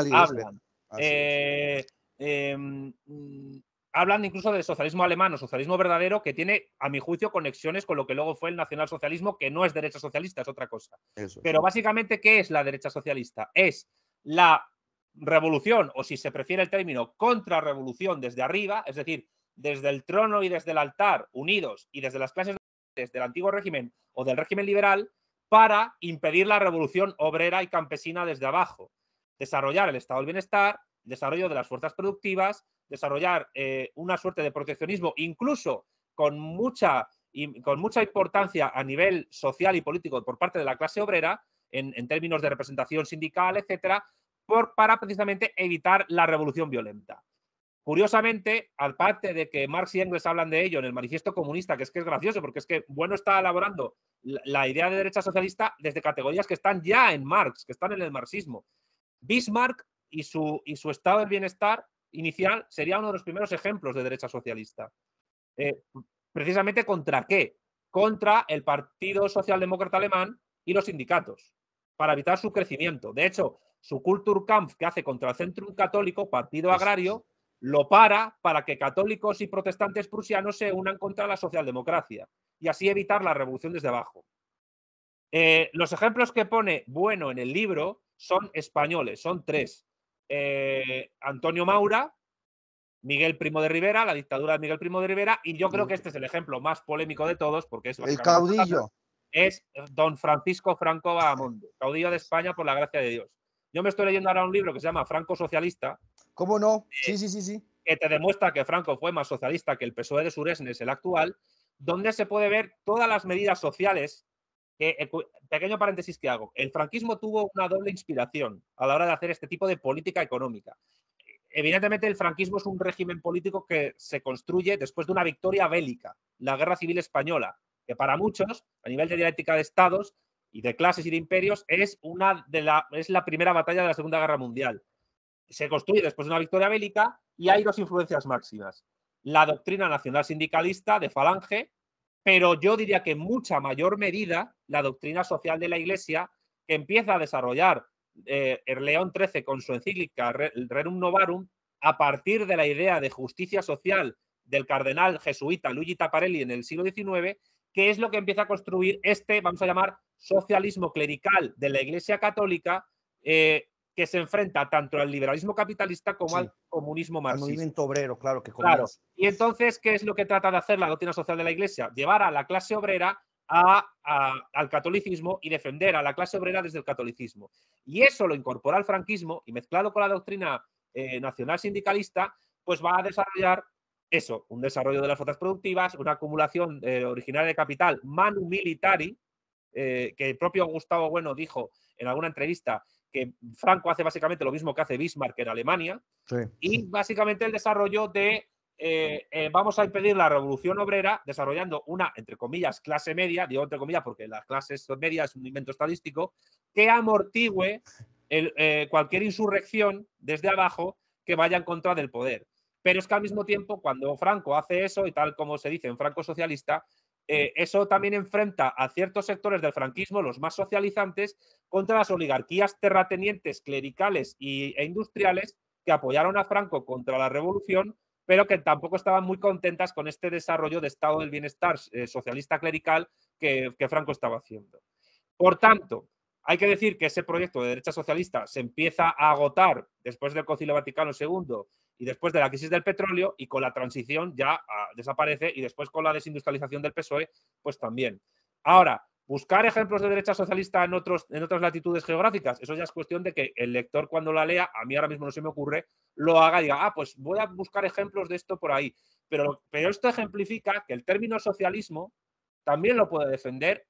eh, em, mm, hablan. incluso del socialismo alemán o socialismo verdadero que tiene, a mi juicio, conexiones con lo que luego fue el nacionalsocialismo, que no es derecha socialista, es otra cosa. pero básicamente, ¿qué es la derecha socialista? Es la revolución, o si se prefiere el término, contrarrevolución desde arriba, es decir, desde el trono y desde el altar, unidos, y desde las clases del antiguo régimen o del régimen liberal, para impedir la revolución obrera y campesina desde abajo, desarrollar el estado del bienestar, desarrollo de las fuerzas productivas, desarrollar eh, una suerte de proteccionismo, incluso con mucha, con mucha importancia a nivel social y político por parte de la clase obrera, en, términos de representación sindical, etcétera, para precisamente evitar la revolución violenta. Curiosamente, aparte de que Marx y Engels hablan de ello en el manifiesto comunista, que es que es gracioso, porque es que Bueno está elaborando la idea de derecha socialista desde categorías que están ya en Marx, que están en el marxismo. Bismarck y su, y su estado de bienestar inicial sería uno de los primeros ejemplos de derecha socialista. Eh, precisamente contra qué? Contra el Partido Socialdemócrata Alemán y los sindicatos, para evitar su crecimiento. De hecho, su Kulturkampf que hace contra el Centro Católico, Partido pues Agrario, lo para para que católicos y protestantes prusianos se unan contra la socialdemocracia y así evitar la revolución desde abajo. Eh, los ejemplos que pone bueno en el libro son españoles, son tres. Eh, Antonio Maura, Miguel Primo de Rivera, la dictadura de Miguel Primo de Rivera, y yo creo que este es el ejemplo más polémico de todos, porque es... El caudillo. Es don Francisco Franco Bahamonde, caudillo de España por la gracia de Dios. Yo me estoy leyendo ahora un libro que se llama Franco Socialista, ¿Cómo no? Eh, sí, sí, sí, sí. Que te demuestra que Franco fue más socialista que el PSOE de Suresnes, el actual, donde se puede ver todas las medidas sociales. Que, eh, pequeño paréntesis que hago. El franquismo tuvo una doble inspiración a la hora de hacer este tipo de política económica. Evidentemente, el franquismo es un régimen político que se construye después de una victoria bélica, la Guerra Civil Española, que para muchos, a nivel de dialéctica de estados y de clases y de imperios, es, una de la, es la primera batalla de la Segunda Guerra Mundial se construye después de una victoria bélica y hay dos influencias máximas. La doctrina nacional sindicalista de Falange, pero yo diría que en mucha mayor medida la doctrina social de la Iglesia que empieza a desarrollar eh, el León XIII con su encíclica Renum Novarum a partir de la idea de justicia social del cardenal jesuita Luigi Taparelli en el siglo XIX, que es lo que empieza a construir este, vamos a llamar, socialismo clerical de la Iglesia Católica, eh, que se enfrenta tanto al liberalismo capitalista como al comunismo marxista. Al movimiento obrero, claro que Y entonces, ¿qué es lo que trata de hacer la doctrina social de la Iglesia? Llevar a la clase obrera al catolicismo y defender a la clase obrera desde el catolicismo. Y eso lo incorpora el franquismo y mezclado con la doctrina eh, nacional sindicalista, pues va a desarrollar eso, un desarrollo de las fuerzas productivas, una acumulación eh, originaria de capital manu militari, eh, que el propio Gustavo Bueno dijo en alguna entrevista que Franco hace básicamente lo mismo que hace Bismarck en Alemania, y básicamente el desarrollo de eh, eh, vamos a impedir la revolución obrera desarrollando una, entre comillas, clase media, digo entre comillas porque la clase media es un invento estadístico, que amortigüe eh, cualquier insurrección desde abajo que vaya en contra del poder. Pero es que al mismo tiempo, cuando Franco hace eso, y tal como se dice en Franco Socialista, eh, eso también enfrenta a ciertos sectores del franquismo, los más socializantes, contra las oligarquías terratenientes, clericales e industriales que apoyaron a Franco contra la revolución, pero que tampoco estaban muy contentas con este desarrollo de estado del bienestar eh, socialista clerical que Franco estaba haciendo. Por tanto, hay que decir que ese proyecto de derecha socialista se empieza a agotar después del Concilio Vaticano II y después de la crisis del petróleo y con la transición ya ah, desaparece y después con la desindustrialización del PSOE, pues también. Ahora, buscar ejemplos de derecha socialista en, otros, en otras latitudes geográficas, eso ya es cuestión de que el lector cuando la lea, a mí ahora mismo no se me ocurre, lo haga y diga, ah, pues voy a buscar ejemplos de esto por ahí. Pero, esto ejemplifica que el término socialismo también lo puede defender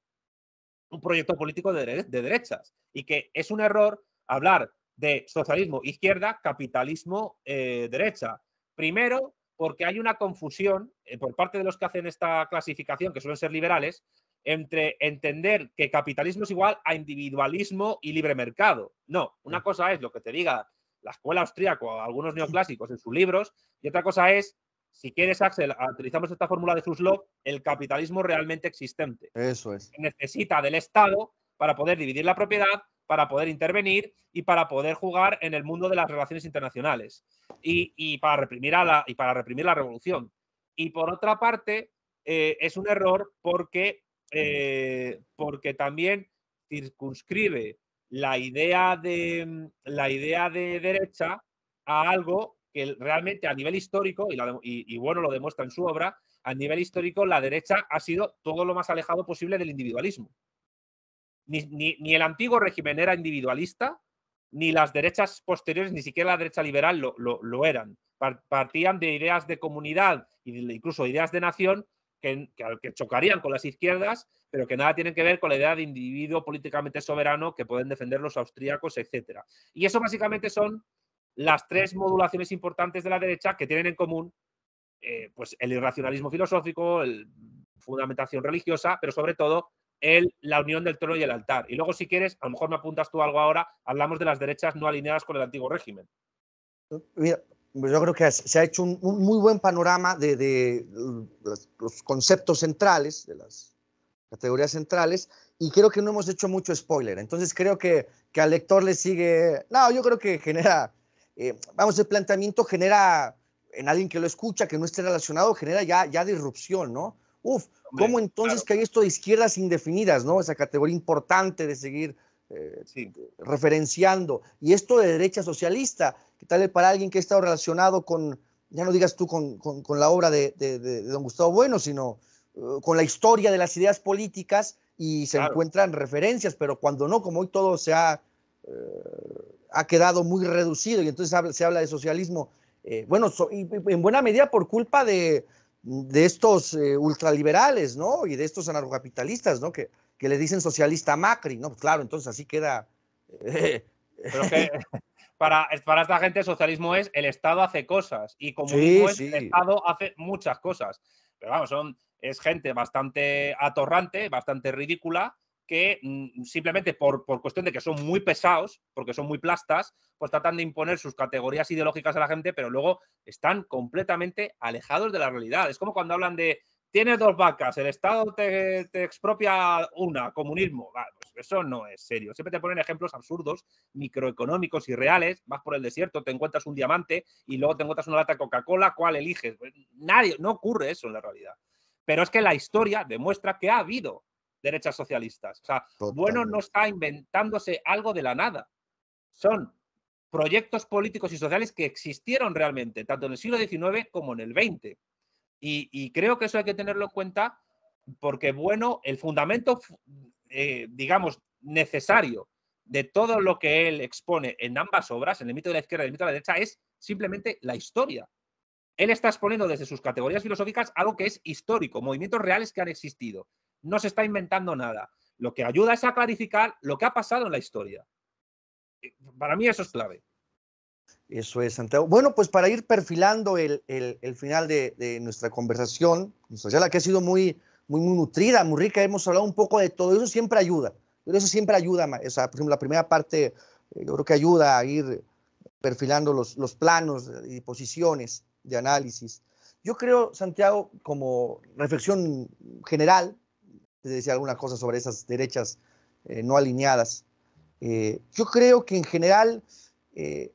un proyecto político de derechas y que es un error hablar de socialismo izquierda, capitalismo eh, derecha. Primero, porque hay una confusión eh, por parte de los que hacen esta clasificación, que suelen ser liberales, entre entender que capitalismo es igual a individualismo y libre mercado. No, una mm. cosa es lo que te diga la escuela austríaca o algunos mm. neoclásicos en sus libros, y otra cosa es, si quieres, Axel, utilizamos esta fórmula de Suslow, el capitalismo realmente existente. Eso es. Necesita del Estado para poder dividir la propiedad para poder intervenir y para poder jugar en el mundo de las relaciones internacionales y, para, reprimir a la, y para reprimir la revolución. Y por otra parte, eh, es un error porque, eh, porque también circunscribe la idea, de, la idea de derecha a algo que realmente a nivel histórico, y bueno lo demuestra en su obra, a nivel histórico la derecha ha sido todo lo más alejado posible del individualismo ni, el antiguo régimen era individualista, ni las derechas posteriores, ni siquiera la derecha liberal lo, lo, eran. Partían de ideas de comunidad e incluso ideas de nación que, que, chocarían con las izquierdas, pero que nada tienen que ver con la idea de individuo políticamente soberano que pueden defender los austríacos, etc. Y eso básicamente son las tres modulaciones importantes de la derecha que tienen en común eh, pues el irracionalismo filosófico, la fundamentación religiosa, pero sobre todo el, la unión del trono y el altar. Y luego, si quieres, a lo mejor me apuntas tú algo ahora, hablamos de las derechas no alineadas con el antiguo régimen. Pues yo creo que se ha hecho un, muy buen panorama de, de, los conceptos centrales, de las categorías centrales, y creo que no hemos hecho mucho spoiler. Entonces creo que, que al lector le sigue... No, yo creo que genera... Eh, vamos, el planteamiento genera en alguien que lo escucha, que no esté relacionado, genera ya, ya disrupción, ¿no? Uf, ¿cómo entonces que hay esto de izquierdas indefinidas, ¿no? Esa categoría importante de seguir eh, referenciando. Y esto de derecha socialista, ¿qué tal para alguien que ha estado relacionado con, ya no digas tú con, la obra de, don Gustavo Bueno, sino uh, con la historia de las ideas políticas y se encuentran referencias, pero cuando no, como hoy todo se ha, eh, quedado muy reducido y entonces se habla de socialismo, eh, bueno, y, en buena medida por culpa de, de estos eh, ultraliberales, ¿no? Y de estos anarcocapitalistas, ¿no? Que, le dicen socialista Macri, ¿no? Pues claro, entonces así queda. Eh, para, para esta gente, socialismo es el Estado hace cosas y como es el Estado hace muchas cosas. Pero vamos, son, es gente bastante atorrante, bastante ridícula que mm, simplemente por, por, cuestión de que son muy pesados, porque son muy plastas, pues tratan de imponer sus categorías ideológicas a la gente, pero luego están completamente alejados de la realidad. Es como cuando hablan de, tienes dos vacas, el Estado te, te expropia una, comunismo. Pues eso no es serio. Siempre te ponen ejemplos absurdos, microeconómicos y reales. Vas por el desierto, te encuentras un diamante y luego te encuentras una lata de Coca-Cola, ¿cuál eliges? Nadie, no ocurre eso en la realidad. Pero es que la historia demuestra que ha habido derechas socialistas. O sea, Bueno no está inventándose algo de la nada. Son proyectos políticos y sociales que existieron realmente, tanto en el siglo XIX como en el XX. Y, creo que eso hay que tenerlo en cuenta porque, bueno, el fundamento, eh, digamos, necesario de todo lo que él expone en ambas obras, en el mito de la izquierda y el mito de la derecha, es simplemente la historia. Él está exponiendo desde sus categorías filosóficas algo que es histórico, movimientos reales que han existido no se está inventando nada. Lo que ayuda es a clarificar lo que ha pasado en la historia. Eh, para mí eso es clave. Eso es, Santiago. Bueno, pues para ir perfilando el, final de, nuestra conversación, nuestra la que ha sido muy, muy, nutrida, muy rica, hemos hablado un poco de todo, eso siempre ayuda. Eso siempre ayuda, o por ejemplo, la primera parte eh, yo creo que ayuda a ir perfilando los, los planos y posiciones de análisis. Yo creo, Santiago, como reflexión general, te decía alguna cosa sobre esas derechas eh, no alineadas. Eh, yo creo que en general eh,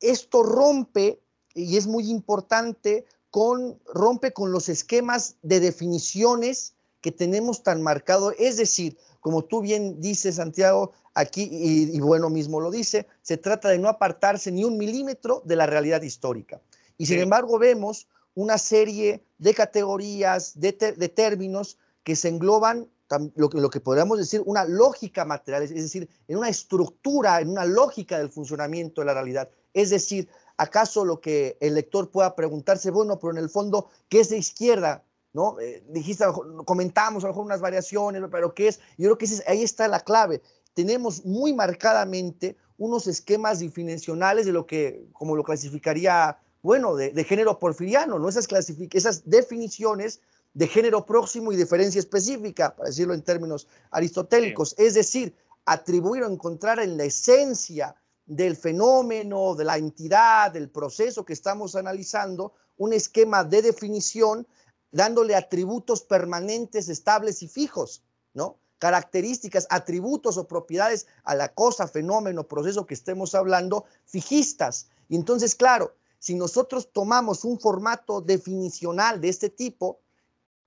esto rompe, y es muy importante, con, rompe con los esquemas de definiciones que tenemos tan marcado. Es decir, como tú bien dices, Santiago, aquí, y, bueno mismo lo dice, se trata de no apartarse ni un milímetro de la realidad histórica. Y sin embargo vemos una serie de categorías, de términos que se engloban lo que, lo que podríamos decir una lógica material, es decir, en una estructura, en una lógica del funcionamiento de la realidad. Es decir, ¿acaso lo que el lector pueda preguntarse, bueno, pero en el fondo, ¿qué es de izquierda? ¿No? Eh, dijiste, comentamos a lo mejor unas variaciones, pero ¿qué es? Yo creo que ahí está la clave. Tenemos muy marcadamente unos esquemas definicionales de lo que, como lo clasificaría, bueno, de, género porfiriano, ¿no? Esas, esas definiciones de género próximo y diferencia específica, para decirlo en términos aristotélicos. Es decir, atribuir o encontrar en la esencia del fenómeno, de la entidad, del proceso que estamos analizando, un esquema de definición dándole atributos permanentes, estables y fijos, ¿no? Características, atributos o propiedades a la cosa, fenómeno, proceso que estemos hablando, fijistas. Y entonces, claro, si nosotros tomamos un formato definicional de este tipo,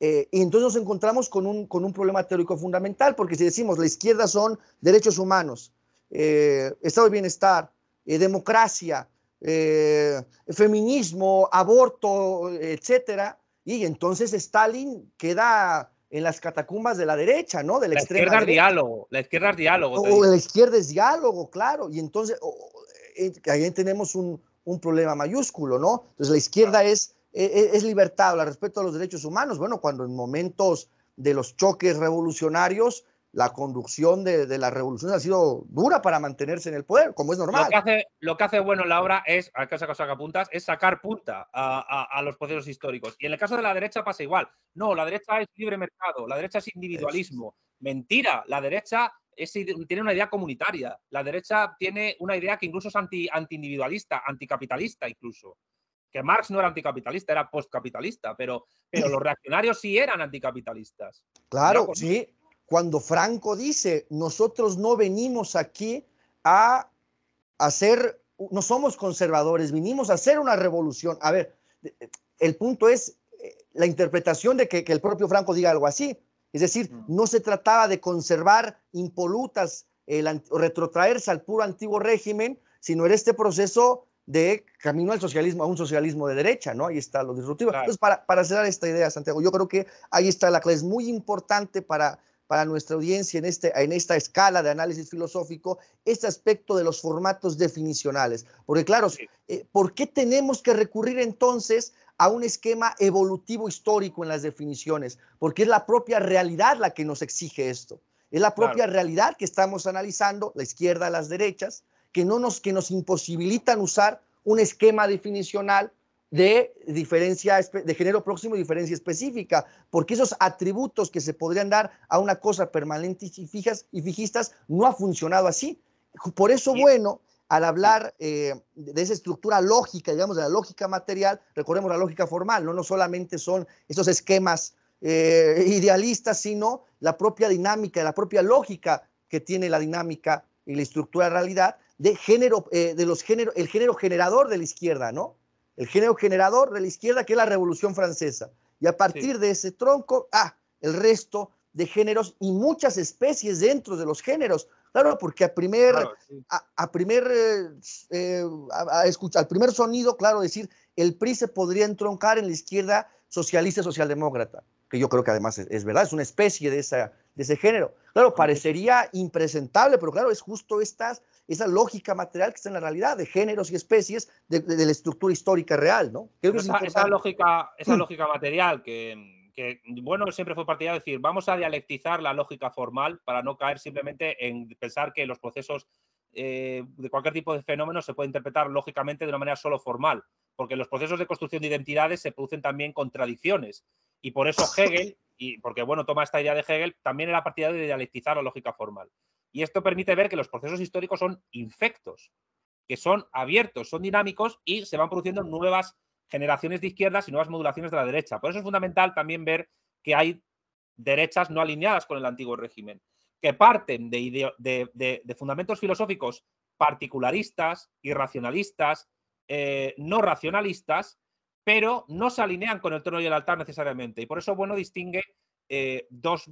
eh, y entonces nos encontramos con un, problema teórico fundamental, porque si decimos la izquierda son derechos humanos, eh, estado de bienestar, eh, democracia, feminismo, aborto, etcétera, y entonces Stalin queda en las catacumbas de la derecha, ¿no? De la, la izquierda es diálogo, la izquierda es diálogo. O la izquierda es diálogo, claro, y entonces ahí tenemos un, problema mayúsculo, ¿no? Entonces la izquierda es e, e, es libertad, al respecto a los derechos humanos. Bueno, cuando en momentos de los choques revolucionarios, la conducción de, de, la revolución ha sido dura para mantenerse en el poder, como es normal. Lo que hace, lo que bueno la obra es, a que saca puntas, es sacar punta a, los procesos históricos. Y en el caso de la derecha pasa igual. No, la derecha es libre mercado, la derecha es individualismo. Mentira, la derecha es, tiene una idea comunitaria, la derecha tiene una idea que incluso es anti, anti individualista anticapitalista incluso que Marx no era anticapitalista, era postcapitalista, pero, pero los reaccionarios sí eran anticapitalistas. Claro, sí. Cuando Franco dice, nosotros no venimos aquí a hacer, no somos conservadores, vinimos a hacer una revolución. A ver, el punto es eh, la interpretación de que, el propio Franco diga algo así. Es decir, mm. no se trataba de conservar impolutas, el, retrotraerse al puro antiguo régimen, sino en este proceso de camino al socialismo, a un socialismo de derecha, ¿no? Ahí está lo disruptivo. Entonces, para, cerrar esta idea, Santiago, yo creo que ahí está la clave, es muy importante para, para nuestra audiencia en, este, en esta escala de análisis filosófico, este aspecto de los formatos definicionales. Porque claro, eh, ¿por qué tenemos que recurrir entonces a un esquema evolutivo histórico en las definiciones? Porque es la propia realidad la que nos exige esto. Es la propia realidad que estamos analizando, la izquierda, las derechas, que, no nos, que nos imposibilitan usar un esquema definicional de diferencia de género próximo y diferencia específica, porque esos atributos que se podrían dar a una cosa permanente y fijas y fijistas no ha funcionado así. Por eso, bueno, al hablar eh, de esa estructura lógica, digamos, de la lógica material, recordemos la lógica formal, no, no solamente son esos esquemas eh, idealistas, sino la propia dinámica, la propia lógica que tiene la dinámica y la estructura de realidad, de género, eh, de los el género generador de la izquierda, ¿no? El género generador de la izquierda, que es la Revolución Francesa. Y a partir de ese tronco, ah, el resto de géneros y muchas especies dentro de los géneros. Claro, porque a primer, a, primer, eh, eh, al primer sonido, claro, decir, el PRI se podría entroncar en la izquierda socialista socialdemócrata que yo creo que además es, verdad, es una especie de, esa, de ese género. Claro, parecería impresentable, pero claro, es justo estas, esa lógica material que está en la realidad de géneros y especies de, la estructura histórica real, esa, lógica, esa mm. lógica material que, bueno, siempre fue de decir, vamos a dialectizar la lógica formal para no caer simplemente en pensar que los procesos eh, de cualquier tipo de fenómeno se puede interpretar lógicamente de una manera solo formal, porque los procesos de construcción de identidades se producen también contradicciones y por eso Hegel, y porque bueno, toma esta idea de Hegel, también era partidario de dialectizar la lógica formal. Y esto permite ver que los procesos históricos son infectos, que son abiertos, son dinámicos y se van produciendo nuevas generaciones de izquierdas y nuevas modulaciones de la derecha. Por eso es fundamental también ver que hay derechas no alineadas con el antiguo régimen, que parten de, de, de, fundamentos filosóficos particularistas, irracionalistas, eh, no racionalistas, pero no se alinean con el trono y el altar necesariamente. Y por eso Bueno distingue eh, dos,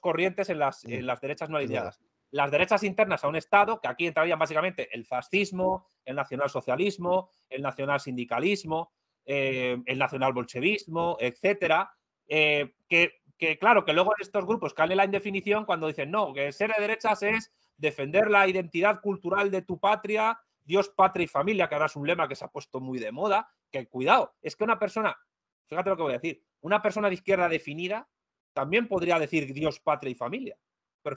corrientes en las, derechas no alineadas. Las derechas internas a un Estado, que aquí entrarían básicamente el fascismo, el nacionalsocialismo, el nacional sindicalismo, eh, el nacionalbolchevismo, etcétera, eh, que, claro, que luego en estos grupos cae la indefinición cuando dicen, no, que ser de derechas es defender la identidad cultural de tu patria, Dios, patria y familia, que ahora es un lema que se ha puesto muy de moda, que cuidado, es que una persona, fíjate lo que voy a decir, una persona de izquierda definida también podría decir Dios, patria y familia.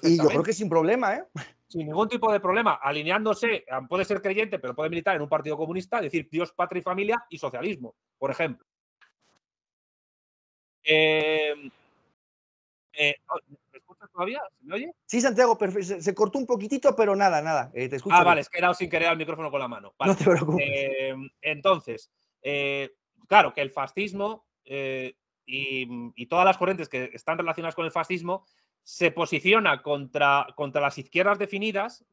Y yo creo que sin problema, ¿eh? Sin ningún tipo de problema, alineándose, puede ser creyente, pero puede militar en un partido comunista, decir Dios, patria y familia y socialismo, por ejemplo. Em, eh, oh, ¿Me escuchas todavía? ¿Me oye? Sí, Santiago, se, cortó un poquitito, pero nada, nada. Eh, te escucho. Ah, vale, es que he sin querer al micrófono con la mano. No te preocupes. Em, entonces, eh, claro, que el fascismo eh, mm, y, todas las corrientes que están relacionadas con el fascismo se posiciona contra, contra las izquierdas definidas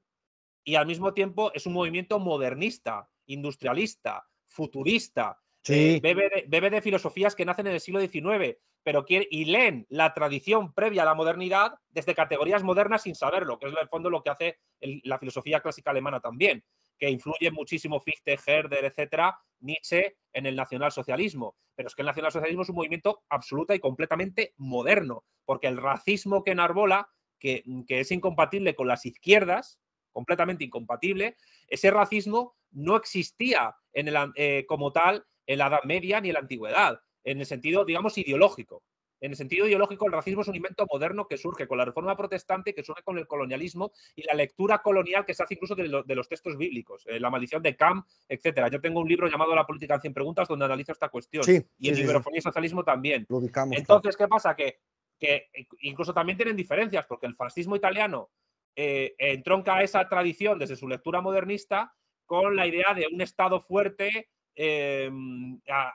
y al mismo tiempo es un movimiento modernista, industrialista, futurista. Eh, bebe, de, filosofías que nacen en el siglo XIX, pero quiere, y leen la tradición previa a la modernidad desde categorías modernas sin saberlo, que es en el fondo lo que hace la filosofía clásica alemana también que influye muchísimo Fichte, Herder, etcétera, Nietzsche en el nacionalsocialismo. Pero es que el nacionalsocialismo es un movimiento absoluta y completamente moderno, porque el racismo que enarbola, que, es incompatible con las izquierdas, completamente incompatible, ese racismo no existía en el, eh, como tal en la Edad Media ni en la Antigüedad, en el sentido, digamos, ideológico. En el sentido ideológico, el racismo es un invento moderno que surge con la reforma protestante, que surge con el colonialismo y la lectura colonial que se hace incluso de, los textos bíblicos, eh, la maldición de Camp, etcétera. Yo tengo un libro llamado La política en 100 preguntas donde analizo esta cuestión. y el sí, liberofonía socialismo también. Entonces, ¿qué pasa? Que, incluso también tienen diferencias, porque el fascismo italiano eh, entronca esa tradición desde su lectura modernista con la idea de un Estado fuerte, eh,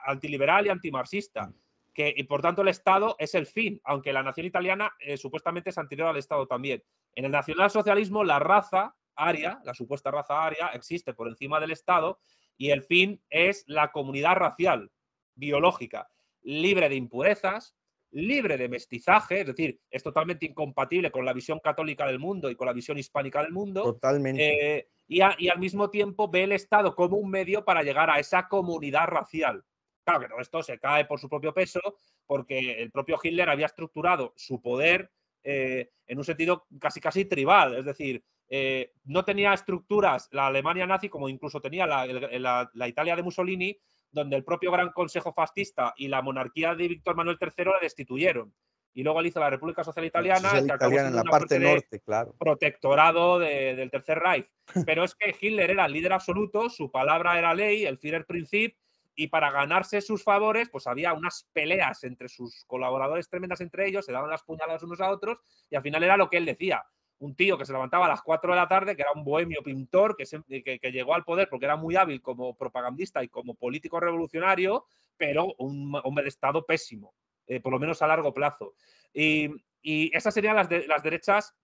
antiliberal y antimarxista. Mm y por tanto el Estado es el fin, aunque la nación italiana eh, supuestamente es anterior al Estado también. En el nacionalsocialismo la raza aria, la supuesta raza aria, existe por encima del Estado y el fin es la comunidad racial, biológica, libre de impurezas, libre de mestizaje, es decir, es totalmente incompatible con la visión católica del mundo y con la visión hispánica del mundo. Totalmente. Eh, y al mismo tiempo ve el Estado como un medio para llegar a esa comunidad racial Claro que todo esto se cae por su propio peso porque el propio Hitler había estructurado su poder eh, en un sentido casi casi tribal, es decir, eh, no tenía estructuras la Alemania nazi como incluso tenía la, Italia de Mussolini, donde el propio Gran Consejo Fascista y la monarquía de Víctor Manuel III la destituyeron y luego hizo la República Social Italiana, que en la parte norte, claro. protectorado del Tercer Reich. Pero es que Hitler era el líder absoluto, su palabra era ley, el Führerprinzip, y para ganarse sus favores, pues había unas peleas entre sus colaboradores tremendas entre ellos, se daban las puñaladas unos a otros y al final era lo que él decía. Un tío que se levantaba a las 4 de la tarde, que era un bohemio pintor, eh, que, llegó al poder porque era muy hábil como propagandista y como político revolucionario, pero un hombre de Estado pésimo, eh, por lo menos a largo plazo. Y, esas serían las, de, las derechas,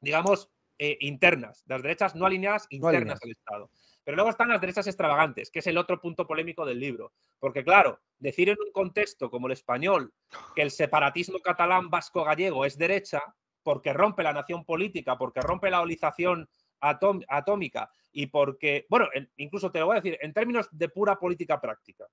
digamos, eh, internas, las derechas no alineadas internas no al Estado. Pero luego están las derechas extravagantes, que es el otro punto polémico del libro. Porque claro, decir en un contexto como el español que el separatismo catalán vasco-gallego es derecha, porque rompe la nación política, porque rompe la holización atómica y porque, bueno, incluso te lo voy a decir, en términos de pura política práctica,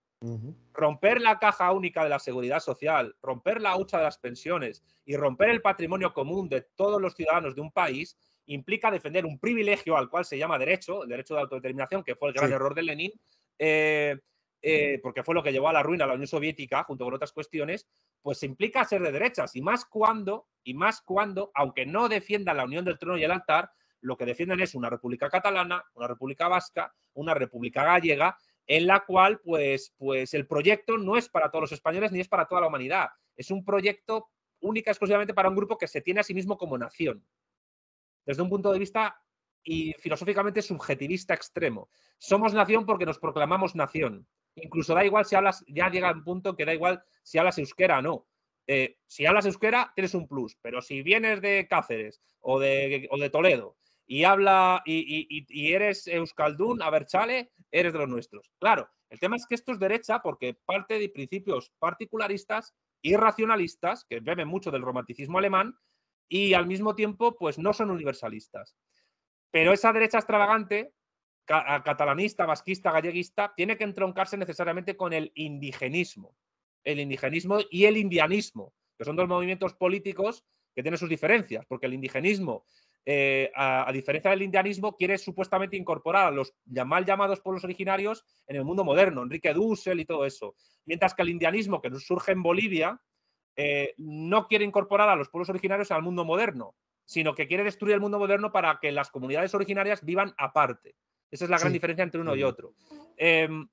romper la caja única de la seguridad social, romper la hucha de las pensiones y romper el patrimonio común de todos los ciudadanos de un país implica defender un privilegio al cual se llama derecho, el derecho de autodeterminación, que fue el gran error de Lenin, eh, eh, porque fue lo que llevó a la ruina a la Unión Soviética, junto con otras cuestiones, pues implica ser de derechas, y más cuando, y más cuando, aunque no defiendan la unión del trono y el altar, lo que defienden es una república catalana, una república vasca, una república gallega, en la cual pues, pues el proyecto no es para todos los españoles ni es para toda la humanidad, es un proyecto única exclusivamente para un grupo que se tiene a sí mismo como nación desde un punto de vista y filosóficamente subjetivista extremo. Somos nación porque nos proclamamos nación. Incluso da igual si hablas, ya llega un punto que da igual si hablas euskera o no. Eh, si hablas euskera, tienes un plus, pero si vienes de Cáceres o de, Toledo y habla y, eres ver, chale, eres de los nuestros. Claro, el tema es que esto es derecha porque parte de principios particularistas y racionalistas, que beben mucho del romanticismo alemán, y al mismo tiempo pues no son universalistas. Pero esa derecha extravagante, catalanista, vasquista, galleguista, tiene que entroncarse necesariamente con el indigenismo, el indigenismo y el indianismo, que son dos movimientos políticos que tienen sus diferencias, porque el indigenismo, eh, a, a, diferencia del indianismo, quiere supuestamente incorporar a los mal llamados pueblos originarios en el mundo moderno, Enrique Dussel y todo eso, mientras que el indianismo que surge en Bolivia, eh, no quiere incorporar a los pueblos originarios al mundo moderno, sino que quiere destruir el mundo moderno para que las comunidades originarias vivan aparte. Esa es la gran diferencia entre uno y otro. Em,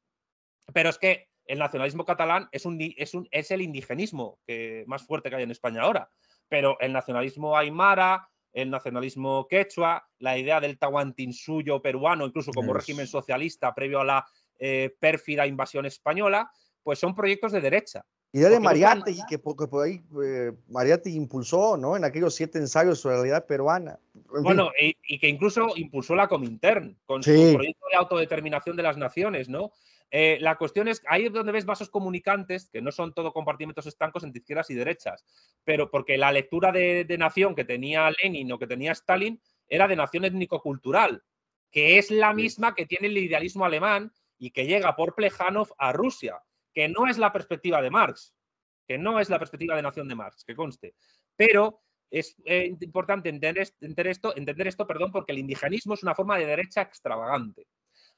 pero es que el nacionalismo catalán es, el indigenismo que, más fuerte que hay en España ahora. Pero el nacionalismo aymara, el nacionalismo quechua, la idea del tahuantinsuyo peruano, incluso como régimen socialista previo a la eh, pérfida invasión española, pues son proyectos de derecha. Idea de Mariate, que, por, ahí eh, impulsó, ¿no? En aquellos siete ensayos sobre la realidad peruana. bueno, y, que incluso impulsó la Comintern con su proyecto de autodeterminación de las naciones, ¿no? Eh, la cuestión es, ahí es donde ves vasos comunicantes, que no son todo compartimentos estancos entre izquierdas y derechas, pero porque la lectura de, de nación que tenía Lenin o que tenía Stalin era de nación étnico-cultural, que es la misma que tiene el idealismo alemán y que llega por Plejanov a Rusia que no es la perspectiva de Marx, que no es la perspectiva de nación de Marx, que conste, pero es eh, importante entender, esto, entender esto perdón, porque el indigenismo es una forma de derecha extravagante.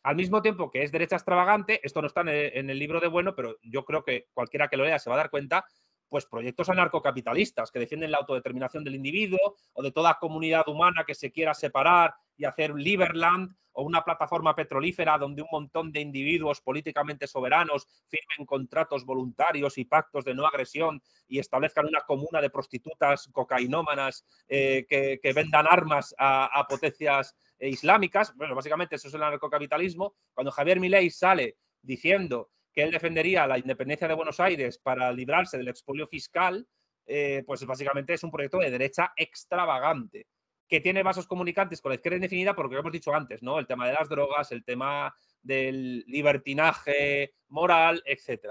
Al mismo tiempo que es derecha extravagante, esto no está en el libro de Bueno, pero yo creo que cualquiera que lo lea se va a dar cuenta pues proyectos anarcocapitalistas que defienden la autodeterminación del individuo o de toda comunidad humana que se quiera separar y hacer un Liberland o una plataforma petrolífera donde un montón de individuos políticamente soberanos firmen contratos voluntarios y pactos de no agresión y establezcan una comuna de prostitutas cocainómanas eh, que, vendan armas a, a potencias eh, islámicas. Bueno, básicamente eso es el anarcocapitalismo. Cuando Javier Milei sale diciendo que él defendería la independencia de Buenos Aires para librarse del expolio fiscal, eh, pues básicamente es un proyecto de derecha extravagante, que tiene vasos comunicantes con la izquierda indefinida, porque lo hemos dicho antes, ¿no? El tema de las drogas, el tema del libertinaje moral, etc.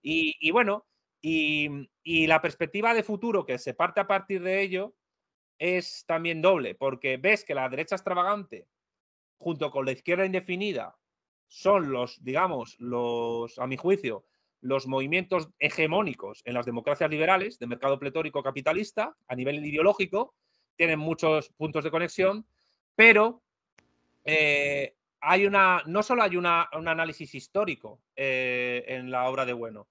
Y, bueno, y la perspectiva de futuro que se parte a partir de ello es también doble, porque ves que la derecha extravagante, junto con la izquierda indefinida, son los, digamos, los, a mi juicio, los movimientos hegemónicos en las democracias liberales de mercado pletórico capitalista a nivel ideológico, tienen muchos puntos de conexión, pero eh, hay una, no solo hay una, un análisis histórico eh, en la obra de Bueno,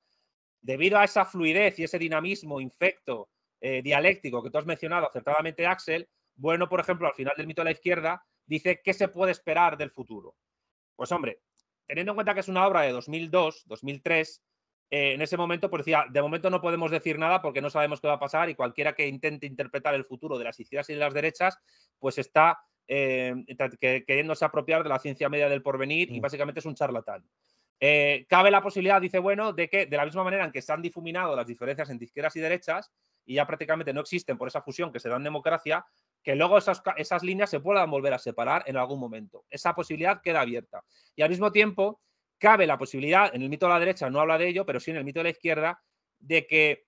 debido a esa fluidez y ese dinamismo infecto eh, dialéctico que tú has mencionado acertadamente, Axel, Bueno, por ejemplo, al final del mito de la izquierda, dice qué se puede esperar del futuro. Pues hombre, teniendo en cuenta que es una obra de 2002, 2003, eh, en ese momento, pues decía, de momento no podemos decir nada porque no sabemos qué va a pasar y cualquiera que intente interpretar el futuro de las izquierdas y de las derechas, pues está eh, queriéndose apropiar de la ciencia media del porvenir y básicamente es un charlatán. Eh, cabe la posibilidad, dice bueno, de que de la misma manera en que se han difuminado las diferencias entre izquierdas y derechas y ya prácticamente no existen por esa fusión que se da en democracia, que luego esas, esas líneas se puedan volver a separar en algún momento. Esa posibilidad queda abierta. Y al mismo tiempo, cabe la posibilidad, en el mito de la derecha no habla de ello, pero sí en el mito de la izquierda, de que,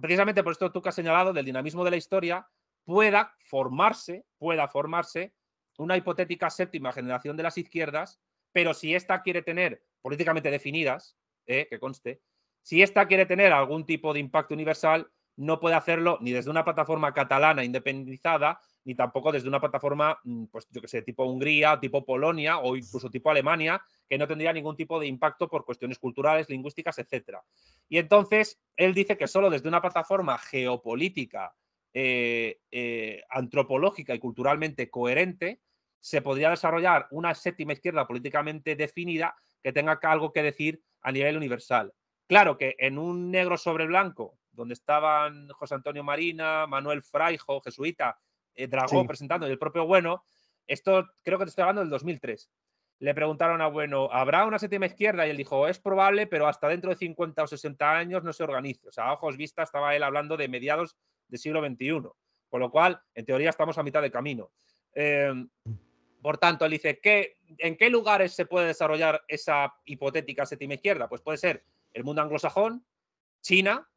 precisamente por esto tú que has señalado, del dinamismo de la historia, pueda formarse, pueda formarse una hipotética séptima generación de las izquierdas, pero si ésta quiere tener, políticamente definidas, eh, que conste, si ésta quiere tener algún tipo de impacto universal, no puede hacerlo ni desde una plataforma catalana independizada, ni tampoco desde una plataforma, mm, pues yo que sé, tipo Hungría, tipo Polonia o incluso tipo Alemania, que no tendría ningún tipo de impacto por cuestiones culturales, lingüísticas, etcétera Y entonces, él dice que solo desde una plataforma geopolítica, eh, eh, antropológica y culturalmente coherente, se podría desarrollar una séptima izquierda políticamente definida que tenga algo que decir a nivel universal. Claro que en un negro sobre blanco donde estaban José Antonio Marina, Manuel Fraijo, jesuita, eh, Dragón presentando y el propio Bueno, esto creo que te estoy hablando del 2003. Le preguntaron a Bueno, ¿habrá una séptima izquierda? Y él dijo, es probable, pero hasta dentro de 50 o 60 años no se organice. O sea, a ojos vistas estaba él hablando de mediados del siglo XXI. Con lo cual, en teoría, estamos a mitad de camino. Em, por tanto, él dice, ¿en qué lugares se puede desarrollar esa hipotética séptima izquierda? Pues puede ser el mundo anglosajón, China,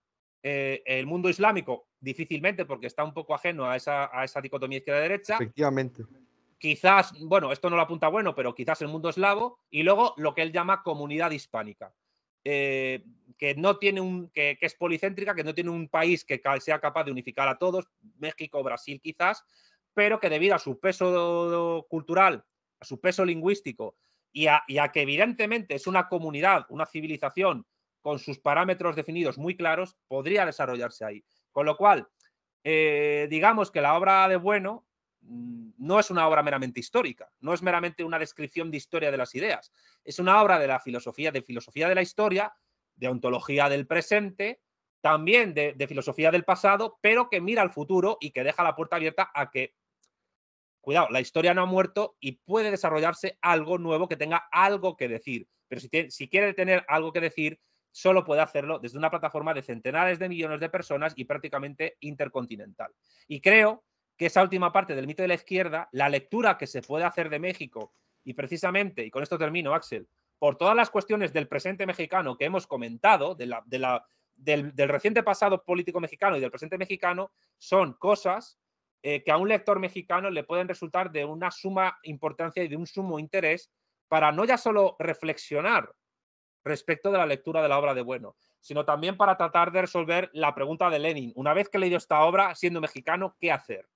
eh, el mundo islámico difícilmente porque está un poco ajeno a esa, dicotomía izquierda-derecha. Efectivamente. Quizás, bueno, esto no lo apunta bueno, pero quizás el mundo eslavo y luego lo que él llama comunidad hispánica. Eh, que no tiene un que, es policéntrica, que no tiene un país que sea capaz de unificar a todos, México, Brasil quizás, pero que debido a su peso cultural, a su peso lingüístico y y a que evidentemente es una comunidad, una civilización con sus parámetros definidos muy claros, podría desarrollarse ahí. Con lo cual, eh, digamos que la obra de Bueno mm, no es una obra meramente histórica, no es meramente una descripción de historia de las ideas, es una obra de la filosofía, de filosofía de la historia, de ontología del presente, también de, filosofía del pasado, pero que mira al futuro y que deja la puerta abierta a que, cuidado, la historia no ha muerto y puede desarrollarse algo nuevo que tenga algo que decir. Pero si, si quiere tener algo que decir, solo puede hacerlo desde una plataforma de centenares de millones de personas y prácticamente intercontinental. Y creo que esa última parte del mito de la izquierda, la lectura que se puede hacer de México, y precisamente, y con esto termino, Axel, por todas las cuestiones del presente mexicano que hemos comentado, de la, del, reciente pasado político mexicano y del presente mexicano, son cosas eh, que a un lector mexicano le pueden resultar de una suma importancia y de un sumo interés para no ya solo reflexionar respecto de la lectura de la obra de Bueno, sino también para tratar de resolver la pregunta de Lenin. Una vez que he leído esta obra, siendo mexicano, ¿qué hacer?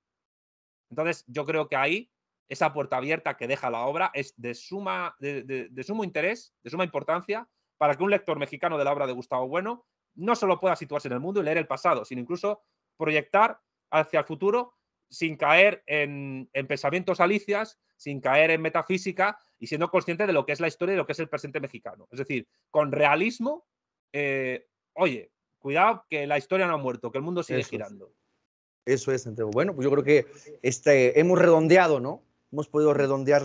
Entonces, yo creo que ahí esa puerta abierta que deja la obra es de, suma, de, de sumo interés, de suma importancia, para que un lector mexicano de la obra de Gustavo Bueno no solo pueda situarse en el mundo y leer el pasado, sino incluso proyectar hacia el futuro sin caer en, pensamientos alicias, sin caer en metafísica y siendo consciente de lo que es la historia y lo que es el presente mexicano. Es decir, con realismo, eh, oye, cuidado que la historia no ha muerto, que el mundo sigue girando. Eso es, Bueno, pues yo creo que este, hemos redondeado, ¿no? Hemos podido redondear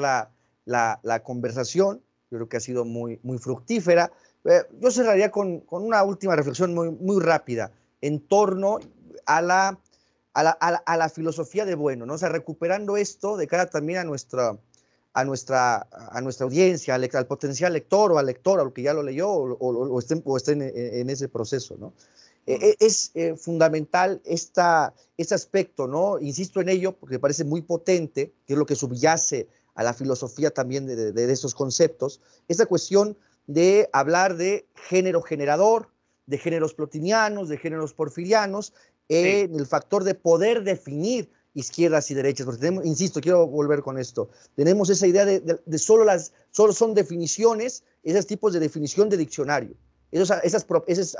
la, conversación. Yo creo que ha sido muy, muy fructífera. Eh, yo cerraría con, con, una última reflexión muy, muy rápida en torno a la a la, filosofía de bueno, ¿no? O sea, recuperando esto de cara también a nuestra, a nuestra, a nuestra audiencia, al, potencial lector o al lector, lo que ya lo leyó o, estén, en, ese proceso, ¿no? E, e, es eh, fundamental este aspecto, ¿no? Insisto en ello porque me parece muy potente, que es lo que subyace a la filosofía también de, esos conceptos, esa cuestión de hablar de género generador, de géneros plotinianos, de géneros porfirianos, en el factor de poder definir izquierdas y derechas, porque tenemos, insisto, quiero volver con esto, tenemos esa idea de, solo las, solo son definiciones, esos tipos de definición de diccionario, esos, esas,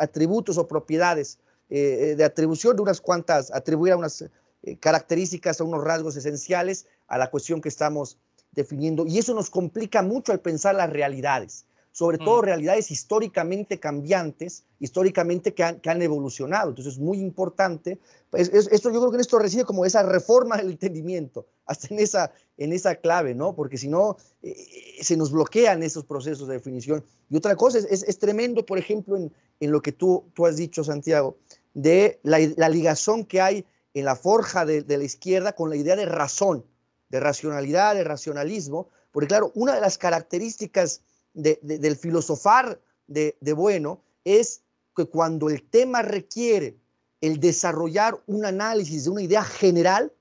atributos o propiedades eh, eh, de atribución de unas cuantas, atribuir a unas eh, características, a unos rasgos esenciales a la cuestión que estamos definiendo, y eso nos complica mucho al pensar las realidades sobre mm. todo realidades históricamente cambiantes, históricamente que han, evolucionado. Entonces es muy importante. Pues, esto, yo creo que en esto reside como esa reforma del entendimiento, hasta en esa, en esa clave, ¿no? Porque si no, eh, eh, se nos bloquean esos procesos de definición. Y otra cosa, es, es, tremendo, por ejemplo, en, lo que tú, tú has dicho, Santiago, de la, la ligación que hay en la forja de, de la izquierda con la idea de razón, de racionalidad, de racionalismo, porque claro, una de las características del filosofar de, Bueno es que cuando el tema requiere el desarrollar un análisis de una idea general,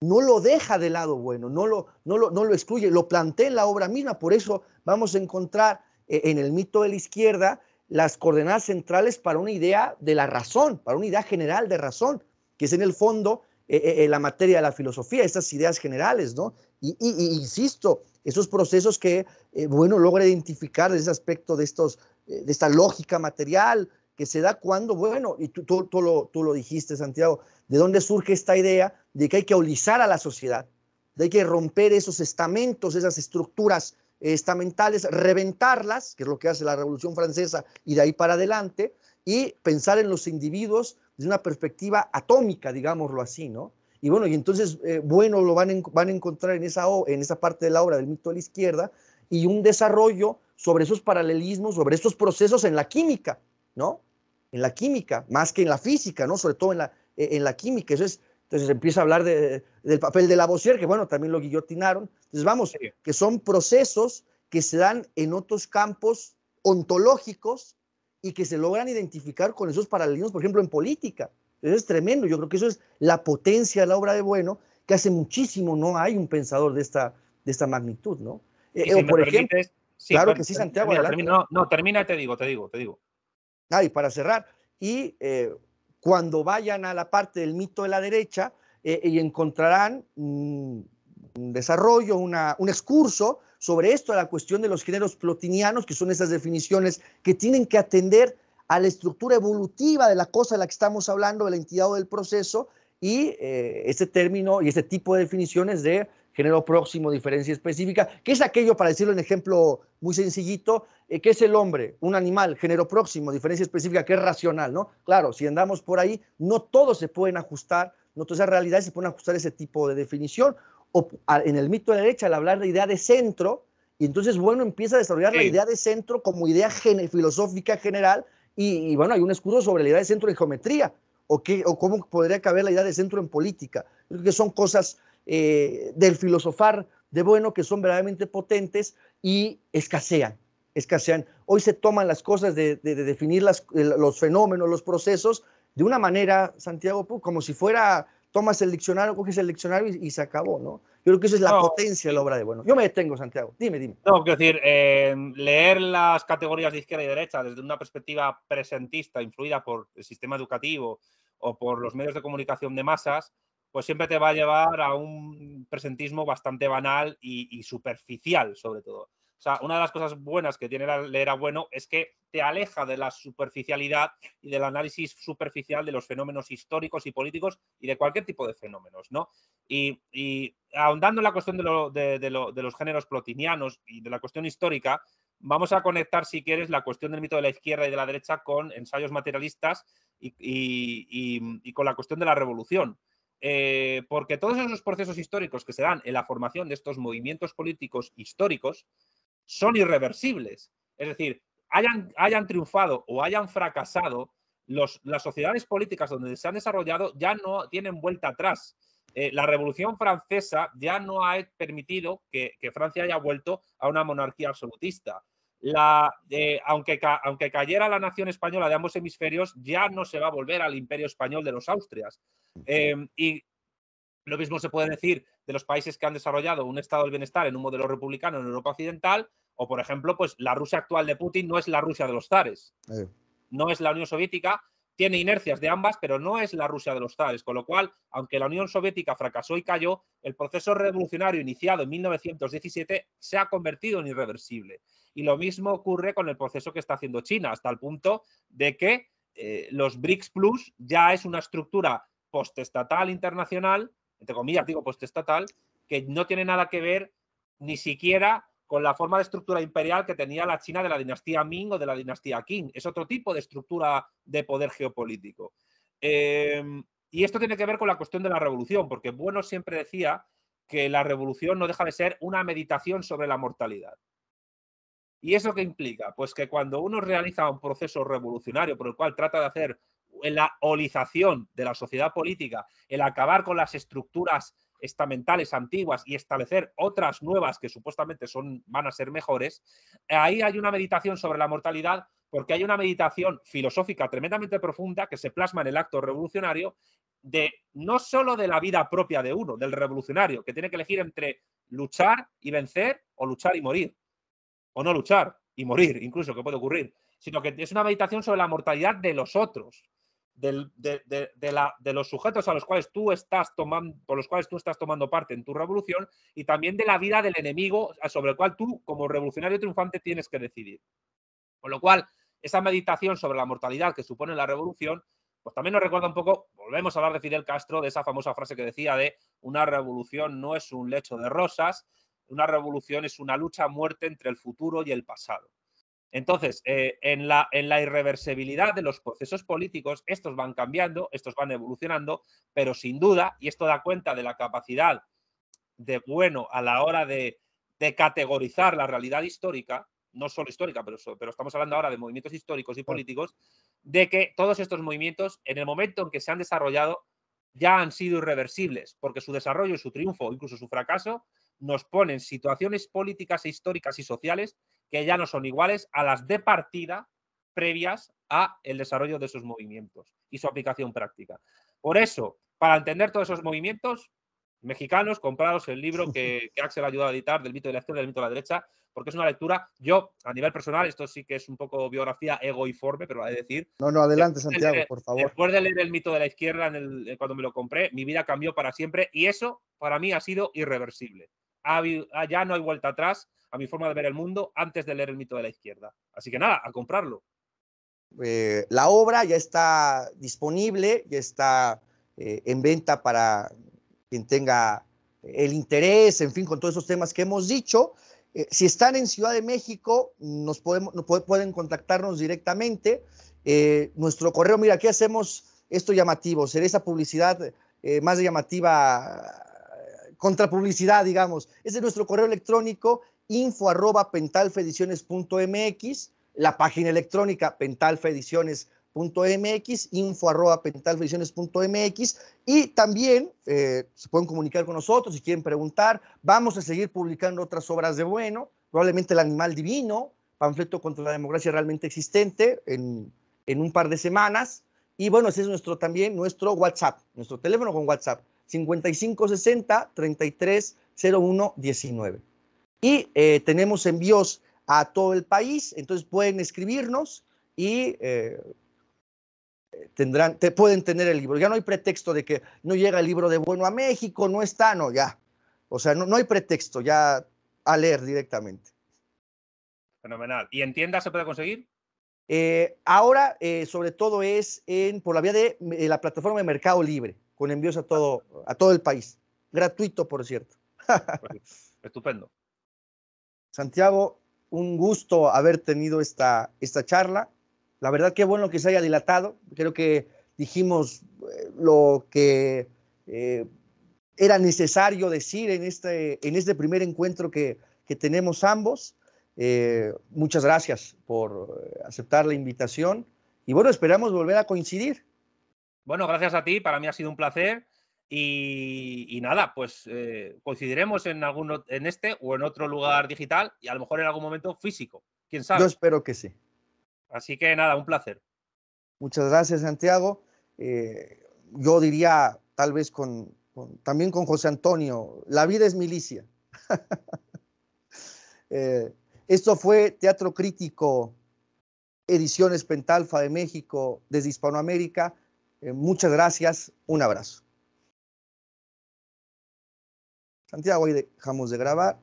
no lo deja de lado bueno, no lo, no lo, excluye, lo plantea en la obra misma. Por eso vamos a encontrar eh, en el mito de la izquierda las coordenadas centrales para una idea de la razón, para una idea general de razón, que es en el fondo eh, eh, la materia de la filosofía, estas ideas generales, ¿no? y insisto, esos procesos que, eh, bueno, logra identificar ese aspecto de, estos, eh, de esta lógica material que se da cuando, bueno, y tú, tú, tú, lo, tú lo dijiste, Santiago, de dónde surge esta idea de que hay que olizar a la sociedad, de que hay que romper esos estamentos, esas estructuras eh, estamentales, reventarlas, que es lo que hace la Revolución Francesa y de ahí para adelante, y pensar en los individuos desde una perspectiva atómica, digámoslo así, ¿no? Y bueno, y entonces, eh, bueno, lo van, van a encontrar en esa, en esa parte de la obra del mito de la izquierda y un desarrollo sobre esos paralelismos, sobre esos procesos en la química, ¿no? En la química, más que en la física, ¿no? Sobre todo en la, eh, en la química. Eso es, entonces empieza a hablar del papel de la Lavoisier, que bueno, también lo guillotinaron. Entonces vamos, que son procesos que se dan en otros campos ontológicos y que se logran identificar con esos paralelismos, por ejemplo, en política. Eso es tremendo. Yo creo que eso es la potencia de la obra de Bueno, que hace muchísimo no hay un pensador de esta, de esta magnitud, ¿no? Eh, por ejemplo, claro que sí, Santiago. no, termina, te digo, te digo, te digo. Ah, y para cerrar, y eh, cuando vayan a la parte del mito de la derecha, eh, y encontrarán mm, un desarrollo, una, un excurso sobre esto, la cuestión de los géneros plotinianos, que son esas definiciones que tienen que atender a la estructura evolutiva de la cosa de la que estamos hablando, de la entidad o del proceso, y eh, ese este término y este tipo de definiciones de género próximo, diferencia específica, que es aquello, para decirlo en ejemplo muy sencillito, eh, que es el hombre, un animal, género próximo, diferencia específica, que es racional, ¿no? Claro, si andamos por ahí, no todos se pueden ajustar, no todas esas realidades se pueden ajustar a ese tipo de definición, o en el mito de la derecha, al hablar de idea de centro, y entonces, bueno, empieza a desarrollar la idea de centro como idea filosófica general, y, bueno, hay un escudo sobre la idea de centro en geometría, o, qué, o cómo podría caber la idea de centro en política. que son cosas eh, del filosofar de bueno que son verdaderamente potentes y escasean, escasean. Hoy se toman las cosas de, de, definir los fenómenos, los procesos, de una manera, Santiago, como si fuera tomas el diccionario, coges el diccionario y, se acabó, ¿no? Yo creo que esa es la potencia de la obra de Bueno. Yo me detengo, Santiago. Dime, dime. No, quiero decir, leer las categorías de izquierda y derecha desde una perspectiva presentista, influida por el sistema educativo o por los medios de comunicación de masas, pues siempre te va a llevar a un presentismo bastante banal y superficial, sobre todo. O sea, una de las cosas buenas que tiene leer a Bueno es que te aleja de la superficialidad y del análisis superficial de los fenómenos históricos y políticos y de cualquier tipo de fenómenos, Y, ahondando en la cuestión de, los géneros plotinianos y de la cuestión histórica, vamos a conectar, si quieres, la cuestión del mito de la izquierda y de la derecha con ensayos materialistas y, con la cuestión de la revolución. Eh, porque todos esos procesos históricos que se dan en la formación de estos movimientos políticos históricos son irreversibles. Es decir, hayan, hayan triunfado o hayan fracasado, las sociedades políticas donde se han desarrollado ya no tienen vuelta atrás. Eh, la Revolución Francesa ya no ha permitido que, Francia haya vuelto a una monarquía absolutista. La, eh, aunque, aunque cayera la nación española de ambos hemisferios, ya no se va a volver al imperio español de los Austrias. Eh, y lo mismo se puede decir de los países que han desarrollado un estado del bienestar en un modelo republicano en Europa Occidental, o por ejemplo, pues la Rusia actual de Putin no es la Rusia de los zares, no es la Unión Soviética, tiene inercias de ambas, pero no es la Rusia de los zares, con lo cual, aunque la Unión Soviética fracasó y cayó, el proceso revolucionario iniciado en 1917 se ha convertido en irreversible. Y lo mismo ocurre con el proceso que está haciendo China, hasta el punto de que eh, los BRICS Plus ya es una estructura postestatal internacional entre comillas, digo, puesto estatal que no tiene nada que ver ni siquiera con la forma de estructura imperial que tenía la China de la dinastía Ming o de la dinastía Qing. Es otro tipo de estructura de poder geopolítico. Em, y esto tiene que ver con la cuestión de la revolución, porque Bueno siempre decía que la revolución no deja de ser una meditación sobre la mortalidad. ¿Y eso qué implica? Pues que cuando uno realiza un proceso revolucionario por el cual trata de hacer en la olización de la sociedad política, el acabar con las estructuras estamentales antiguas y establecer otras nuevas que supuestamente son, van a ser mejores, ahí hay una meditación sobre la mortalidad porque hay una meditación filosófica tremendamente profunda que se plasma en el acto revolucionario de no solo de la vida propia de uno, del revolucionario, que tiene que elegir entre luchar y vencer o luchar y morir, o no luchar y morir, incluso que puede ocurrir, sino que es una meditación sobre la mortalidad de los otros, de, los sujetos a los cuales tú estás tomando, por los cuales tú estás tomando parte en tu revolución y también de la vida del enemigo sobre el cual tú, como revolucionario triunfante, tienes que decidir. Con lo cual, esa meditación sobre la mortalidad que supone la revolución, pues también nos recuerda un poco, volvemos a hablar de Fidel Castro, de esa famosa frase que decía de una revolución no es un lecho de rosas, una revolución es una lucha muerte entre el futuro y el pasado. Entonces, eh, en, la, irreversibilidad de los procesos políticos, estos van cambiando, estos van evolucionando, pero sin duda, y esto da cuenta de la capacidad de bueno a la hora de, categorizar la realidad histórica, no solo histórica, pero, pero estamos hablando ahora de movimientos históricos y políticos, de que todos estos movimientos, en el momento en que se han desarrollado, ya han sido irreversibles, porque su desarrollo, y su triunfo, incluso su fracaso, nos ponen situaciones políticas, e históricas y sociales que ya no son iguales a las de partida previas a el desarrollo de sus movimientos y su aplicación práctica. Por eso, para entender todos esos movimientos mexicanos, comprados el libro que, Axel ha ayudado a editar del mito de la izquierda y del mito de la derecha, porque es una lectura, yo a nivel personal, esto sí que es un poco biografía egoiforme, pero la de decir. No, no, adelante Santiago, por favor. Después de leer el mito de la izquierda eh, cuando me lo compré, mi vida cambió para siempre y eso para mí ha sido irreversible. ya no hay vuelta atrás a mi forma de ver el mundo antes de leer El mito de la izquierda. Así que nada, a comprarlo. Eh, la obra ya está disponible, ya está eh, en venta para quien tenga el interés, en fin, con todos esos temas que hemos dicho. Eh, si están en Ciudad de México, nos, podemos, pueden contactarnos directamente. nuestro correo, mira, aquí hacemos esto llamativo, será esa publicidad más llamativa, contra publicidad, digamos. Ese es nuestro correo electrónico, info arroba la página electrónica pentalfediciones.mx, info arroba y también eh, se pueden comunicar con nosotros si quieren preguntar. Vamos a seguir publicando otras obras de Bueno, probablemente El Animal Divino, panfleto contra la democracia realmente existente en, en un par de semanas. Y bueno, ese es nuestro también, nuestro WhatsApp, nuestro teléfono con WhatsApp, 5560 330119. Y eh, tenemos envíos a todo el país, entonces pueden escribirnos y eh, tendrán, pueden tener el libro. Ya no hay pretexto de que no llega el libro de Bueno a México, no está, no, ya. O sea, no, hay pretexto, ya a leer directamente. Fenomenal. ¿Y en tiendas se puede conseguir? Eh, ahora, sobre todo, es en, por la vía de, de la plataforma de Mercado Libre, con envíos a todo, a todo el país. Gratuito, por cierto. Pues, estupendo. Santiago, un gusto haber tenido esta, esta charla. La verdad, qué bueno que se haya dilatado. Creo que dijimos eh, lo que eh, era necesario decir en este, en este primer encuentro que, que tenemos ambos. Eh, muchas gracias por aceptar la invitación y bueno, esperamos volver a coincidir. Bueno, gracias a ti, para mí ha sido un placer y, nada, pues eh, coincidiremos en, alguno, en este o en otro lugar digital y a lo mejor en algún momento físico. ¿Quién sabe? Yo espero que sí. Así que nada, un placer. Muchas gracias, Santiago. Eh, yo diría, tal vez con, también con José Antonio, la vida es milicia. Eh, esto fue Teatro Crítico, Ediciones Pentalfa de México, desde Hispanoamérica. muchas gracias, un abrazo. Santiago, ahí dejamos de grabar.